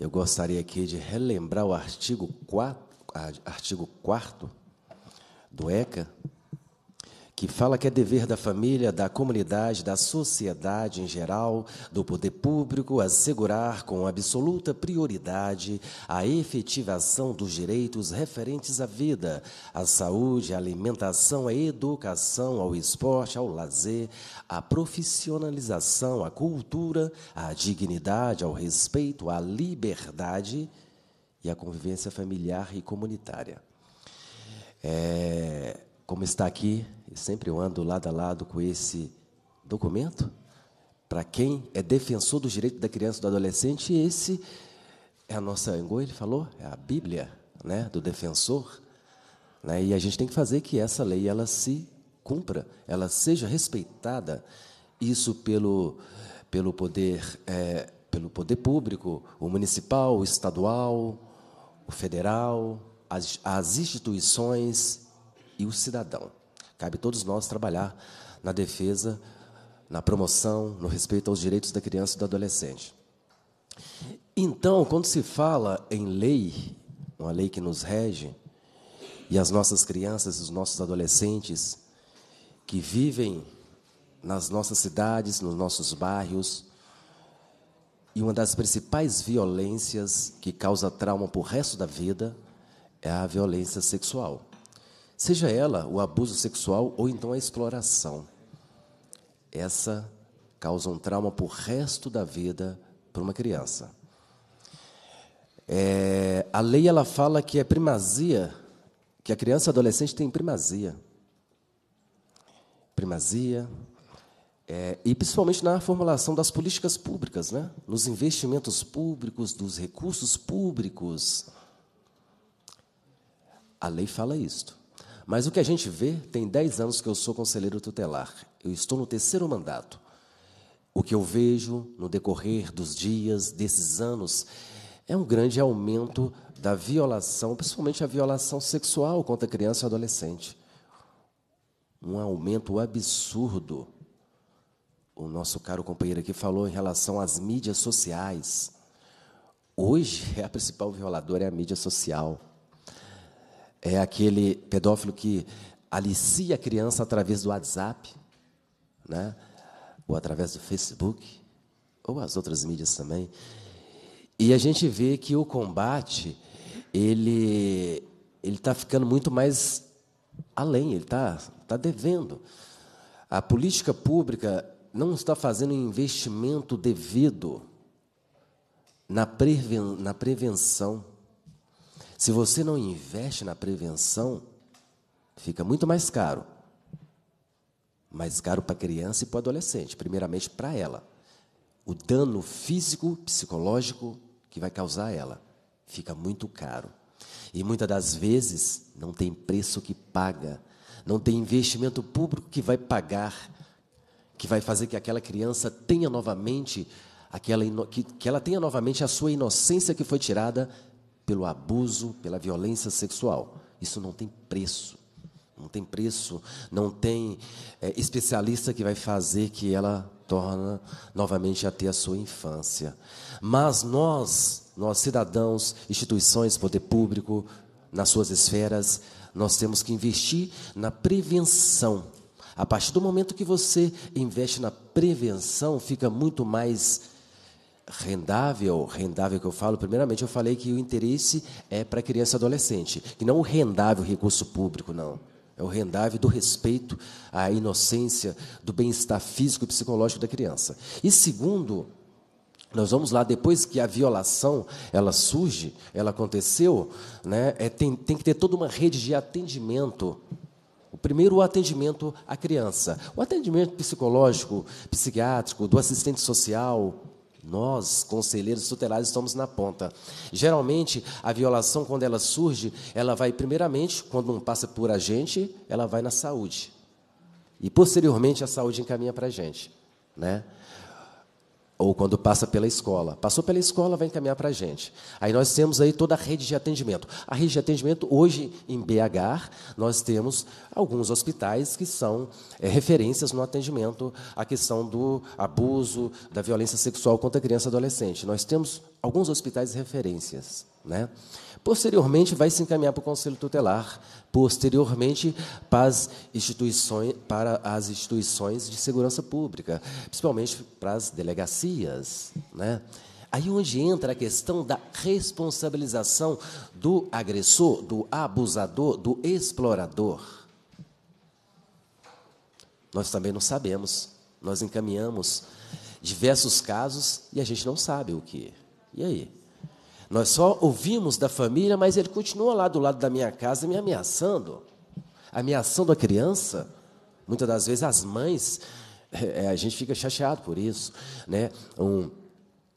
eu gostaria aqui de relembrar o artigo 4 artigo 4 do ECA, que fala que é dever da família, da comunidade, da sociedade em geral, do poder público assegurar com absoluta prioridade a efetivação dos direitos referentes à vida, à saúde, à alimentação, à educação, ao esporte, ao lazer, à profissionalização, à cultura, à dignidade, ao respeito, à liberdade e a convivência familiar e comunitária. É, como está aqui, sempre eu ando lado a lado com esse documento. Para quem é defensor dos direitos da criança e do adolescente, esse é a nossa Angô, ele falou, é a Bíblia né, do defensor. Né, e a gente tem que fazer que essa lei ela se cumpra, ela seja respeitada. Isso pelo, pelo poder é, pelo poder público, o municipal, o estadual, o federal, as, as instituições e o cidadão. Cabe a todos nós trabalhar na defesa, na promoção, no respeito aos direitos da criança e do adolescente. Então, quando se fala em lei, uma lei que nos rege, e as nossas crianças, e os nossos adolescentes que vivem nas nossas cidades, nos nossos bairros, e uma das principais violências que causa trauma para o resto da vida é a violência sexual. Seja ela o abuso sexual ou então a exploração. Essa causa um trauma para o resto da vida para uma criança. É, a lei ela fala que é primazia, que a criança e adolescente tem primazia. Primazia, é, e principalmente na formulação das políticas públicas, né? nos investimentos públicos, dos recursos públicos. A lei fala isto. Mas o que a gente vê, tem 10 anos que eu sou conselheiro tutelar, eu estou no terceiro mandato. O que eu vejo no decorrer dos dias, desses anos, é um grande aumento da violação, principalmente a violação sexual contra criança e adolescente. Um aumento absurdo o nosso caro companheiro aqui falou em relação às mídias sociais. Hoje, a principal violadora é a mídia social. É aquele pedófilo que alicia a criança através do WhatsApp, né? ou através do Facebook, ou as outras mídias também. E a gente vê que o combate, ele ele está ficando muito mais além, ele está tá devendo. A política pública não está fazendo o investimento devido na, preven na prevenção. Se você não investe na prevenção, fica muito mais caro. Mais caro para criança e para adolescente, primeiramente para ela. O dano físico, psicológico que vai causar ela fica muito caro. E muitas das vezes não tem preço que paga, não tem investimento público que vai pagar que vai fazer que aquela criança tenha novamente aquela que, que ela tenha novamente a sua inocência que foi tirada pelo abuso, pela violência sexual. Isso não tem preço. Não tem preço, não tem é, especialista que vai fazer que ela torna novamente a ter a sua infância. Mas nós, nós cidadãos, instituições, poder público, nas suas esferas, nós temos que investir na prevenção a partir do momento que você investe na prevenção, fica muito mais rendável, rendável que eu falo, primeiramente eu falei que o interesse é para criança e adolescente, e não o rendável recurso público, não. É o rendável do respeito à inocência, do bem-estar físico e psicológico da criança. E segundo, nós vamos lá, depois que a violação ela surge, ela aconteceu, né, é, tem, tem que ter toda uma rede de atendimento Primeiro, o atendimento à criança. O atendimento psicológico, psiquiátrico, do assistente social. Nós, conselheiros tutelares, estamos na ponta. Geralmente, a violação, quando ela surge, ela vai primeiramente, quando não passa por a gente, ela vai na saúde. E posteriormente, a saúde encaminha para a gente. Né? ou quando passa pela escola. Passou pela escola, vai encaminhar para a gente. Aí nós temos aí toda a rede de atendimento. A rede de atendimento, hoje em BH, nós temos alguns hospitais que são é, referências no atendimento à questão do abuso, da violência sexual contra criança e adolescente. Nós temos alguns hospitais referências. Né? Posteriormente, vai se encaminhar para o Conselho Tutelar. Posteriormente, para as instituições, para as instituições de segurança pública, principalmente para as delegacias. Né? Aí onde entra a questão da responsabilização do agressor, do abusador, do explorador. Nós também não sabemos. Nós encaminhamos diversos casos e a gente não sabe o que. E aí? Nós só ouvimos da família, mas ele continua lá do lado da minha casa me ameaçando. Ameaçando a criança. Muitas das vezes as mães, é, a gente fica chateado por isso. Né? Um,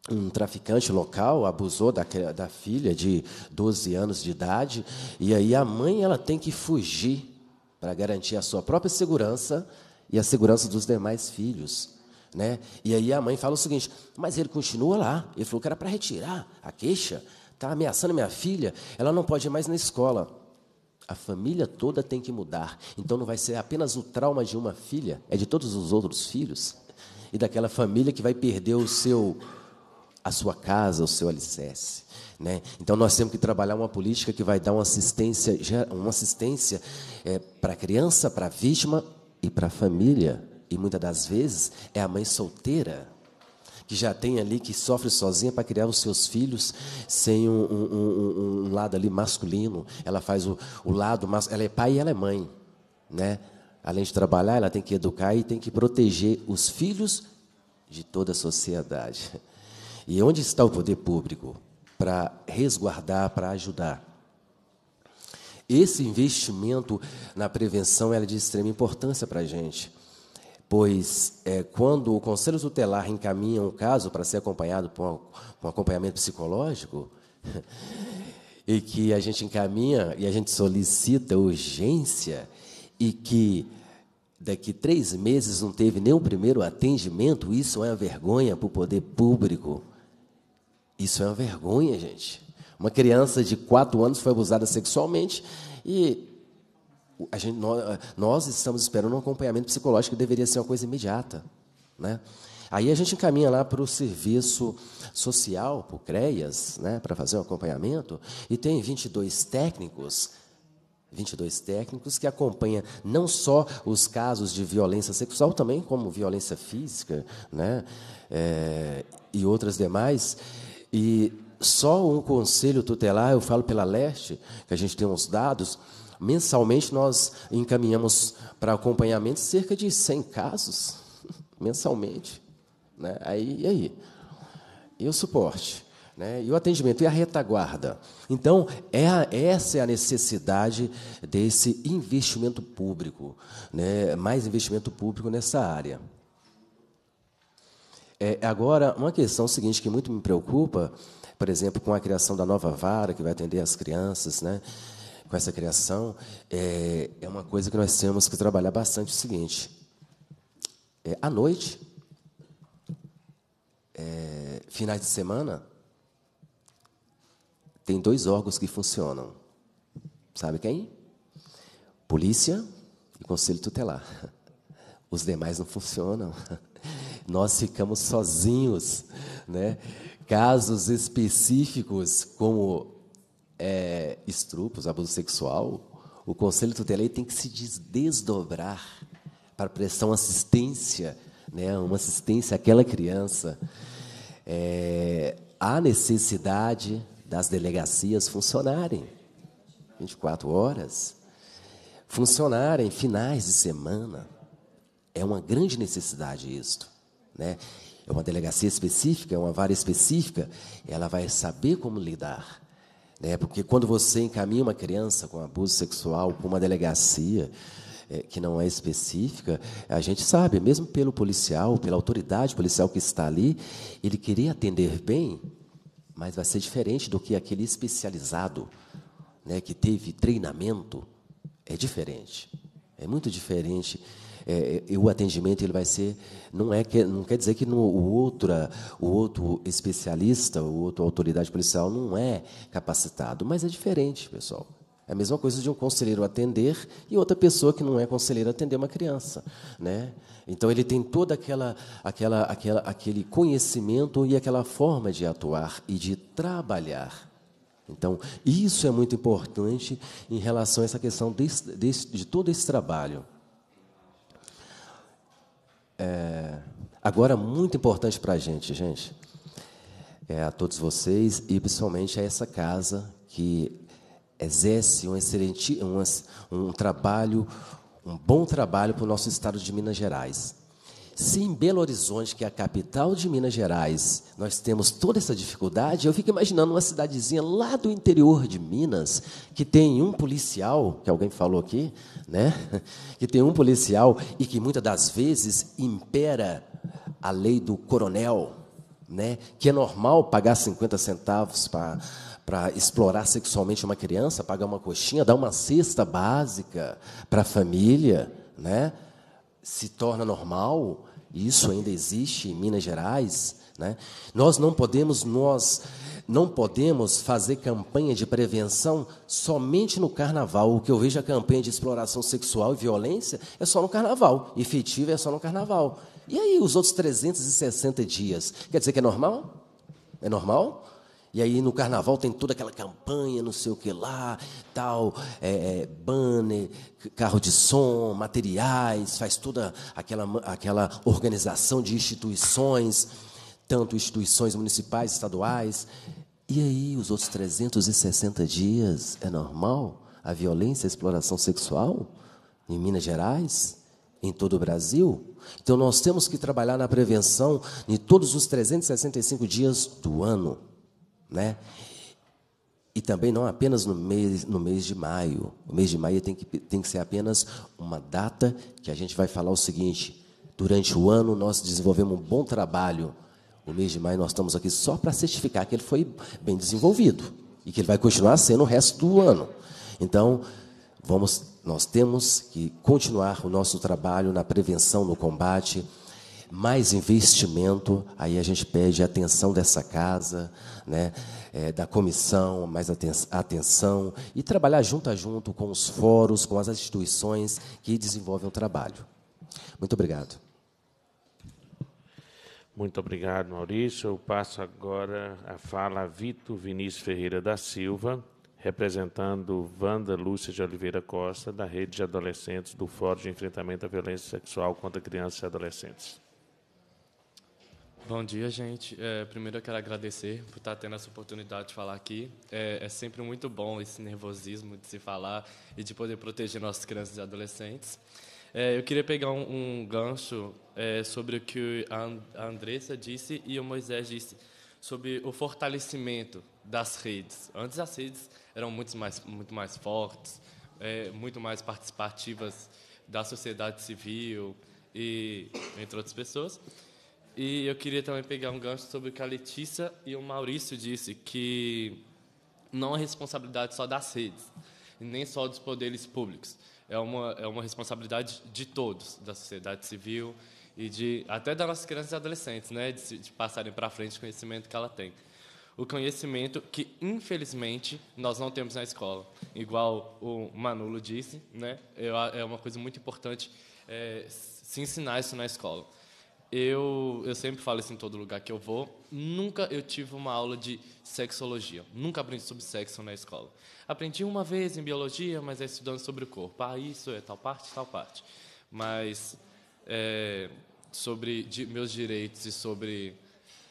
um traficante local abusou da, da filha de 12 anos de idade, e aí a mãe ela tem que fugir para garantir a sua própria segurança e a segurança dos demais filhos. Né? E aí a mãe fala o seguinte: mas ele continua lá. Ele falou que era para retirar a queixa. Está ameaçando minha filha. Ela não pode ir mais na escola. A família toda tem que mudar. Então não vai ser apenas o trauma de uma filha, é de todos os outros filhos e daquela família que vai perder o seu a sua casa, o seu alicerce. Né? Então nós temos que trabalhar uma política que vai dar uma assistência, uma assistência é, para a criança, para a vítima e para a família. E muitas das vezes é a mãe solteira que já tem ali, que sofre sozinha para criar os seus filhos sem um, um, um, um lado ali masculino. Ela faz o, o lado, mas ela é pai e ela é mãe, né? Além de trabalhar, ela tem que educar e tem que proteger os filhos de toda a sociedade. E onde está o poder público para resguardar, para ajudar? Esse investimento na prevenção é de extrema importância para a gente pois é, quando o conselho tutelar encaminha um caso para ser acompanhado por um, um acompanhamento psicológico, e que a gente encaminha e a gente solicita urgência, e que daqui três meses não teve nem o primeiro atendimento, isso é uma vergonha para o poder público. Isso é uma vergonha, gente. Uma criança de quatro anos foi abusada sexualmente e Gente, nós, nós, estamos esperando um acompanhamento psicológico que deveria ser uma coisa imediata. Né? Aí a gente encaminha lá para o serviço social, para o CREAS, né, para fazer o um acompanhamento, e tem 22 técnicos 22 técnicos que acompanha não só os casos de violência sexual, também como violência física né? É, e outras demais. E só um conselho tutelar, eu falo pela leste, que a gente tem uns dados, Mensalmente nós encaminhamos para acompanhamento cerca de 100 casos, mensalmente. Né? Aí, e aí? E o suporte? Né? E o atendimento? E a retaguarda? Então, é a, essa é a necessidade desse investimento público, né? mais investimento público nessa área. É, agora, uma questão seguinte que muito me preocupa, por exemplo, com a criação da nova vara que vai atender as crianças, né? com essa criação, é, é uma coisa que nós temos que trabalhar bastante o seguinte. É, à noite, é, finais de semana, tem dois órgãos que funcionam. Sabe quem? Polícia e Conselho Tutelar. Os demais não funcionam. Nós ficamos sozinhos, né? Casos específicos como é, estrupos, abuso sexual, o Conselho Tutelar tem que se desdobrar para prestar uma assistência, né, uma assistência àquela criança. É, há necessidade das delegacias funcionarem 24 horas, funcionarem finais de semana. É uma grande necessidade isto. Né? É uma delegacia específica, é uma vara específica, ela vai saber como lidar né? Porque quando você encaminha uma criança com abuso sexual para uma delegacia é, que não é específica, a gente sabe, mesmo pelo policial, pela autoridade policial que está ali, ele queria atender bem, mas vai ser diferente do que aquele especializado né, que teve treinamento. É diferente. É muito diferente é, é o atendimento ele vai ser não é que não quer dizer que no, o outra o outro especialista o outro autoridade policial não é capacitado, mas é diferente, pessoal. É a mesma coisa de um conselheiro atender e outra pessoa que não é conselheiro atender uma criança, né? Então ele tem toda aquela, aquela, aquela, aquele conhecimento e aquela forma de atuar e de trabalhar. Então isso é muito importante em relação a essa questão desse, desse, de todo esse trabalho. É, agora, muito importante para a gente, gente, é, a todos vocês e principalmente a essa casa que exerce um excelente um, um trabalho, um bom trabalho para o nosso estado de Minas Gerais. Se em Belo Horizonte, que é a capital de Minas Gerais, nós temos toda essa dificuldade, eu fico imaginando uma cidadezinha lá do interior de Minas, que tem um policial, que alguém falou aqui, né? Que tem um policial e que muitas das vezes impera a lei do coronel, né? Que é normal pagar 50 centavos para para explorar sexualmente uma criança, pagar uma coxinha, dar uma cesta básica para a família, né? se torna normal, isso ainda existe em Minas Gerais, né? Nós não podemos nós não podemos fazer campanha de prevenção somente no carnaval. O que eu vejo a é campanha de exploração sexual e violência é só no carnaval, efetiva é só no carnaval. E aí os outros 360 dias, quer dizer que é normal? É normal? E aí no carnaval tem toda aquela campanha, não sei o que lá, tal, é, é banner, carro de som, materiais, faz toda aquela, aquela organização de instituições, tanto instituições municipais, estaduais. E aí os outros 360 dias é normal? A violência, a exploração sexual em Minas Gerais? em todo o Brasil. Então, nós temos que trabalhar na prevenção em todos os 365 dias do ano né? E também não apenas no mês, no mês de maio. O mês de maio tem que, tem que ser apenas uma data que a gente vai falar o seguinte: durante o ano nós desenvolvemos um bom trabalho. O mês de maio nós estamos aqui só para certificar que ele foi bem desenvolvido e que ele vai continuar sendo o resto do ano. Então, vamos, nós temos que continuar o nosso trabalho na prevenção, no combate mais investimento, aí a gente pede atenção dessa casa, né, é, da comissão, mais aten atenção, e trabalhar junto a junto com os fóruns, com as instituições que desenvolvem o trabalho. Muito obrigado. Muito obrigado, Maurício. Eu passo agora a fala a Vitor Vinícius Ferreira da Silva, representando Wanda Lúcia de Oliveira Costa, da Rede de Adolescentes do Fórum de Enfrentamento à Violência Sexual contra Crianças e Adolescentes. Bom dia, gente. É, primeiro eu quero agradecer por estar tá tendo essa oportunidade de falar aqui. É, é, sempre muito bom esse nervosismo de se falar e de poder proteger nossas crianças e adolescentes. É, eu queria pegar um, um gancho é, sobre o que a Andressa disse e o Moisés disse sobre o fortalecimento das redes. Antes as redes eram muito mais, muito mais fortes, é, muito mais participativas da sociedade civil e entre outras pessoas. E eu queria também pegar um gancho sobre o que a Letícia e o Maurício disse, que não é responsabilidade só das redes, nem só dos poderes públicos. É uma, é uma responsabilidade de todos, da sociedade civil e de até das nossas crianças e adolescentes, né, de, de passarem para frente o conhecimento que ela tem. O conhecimento que, infelizmente, nós não temos na escola. Igual o Manulo disse, né, é uma coisa muito importante é, se ensinar isso na escola eu, eu sempre falo isso em todo lugar que eu vou. Nunca eu tive uma aula de sexologia. Nunca aprendi sobre sexo na escola. Aprendi uma vez em biologia, mas é estudando sobre o corpo. Ah, isso é tal parte, tal parte. Mas é, sobre de, meus direitos e sobre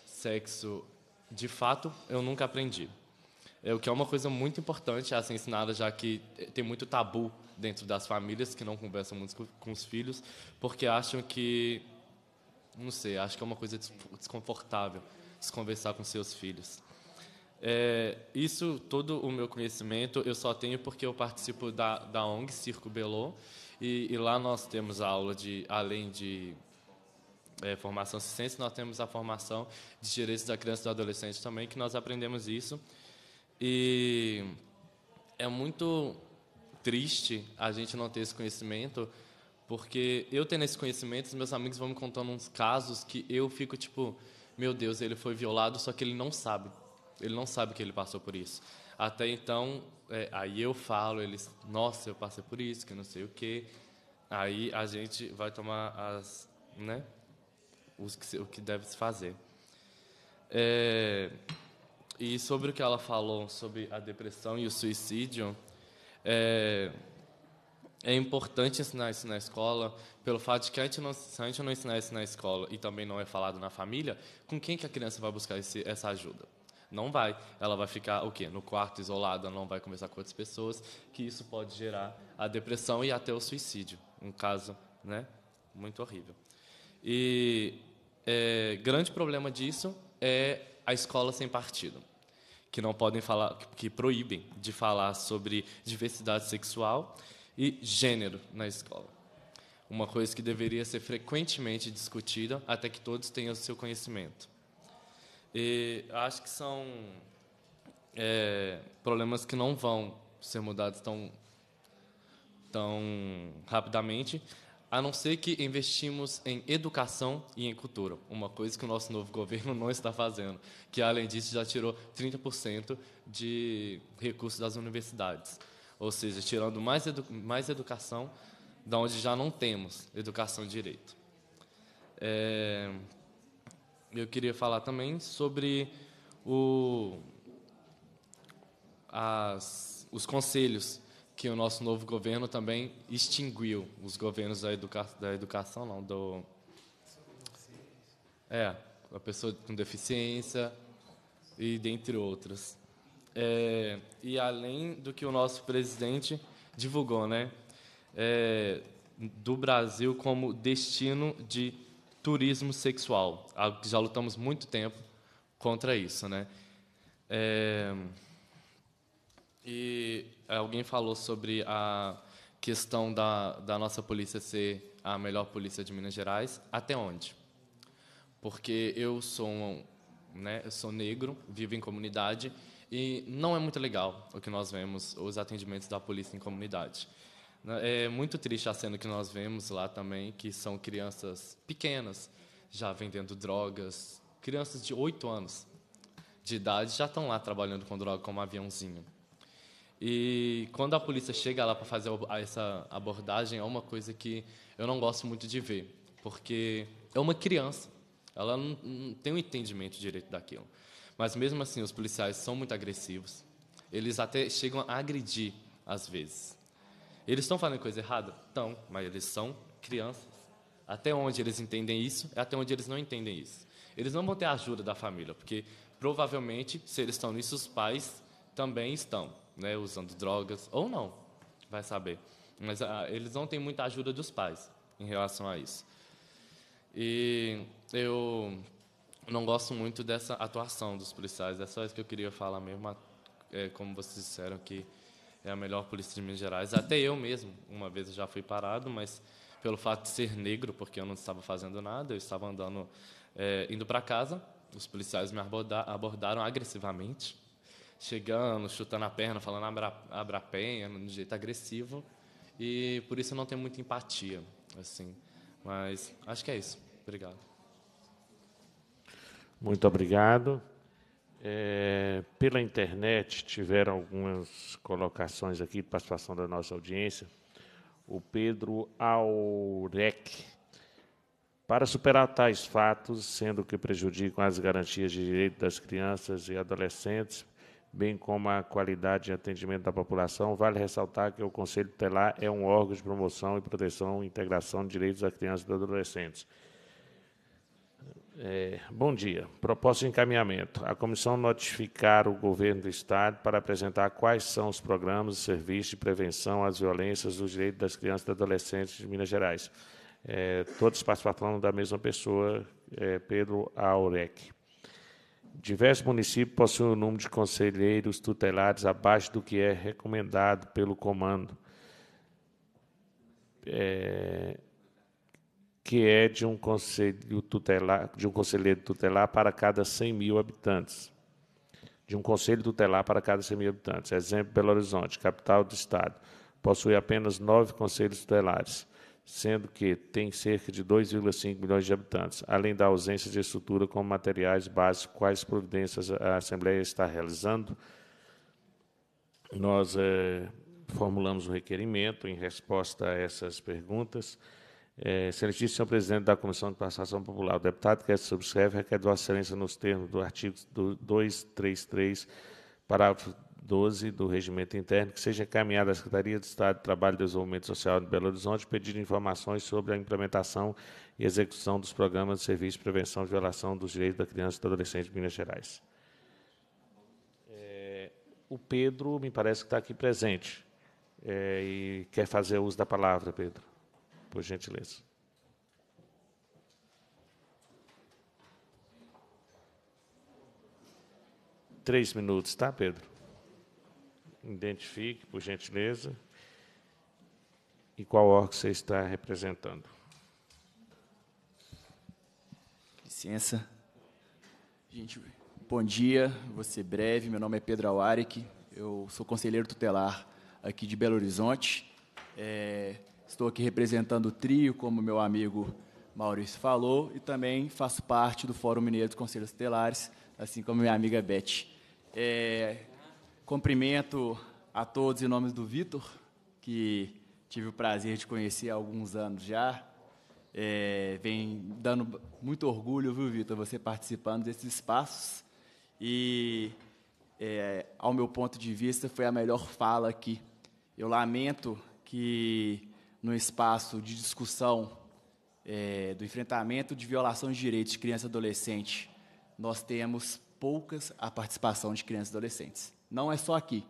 sexo, de fato, eu nunca aprendi. É, o que é uma coisa muito importante a ser ensinada, já que é, tem muito tabu dentro das famílias que não conversam muito com, com os filhos, porque acham que não sei, acho que é uma coisa desconfortável se conversar com seus filhos. É, isso, todo o meu conhecimento, eu só tenho porque eu participo da, da ONG Circo Belo, e, e lá nós temos a aula de, além de é, formação assistência, nós temos a formação de direitos da criança e do adolescente também, que nós aprendemos isso. E é muito triste a gente não ter esse conhecimento, porque eu tendo esse conhecimento, os meus amigos vão me contando uns casos que eu fico tipo, meu Deus, ele foi violado, só que ele não sabe. Ele não sabe que ele passou por isso. Até então, é, aí eu falo, eles, nossa, eu passei por isso, que não sei o quê. Aí a gente vai tomar as, né, os que, o que deve se fazer. É, e sobre o que ela falou sobre a depressão e o suicídio, é, é importante ensinar isso na escola, pelo fato de que a gente não, se a gente não ensinar isso na escola e também não é falado na família, com quem que a criança vai buscar esse, essa ajuda? Não vai. Ela vai ficar o quê? No quarto isolada, não vai conversar com outras pessoas, que isso pode gerar a depressão e até o suicídio. Um caso, né? Muito horrível. E é, grande problema disso é a escola sem partido, que não podem falar, que proíbem de falar sobre diversidade sexual e gênero na escola. Uma coisa que deveria ser frequentemente discutida até que todos tenham o seu conhecimento. E acho que são é, problemas que não vão ser mudados tão, tão rapidamente, a não ser que investimos em educação e em cultura, uma coisa que o nosso novo governo não está fazendo, que além disso já tirou 30% de recursos das universidades ou seja, tirando mais, edu mais educação da onde já não temos educação direito. É, eu queria falar também sobre o, as, os conselhos que o nosso novo governo também extinguiu, os governos da, educa da educação, não, do... É, a pessoa com deficiência e dentre outras. É, e além do que o nosso presidente divulgou, né? É, do Brasil como destino de turismo sexual, algo que já lutamos muito tempo contra isso, né? É, e alguém falou sobre a questão da, da nossa polícia ser a melhor polícia de Minas Gerais, até onde? Porque eu sou, um, né, eu sou negro, vivo em comunidade e não é muito legal o que nós vemos, os atendimentos da polícia em comunidade. Né? É muito triste a cena que nós vemos lá também, que são crianças pequenas, já vendendo drogas, crianças de 8 anos de idade já estão lá trabalhando com droga, como um aviãozinho. E quando a polícia chega lá para fazer essa abordagem, é uma coisa que eu não gosto muito de ver, porque é uma criança, ela não, não tem o um entendimento direito daquilo. Mas mesmo assim, os policiais são muito agressivos. Eles até chegam a agredir às vezes. Eles estão fazendo coisa errada? Estão, mas eles são crianças. Até onde eles entendem isso, é até onde eles não entendem isso. Eles não vão ter a ajuda da família, porque provavelmente, se eles estão nisso, os pais também estão, né, usando drogas ou não, vai saber. Mas ah, eles não têm muita ajuda dos pais em relação a isso. E eu não gosto muito dessa atuação dos policiais. É só isso que eu queria falar mesmo. É, como vocês disseram que é a melhor polícia de Minas Gerais. Até eu mesmo, uma vez já fui parado, mas pelo fato de ser negro, porque eu não estava fazendo nada, eu estava andando, é, indo para casa. Os policiais me abordaram, abordaram agressivamente, chegando, chutando a perna, falando abra, abra a perna, de jeito agressivo. E por isso eu não tenho muita empatia, assim. Mas acho que é isso. Obrigado. Muito obrigado. É, pela internet tiveram algumas colocações aqui, participação da nossa audiência. O Pedro Aurec. Para superar tais fatos, sendo que prejudicam as garantias de direito das crianças e adolescentes, bem como a qualidade de atendimento da população, vale ressaltar que o Conselho Tutelar é um órgão de promoção e proteção e integração de direitos das crianças e dos adolescentes é, bom dia. Proposta de encaminhamento. A comissão notificar o governo do Estado para apresentar quais são os programas e serviços de prevenção às violências dos direitos das crianças e adolescentes de Minas Gerais. É, todos participando da mesma pessoa, é, Pedro Aurec. Diversos municípios possuem um número de conselheiros tutelares abaixo do que é recomendado pelo comando. É, que é de um conselho tutelar, de um conselheiro tutelar para cada 100 mil habitantes. De um conselho tutelar para cada 100 mil habitantes. Exemplo, Belo Horizonte, capital do estado, possui apenas nove conselhos tutelares, sendo que tem cerca de 2,5 milhões de habitantes, além da ausência de estrutura com materiais básicos, quais providências a Assembleia está realizando. Nós é, formulamos um requerimento em resposta a essas perguntas. É, excelentíssimo senhor presidente da Comissão de Participação Popular, o deputado que é subscreve requer Vossa Excelência nos termos do artigo 233, parágrafo 12 do Regimento Interno, que seja encaminhada à Secretaria de Estado de Trabalho e Desenvolvimento Social de Belo Horizonte pedindo informações sobre a implementação e execução dos programas de serviço de prevenção e violação dos direitos da criança e do adolescente de Minas Gerais. É, o Pedro, me parece que está aqui presente é, e quer fazer uso da palavra, Pedro por gentileza. Três minutos, tá, Pedro? Identifique, por gentileza, e qual órgão você está representando. Licença. Gente, bom dia, vou ser breve. Meu nome é Pedro Alaric, eu sou conselheiro tutelar aqui de Belo Horizonte. É, Estou aqui representando o trio, como meu amigo Maurício falou, e também faço parte do Fórum Mineiro dos Conselhos Estelares assim como minha amiga Beth. É, cumprimento a todos em nome do Vitor, que tive o prazer de conhecer há alguns anos já. É, vem dando muito orgulho, viu, Vitor, você participando desses espaços. E, é, ao meu ponto de vista, foi a melhor fala aqui. Eu lamento que no espaço de discussão é, do enfrentamento de violação de direitos de criança e adolescente, nós temos poucas a participação de crianças e adolescentes. Não é só aqui.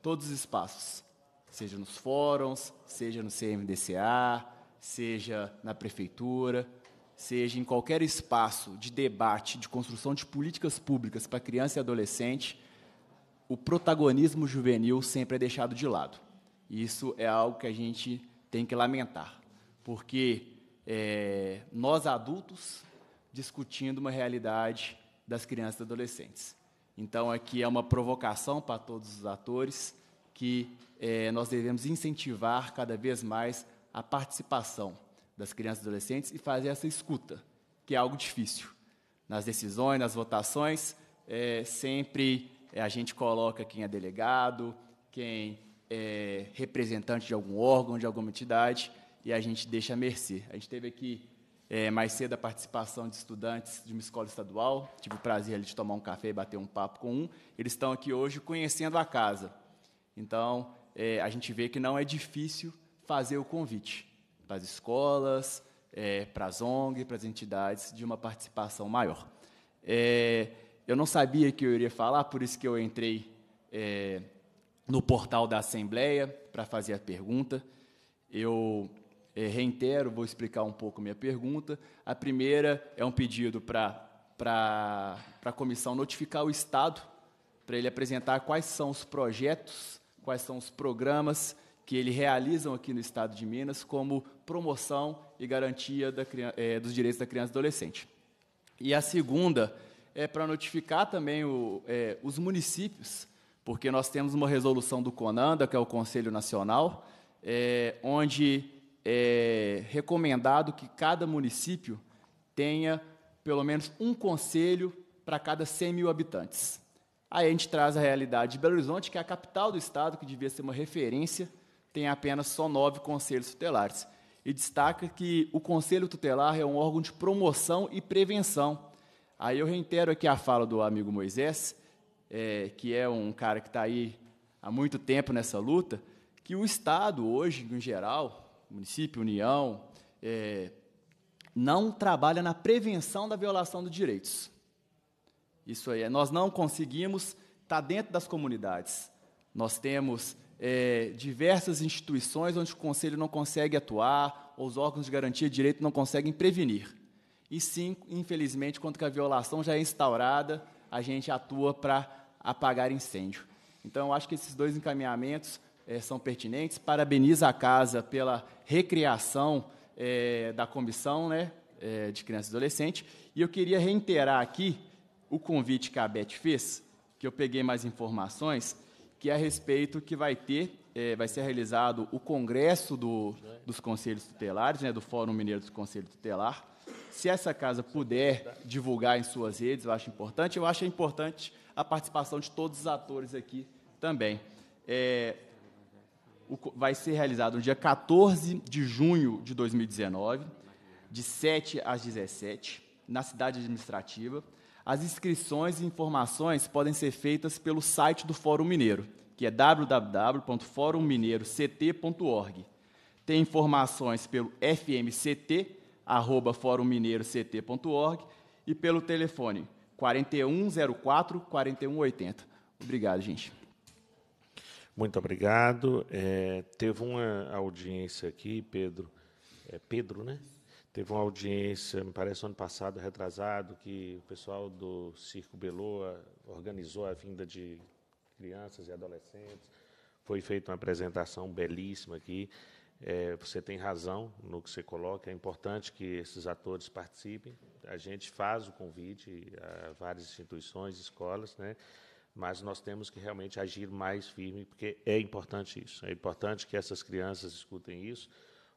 Todos os espaços, seja nos fóruns, seja no CMDCA, seja na prefeitura, seja em qualquer espaço de debate, de construção de políticas públicas para criança e adolescente, o protagonismo juvenil sempre é deixado de lado. Isso é algo que a gente tem que lamentar, porque é, nós adultos discutindo uma realidade das crianças e adolescentes. Então, aqui é uma provocação para todos os atores que é, nós devemos incentivar cada vez mais a participação das crianças e adolescentes e fazer essa escuta, que é algo difícil. Nas decisões, nas votações, é, sempre a gente coloca quem é delegado, quem é, representante de algum órgão, de alguma entidade, e a gente deixa à mercê. A gente teve aqui é, mais cedo a participação de estudantes de uma escola estadual, tive o prazer ali de tomar um café e bater um papo com um. Eles estão aqui hoje conhecendo a casa. Então, é, a gente vê que não é difícil fazer o convite para as escolas, é, para as ONG, para as entidades de uma participação maior. É, eu não sabia que eu iria falar, por isso que eu entrei é, no portal da Assembleia para fazer a pergunta. Eu é, reitero, vou explicar um pouco minha pergunta. A primeira é um pedido para a comissão notificar o Estado, para ele apresentar quais são os projetos, quais são os programas que ele realizam aqui no Estado de Minas como promoção e garantia da, é, dos direitos da criança e adolescente. E a segunda é para notificar também o, é, os municípios porque nós temos uma resolução do CONANDA, que é o Conselho Nacional, é, onde é recomendado que cada município tenha pelo menos um conselho para cada 100 mil habitantes. Aí a gente traz a realidade de Belo Horizonte, que é a capital do estado, que devia ser uma referência, tem apenas só nove conselhos tutelares. E destaca que o conselho tutelar é um órgão de promoção e prevenção. Aí eu reitero aqui a fala do amigo Moisés, é, que é um cara que está aí há muito tempo nessa luta, que o Estado hoje, em geral, município, União, é, não trabalha na prevenção da violação dos direitos. Isso aí, é, nós não conseguimos estar tá dentro das comunidades. Nós temos é, diversas instituições onde o Conselho não consegue atuar, ou os órgãos de garantia de direito não conseguem prevenir. E sim, infelizmente, quando a violação já é instaurada, a gente atua para apagar incêndio. Então, eu acho que esses dois encaminhamentos é, são pertinentes. Parabenizo a casa pela recriação é, da comissão né, é, de crianças e adolescentes. E eu queria reiterar aqui o convite que a Beth fez, que eu peguei mais informações, que é a respeito que vai ter, vai ser realizado o congresso do, dos conselhos tutelares, né, do Fórum Mineiro dos Conselhos Tutelar. Se essa casa puder divulgar em suas redes, eu acho importante. Eu acho importante a participação de todos os atores aqui também. É, o, vai ser realizado no dia 14 de junho de 2019, de 7 às 17, na cidade administrativa. As inscrições e informações podem ser feitas pelo site do Fórum Mineiro, que é www.forummineiro.ct.org. Tem informações pelo fmct, arroba e pelo telefone 4104 4180. Obrigado, gente. Muito obrigado. É, teve uma audiência aqui, Pedro. É Pedro, né? Teve uma audiência, me parece, ano passado, retrasado, que o pessoal do Circo Beloa organizou a vinda de crianças e adolescentes. Foi feita uma apresentação belíssima aqui. É, você tem razão no que você coloca, é importante que esses atores participem. A gente faz o convite a várias instituições, escolas, né? mas nós temos que realmente agir mais firme, porque é importante isso. É importante que essas crianças escutem isso.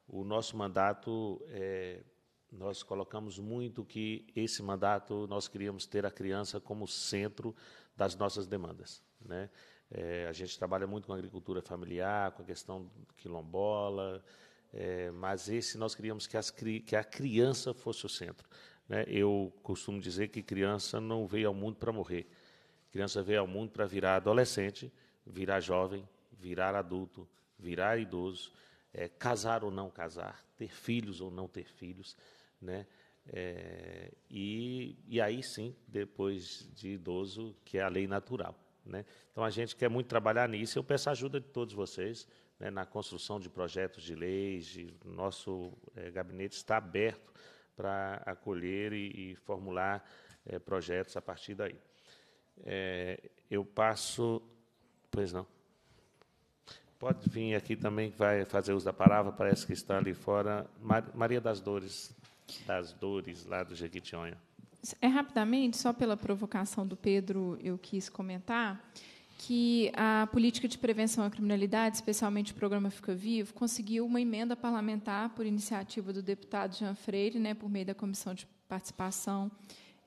O nosso mandato, é, nós colocamos muito que esse mandato nós queríamos ter a criança como centro das nossas demandas. Né? É, a gente trabalha muito com agricultura familiar, com a questão quilombola, é, mas esse nós queríamos que, as, que a criança fosse o centro. Né? Eu costumo dizer que criança não veio ao mundo para morrer. Criança veio ao mundo para virar adolescente, virar jovem, virar adulto, virar idoso, é, casar ou não casar, ter filhos ou não ter filhos, né? É, e, e aí sim, depois de idoso, que é a lei natural. Né? Então, a gente quer muito trabalhar nisso. Eu peço a ajuda de todos vocês né, na construção de projetos de leis. De, nosso é, gabinete está aberto para acolher e, e formular é, projetos a partir daí. É, eu passo. Pois não. Pode vir aqui também, que vai fazer uso da palavra, parece que está ali fora. Maria das Dores, das Dores, lá do Jequitinhonha. É rapidamente, só pela provocação do Pedro, eu quis comentar que a política de prevenção à criminalidade, especialmente o programa Fica Vivo, conseguiu uma emenda parlamentar por iniciativa do deputado Jean Freire, né, por meio da comissão de participação,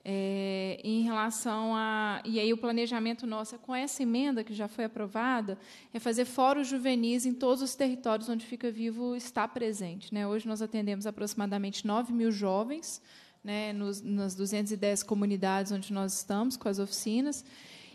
é, em relação a e aí o planejamento nosso é com essa emenda que já foi aprovada é fazer fóruns juvenis em todos os territórios onde Fica Vivo está presente, né? Hoje nós atendemos aproximadamente 9 mil jovens né, nos, nas 210 comunidades onde nós estamos, com as oficinas.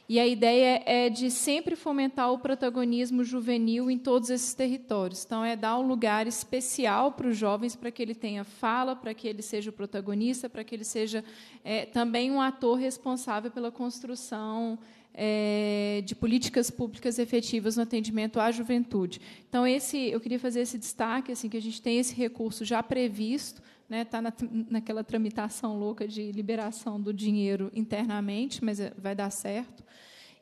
E a ideia é de sempre fomentar o protagonismo juvenil em todos esses territórios. Então, é dar um lugar especial para os jovens, para que ele tenha fala, para que ele seja o protagonista, para que ele seja é, também um ator responsável pela construção é, de políticas públicas efetivas no atendimento à juventude. Então, esse, eu queria fazer esse destaque, assim, que a gente tem esse recurso já previsto está né, tá na, naquela tramitação louca de liberação do dinheiro internamente, mas é, vai dar certo.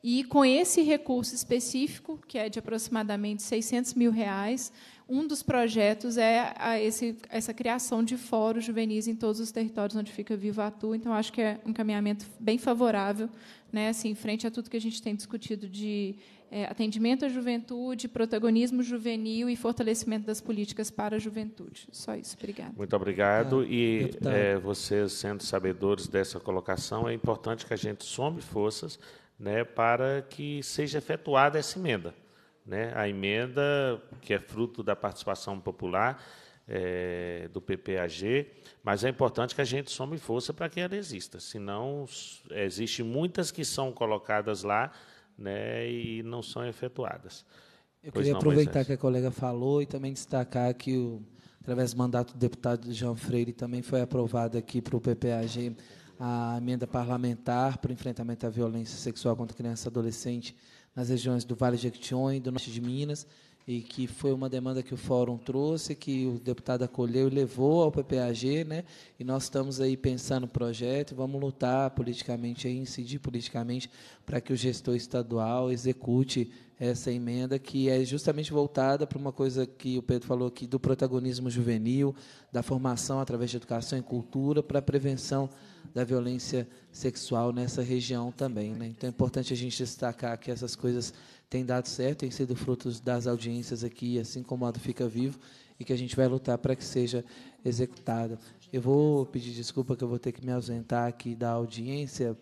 E com esse recurso específico, que é de aproximadamente 600 mil reais, um dos projetos é a esse, essa criação de fóruns juvenis em todos os territórios onde fica Viva Atu. Então, acho que é um caminhamento bem favorável, né, assim, frente a tudo que a gente tem discutido de é, atendimento à juventude, protagonismo juvenil e fortalecimento das políticas para a juventude. Só isso. Obrigada. Muito obrigado. Ah, e é, vocês, sendo sabedores dessa colocação, é importante que a gente some forças né, para que seja efetuada essa emenda. Né? A emenda, que é fruto da participação popular, é, do PPAG, mas é importante que a gente some força para que ela exista. Senão, é, existem muitas que são colocadas lá né, e não são efetuadas. Eu queria não, aproveitar Moisés. que a colega falou e também destacar que, o, através do mandato do deputado João Freire, também foi aprovada aqui para o PPAG a emenda parlamentar para o enfrentamento à violência sexual contra criança e adolescente nas regiões do Vale de Jequitinhonha e do Norte de Minas, e que foi uma demanda que o fórum trouxe, que o deputado acolheu e levou ao PPAG, né? E nós estamos aí pensando no projeto, vamos lutar politicamente aí, incidir politicamente para que o gestor estadual execute essa emenda que é justamente voltada para uma coisa que o Pedro falou aqui do protagonismo juvenil, da formação através de educação e cultura para a prevenção da violência sexual nessa região também, né? Então é importante a gente destacar que essas coisas tem dado certo, tem sido frutos das audiências aqui, assim como a do Fica Vivo, e que a gente vai lutar para que seja executada. Eu vou pedir desculpa que eu vou ter que me ausentar aqui da audiência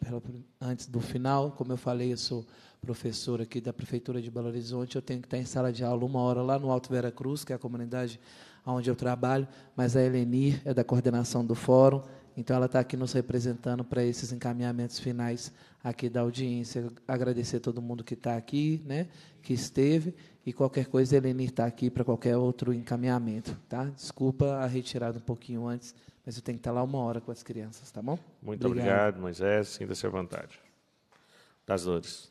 antes do final. Como eu falei, eu sou professor aqui da Prefeitura de Belo Horizonte, eu tenho que estar em sala de aula uma hora lá no Alto Vera Cruz, que é a comunidade onde eu trabalho, mas a Elenir é da coordenação do fórum então, ela está aqui nos representando para esses encaminhamentos finais aqui da audiência. Agradecer a todo mundo que está aqui, né, que esteve. E qualquer coisa, Eleni está aqui para qualquer outro encaminhamento. Tá? Desculpa a retirada um pouquinho antes, mas eu tenho que estar tá lá uma hora com as crianças, tá bom? Muito obrigado, obrigado Moisés. Sinta-se à vontade. Das Dores.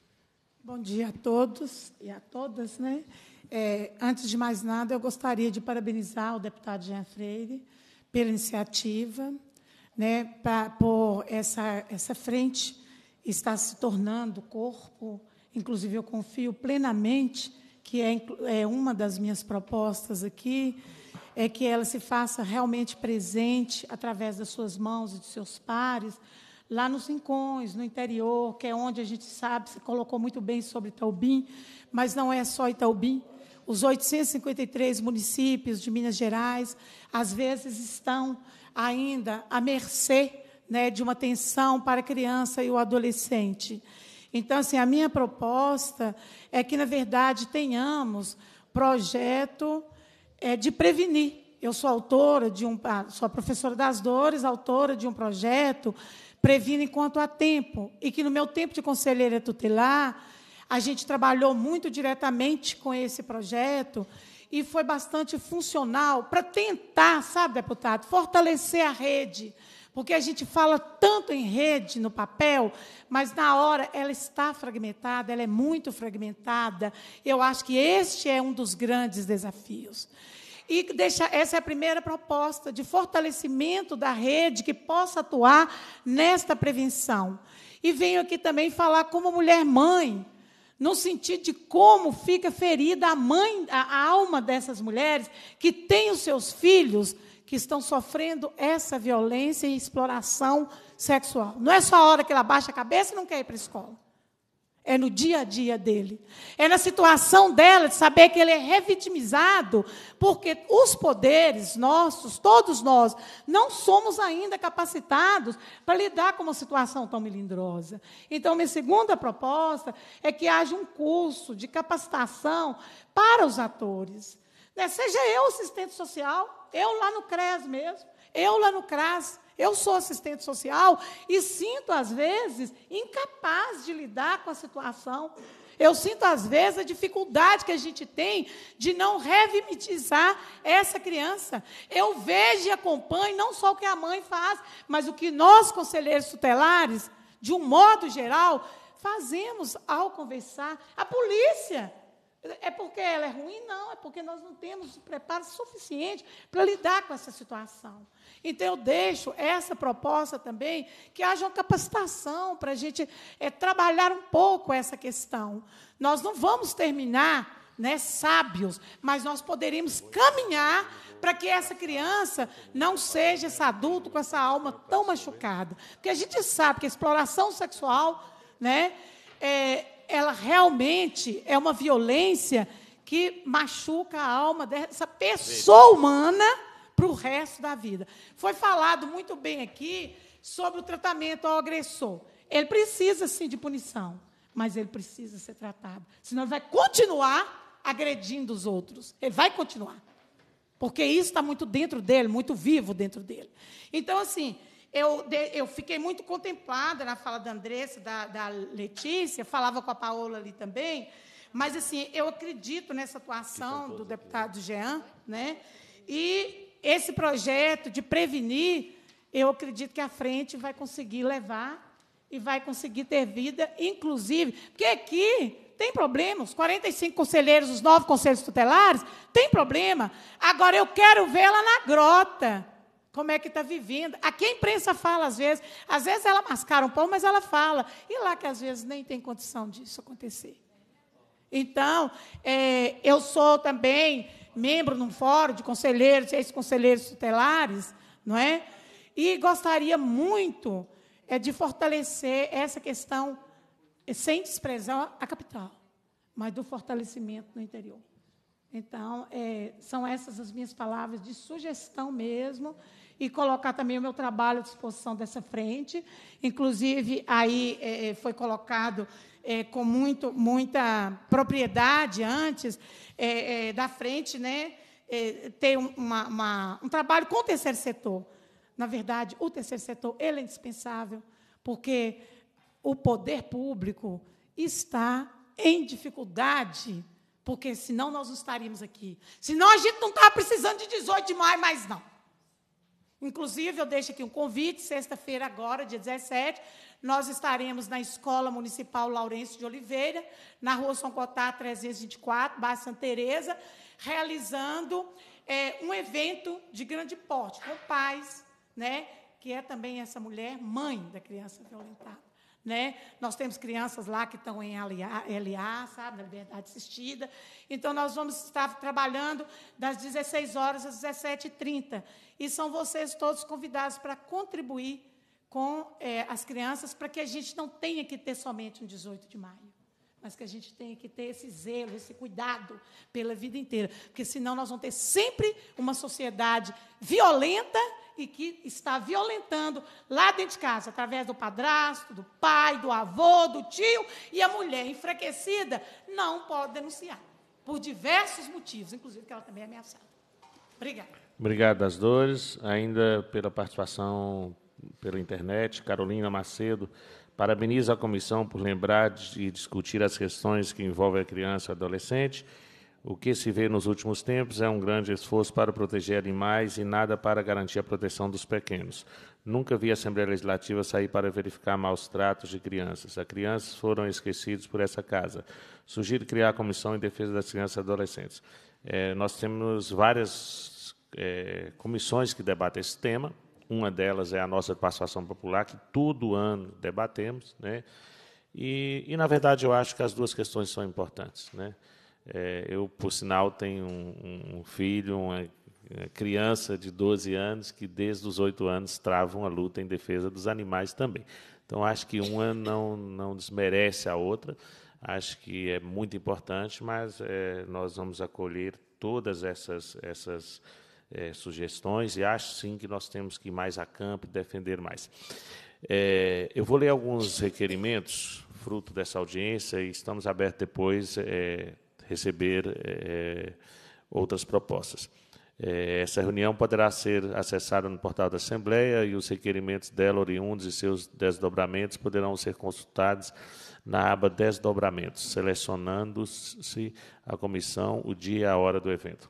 Bom dia a todos e a todas. Né? É, antes de mais nada, eu gostaria de parabenizar o deputado Jean Freire pela iniciativa né, pra, por essa, essa frente está se tornando corpo. Inclusive, eu confio plenamente que é, é uma das minhas propostas aqui, é que ela se faça realmente presente através das suas mãos e dos seus pares, lá nos rincões, no interior, que é onde a gente sabe, se colocou muito bem sobre Itaubim, mas não é só Itaubim. Os 853 municípios de Minas Gerais, às vezes, estão ainda à mercê né, de uma atenção para a criança e o adolescente. Então, assim, a minha proposta é que, na verdade, tenhamos projeto é, de prevenir. Eu sou autora de um, ah, sou professora das dores, autora de um projeto previne enquanto há tempo e que no meu tempo de conselheira tutelar a gente trabalhou muito diretamente com esse projeto e foi bastante funcional para tentar, sabe, deputado, fortalecer a rede. Porque a gente fala tanto em rede no papel, mas na hora ela está fragmentada, ela é muito fragmentada. Eu acho que este é um dos grandes desafios. E deixa, essa é a primeira proposta de fortalecimento da rede que possa atuar nesta prevenção. E venho aqui também falar como mulher mãe, no sentido de como fica ferida a mãe, a, alma dessas mulheres que têm os seus filhos que estão sofrendo essa violência e exploração sexual. Não é só a hora que ela baixa a cabeça e não quer ir para a escola. É no dia a dia dele. É na situação dela de saber que ele é revitimizado, porque os poderes nossos, todos nós, não somos ainda capacitados para lidar com uma situação tão melindrosa. Então, minha segunda proposta é que haja um curso de capacitação para os atores. Né? Seja eu assistente social, eu lá no CRES mesmo, eu lá no CRAS, eu sou assistente social e sinto, às vezes, incapaz de lidar com a situação. Eu sinto, às vezes, a dificuldade que a gente tem de não revimitizar essa criança. Eu vejo e acompanho não só o que a mãe faz, mas o que nós, conselheiros tutelares, de um modo geral, fazemos ao conversar. A polícia. É porque ela é ruim? Não, é porque nós não temos preparo suficiente para lidar com essa situação. Então, eu deixo essa proposta também que haja uma capacitação para a gente é, trabalhar um pouco essa questão. Nós não vamos terminar né, sábios, mas nós poderíamos caminhar para que essa criança não seja esse adulto com essa alma tão machucada. Porque a gente sabe que a exploração sexual, né, é, ela realmente é uma violência que machuca a alma dessa pessoa humana para o resto da vida. Foi falado muito bem aqui sobre o tratamento ao agressor. Ele precisa, sim, de punição, mas ele precisa ser tratado. Senão ele vai continuar agredindo os outros. Ele vai continuar. Porque isso está muito dentro dele, muito vivo dentro dele. Então, assim, eu, eu fiquei muito contemplada na fala da Andressa, da, da Letícia, falava com a Paola ali também. Mas, assim, eu acredito nessa atuação do deputado Jean, né? E esse projeto de prevenir, eu acredito que a frente vai conseguir levar e vai conseguir ter vida, inclusive, porque aqui tem problema, os 45 conselheiros, os nove conselhos tutelares, tem problema. Agora eu quero vê-la na grota. Como é que está vivendo? Aqui a imprensa fala às vezes, às vezes ela mascara um pouco, mas ela fala. E lá que às vezes nem tem condição disso acontecer. Então, é, eu sou também membro num fórum de conselheiros, ex-conselheiros tutelares, não é? E gostaria muito é, de fortalecer essa questão, eh, sem desprezar a capital, mas do fortalecimento no interior. Então, é, são essas as minhas palavras de sugestão mesmo, e colocar também o meu trabalho à disposição dessa frente. Inclusive, aí é, foi colocado é, com muito, muita propriedade antes, é, é, da frente, né, é, ter uma, uma, um trabalho com o terceiro setor. Na verdade, o terceiro setor ele é indispensável, porque o poder público está em dificuldade, porque senão nós não estaríamos aqui. Senão a gente não estava tá precisando de 18 de maio mas não. Inclusive, eu deixo aqui um convite, sexta-feira agora, dia 17, nós estaremos na Escola Municipal Laurence de Oliveira, na rua São Cotá 324, Bairro Santa Teresa, realizando é, um evento de grande porte, com pais, né, que é também essa mulher, mãe da criança violentada. Né? Nós temos crianças lá que estão em LA, sabe, na liberdade assistida. Então, nós vamos estar trabalhando das 16 horas às 17h30. E são vocês todos convidados para contribuir com é, as crianças para que a gente não tenha que ter somente um 18 de maio mas que a gente tem que ter esse zelo, esse cuidado pela vida inteira, porque senão nós vamos ter sempre uma sociedade violenta e que está violentando lá dentro de casa, através do padrasto, do pai, do avô, do tio, e a mulher enfraquecida não pode denunciar, por diversos motivos, inclusive que ela também é ameaçada. Obrigada. Obrigado, das dores, ainda pela participação pela internet, Carolina Macedo Parabenizo a comissão por lembrar e discutir as questões que envolvem a criança e o adolescente. O que se vê nos últimos tempos é um grande esforço para proteger animais e nada para garantir a proteção dos pequenos. Nunca vi a Assembleia Legislativa sair para verificar maus tratos de crianças. As crianças foram esquecidas por essa casa. Sugiro criar a Comissão em Defesa das Crianças e Adolescentes. É, nós temos várias é, comissões que debatem esse tema. Uma delas é a nossa participação popular, que todo ano debatemos. Né? E, e, na verdade, eu acho que as duas questões são importantes. Né? É, eu, por sinal, tenho um, um filho, uma é, criança de 12 anos, que desde os 8 anos trava uma luta em defesa dos animais também. Então, acho que uma não, não desmerece a outra, acho que é muito importante, mas é, nós vamos acolher todas essas, essas é, sugestões e acho sim que nós temos que ir mais a campo e defender mais. É, eu vou ler alguns requerimentos fruto dessa audiência e estamos abertos depois é, receber é, outras propostas. É, essa reunião poderá ser acessada no portal da Assembleia e os requerimentos dela oriundos e seus desdobramentos poderão ser consultados na aba Desdobramentos, selecionando-se a comissão, o dia e a hora do evento.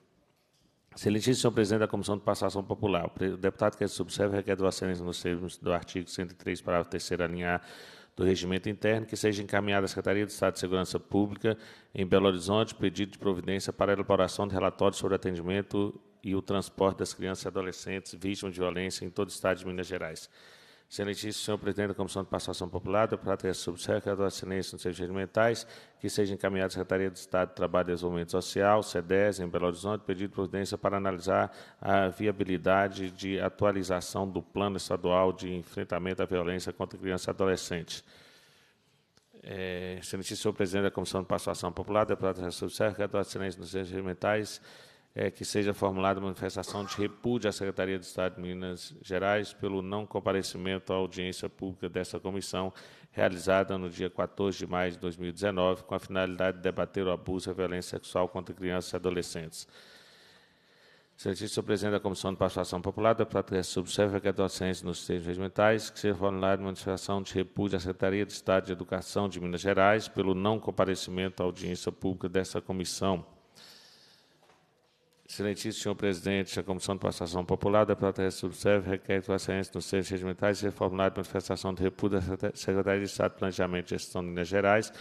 Excelentíssimo senhor presidente da Comissão de Passação Popular, o deputado que subserve requer do assinante nos termos do artigo 103, parágrafo 3 linha A do Regimento Interno, que seja encaminhada à Secretaria de Estado de Segurança Pública em Belo Horizonte pedido de providência para a elaboração de relatórios sobre atendimento e o transporte das crianças e adolescentes vítimas de violência em todo o Estado de Minas Gerais. Excelentíssimo senhor presidente da Comissão de Passação Popular, deputado subsecretário de Assistência nos Serviços Alimentais, que seja encaminhado à Secretaria de Estado de Trabalho e Desenvolvimento Social, CEDES, em Belo Horizonte, pedido de providência para analisar a viabilidade de atualização do Plano Estadual de Enfrentamento à Violência contra Crianças e Adolescentes. É, excelentíssimo senhor presidente da Comissão de Participação Popular, deputado Ressurso Serra, deputado de Excelência nos Serviços Mentais, é que seja formulada manifestação de repúdio à Secretaria de Estado de Minas Gerais pelo não comparecimento à audiência pública dessa comissão, realizada no dia 14 de maio de 2019, com a finalidade de debater o abuso e a violência sexual contra crianças e adolescentes. Excelentíssimo senhor presidente da Comissão de Participação Popular, deputado que subserve que é docente nos termos regimentais, que seja formulada manifestação de repúdio à Secretaria de Estado de Educação de Minas Gerais pelo não comparecimento à audiência pública dessa comissão Excelentíssimo senhor presidente, a Comissão de Passação Popular da do Subserve requer que sua assenso nos seus regimentais seja a manifestação de repúdio da Secretaria de Estado de Planejamento e Gestão de Minas Gerais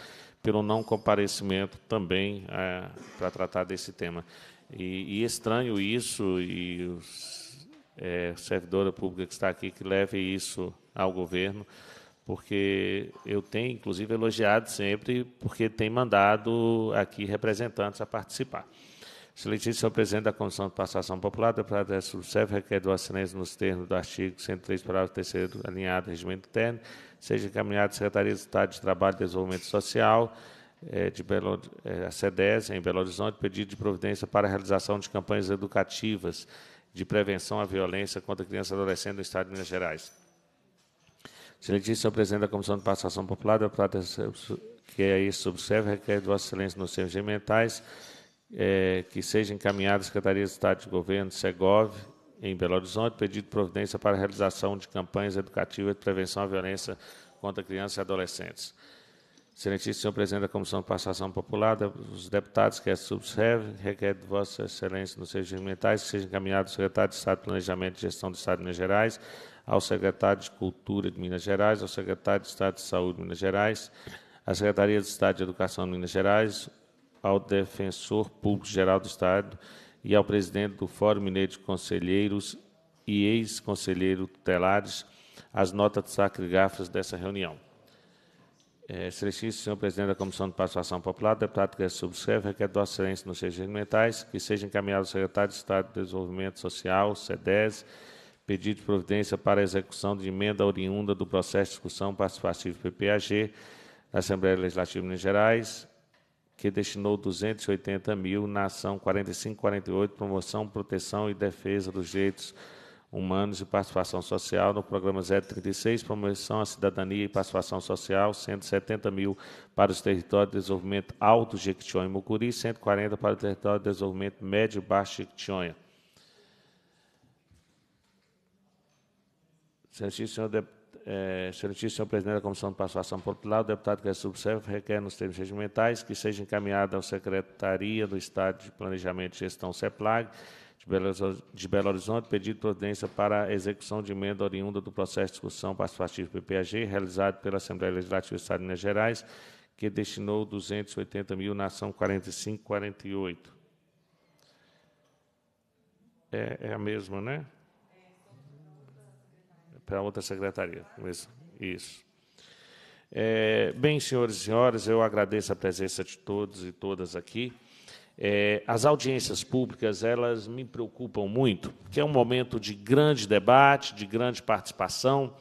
pelo não comparecimento também é, para tratar desse tema. E, e estranho isso, e a é, servidora pública que está aqui que leve isso ao governo, porque eu tenho, inclusive, elogiado sempre, porque tem mandado aqui representantes a participar. Excelentíssimo senhor presidente da Comissão de Participação Popular, deputado Edson Rousseff, requer do assinante nos termos do artigo 103, parágrafo 3 alinhado regimento interno, seja encaminhado à Secretaria de Estado de Trabalho e Desenvolvimento Social, eh, de Belo, eh, a CEDES, em Belo Horizonte, pedido de providência para a realização de campanhas educativas de prevenção à violência contra crianças e adolescentes no Estado de Minas Gerais. Excelentíssimo senhor presidente da Comissão de Participação Popular, deputado que é isso subserve, requer do excelência nos termos regimentais, é, que seja encaminhada à Secretaria de Estado de Governo, SEGOV, em Belo Horizonte, pedido providência para a realização de campanhas educativas de prevenção à violência contra crianças e adolescentes. Excelentíssimo senhor presidente da Comissão de Passação Popular, os deputados que a subscrevem, requer de Vossa Excelência nos seus regimentais que seja encaminhado ao secretário de Estado de Planejamento e Gestão do Estado de Minas Gerais, ao secretário de Cultura de Minas Gerais, ao secretário de Estado de Saúde de Minas Gerais, à Secretaria de Estado de Educação de Minas Gerais, ao defensor público-geral do Estado e ao presidente do Fórum Mineiro de Conselheiros e ex-conselheiro Telares as notas sacrígrafas dessa reunião. É, excelentíssimo senhor presidente da Comissão de Participação Popular, deputado que é subscreve, requer Vossa Excelência nos seus regimentais que seja encaminhado ao secretário de Estado de Desenvolvimento Social, CEDES, pedido de providência para a execução de emenda oriunda do processo de discussão participativa PPAG da Assembleia Legislativa de Minas Gerais, que destinou 280 mil na ação 4548, promoção, proteção e defesa dos direitos humanos e participação social, no programa 036, promoção à cidadania e participação social, 170 mil para os territórios de desenvolvimento alto Jequitinhonha e Mucuri, 140 para o território de desenvolvimento médio e baixo Jequitinhonha. Senhor, senhor deputado, é, excelentíssimo senhor presidente da Comissão de Participação Popular, o deputado que a é subserve requer, nos termos regimentais, que seja encaminhada à Secretaria do Estado de Planejamento e Gestão, CEPLAG, de Belo Horizonte, pedido de providência para a execução de emenda oriunda do processo de discussão participativa PPAG, realizado pela Assembleia Legislativa do Estado de Minas Gerais, que destinou 280 mil na ação 4548. É, é a mesma, né? para outra secretaria. Isso. É, bem, senhores e senhoras, eu agradeço a presença de todos e todas aqui. É, as audiências públicas, elas me preocupam muito, porque é um momento de grande debate, de grande participação,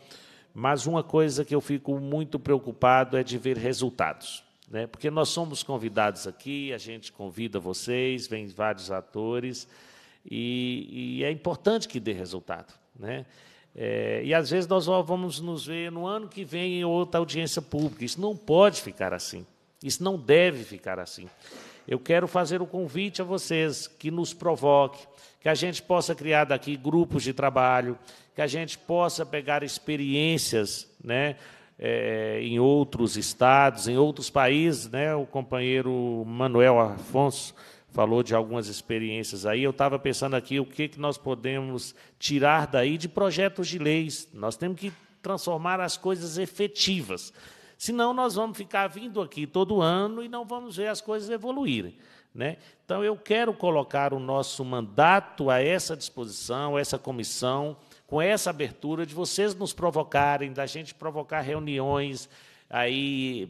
mas uma coisa que eu fico muito preocupado é de ver resultados. Né? Porque nós somos convidados aqui, a gente convida vocês, vem vários atores, e, e é importante que dê resultado. Né? É, e às vezes nós vamos nos ver no ano que vem em outra audiência pública. Isso não pode ficar assim. Isso não deve ficar assim. Eu quero fazer o um convite a vocês que nos provoque, que a gente possa criar daqui grupos de trabalho, que a gente possa pegar experiências, né? É, em outros estados, em outros países, né? O companheiro Manuel Afonso falou de algumas experiências aí. Eu estava pensando aqui o que, que nós podemos tirar daí de projetos de leis. Nós temos que transformar as coisas efetivas. Senão, nós vamos ficar vindo aqui todo ano e não vamos ver as coisas evoluírem. Né? Então, eu quero colocar o nosso mandato a essa disposição, a essa comissão, com essa abertura de vocês nos provocarem, da gente provocar reuniões aí,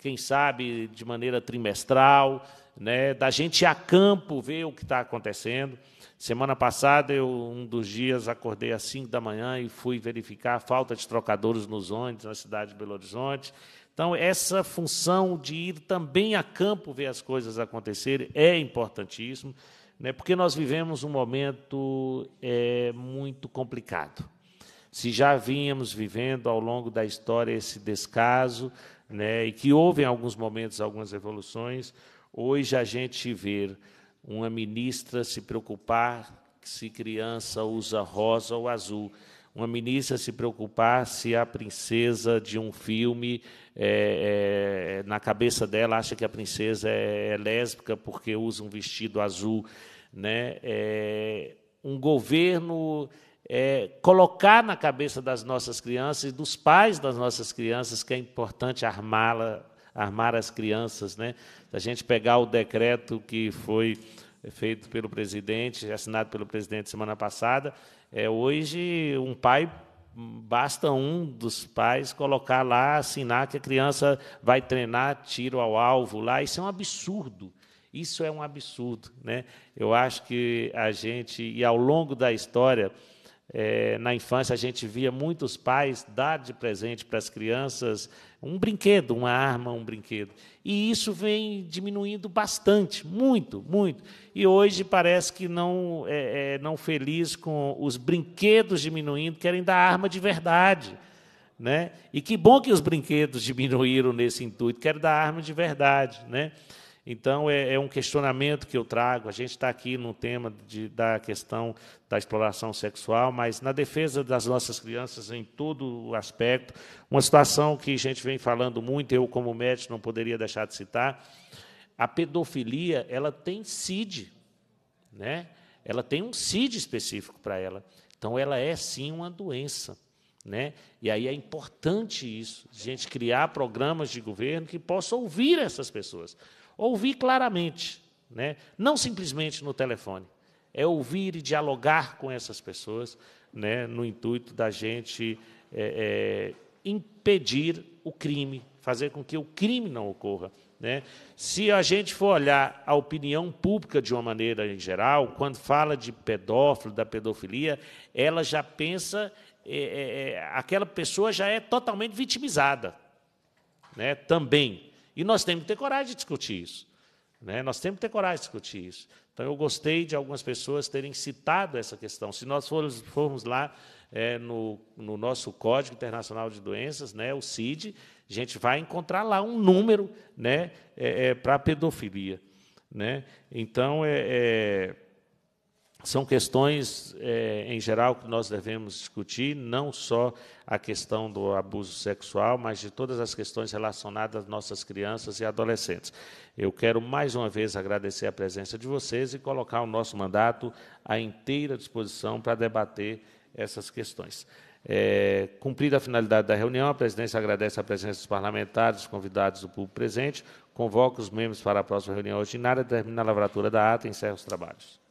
quem sabe de maneira trimestral, né, da gente ir a campo ver o que está acontecendo. Semana passada, eu, um dos dias, acordei às 5 da manhã e fui verificar a falta de trocadores nos ônibus na cidade de Belo Horizonte. Então, essa função de ir também a campo ver as coisas acontecerem é importantíssimo, né, porque nós vivemos um momento é, muito complicado. Se já vínhamos vivendo ao longo da história esse descaso, né, e que houve em alguns momentos algumas evoluções, Hoje a gente vê uma ministra se preocupar se criança usa rosa ou azul, uma ministra se preocupar se a princesa de um filme, é, é, na cabeça dela, acha que a princesa é, é lésbica porque usa um vestido azul. Né? É, um governo é, colocar na cabeça das nossas crianças e dos pais das nossas crianças que é importante armá-la, armar as crianças, né? a gente pegar o decreto que foi feito pelo presidente, assinado pelo presidente semana passada, é hoje um pai basta um dos pais colocar lá, assinar que a criança vai treinar tiro ao alvo lá. Isso é um absurdo. Isso é um absurdo, né? Eu acho que a gente e ao longo da história é, na infância a gente via muitos pais dar de presente para as crianças um brinquedo, uma arma, um brinquedo e isso vem diminuindo bastante, muito, muito. E hoje parece que não é, é, não feliz com os brinquedos diminuindo, querem dar arma de verdade. Né? E que bom que os brinquedos diminuíram nesse intuito, querem dar arma de verdade. Né? Então, é, é, um questionamento que eu trago. A gente está aqui no tema de, da questão da exploração sexual, mas na defesa das nossas crianças em todo o aspecto, uma situação que a gente vem falando muito, eu como médico não poderia deixar de citar, a pedofilia, ela tem CID, né? ela tem um CID específico para ela. Então, ela é, sim, uma doença. Né? E aí é importante isso, a gente criar programas de governo que possam ouvir essas pessoas. Ouvir claramente, né? não simplesmente no telefone. É ouvir e dialogar com essas pessoas, né? no intuito da gente é, é, impedir o crime, fazer com que o crime não ocorra. Né? Se a gente for olhar a opinião pública de uma maneira em geral, quando fala de pedófilo, da pedofilia, ela já pensa, é, é, é aquela pessoa já é totalmente vitimizada né? também. E nós temos que ter coragem de discutir isso. Né? Nós temos que ter coragem de discutir isso. Então, eu gostei de algumas pessoas terem citado essa questão. Se nós formos, formos lá é, no, no, nosso Código Internacional de Doenças, né, o CID, a gente vai encontrar lá um número né, é, é, para pedofilia. Né? Então, é, é são questões, eh, em geral, que nós devemos discutir, não só a questão do abuso sexual, mas de todas as questões relacionadas às nossas crianças e adolescentes. Eu quero mais uma vez agradecer a presença de vocês e colocar o nosso mandato à inteira disposição para debater essas questões. É, cumprida a finalidade da reunião, a presidência agradece a presença dos parlamentares, convidados do público presente, convoca os membros para a próxima reunião ordinária, termina a lavratura da ata e encerra os trabalhos.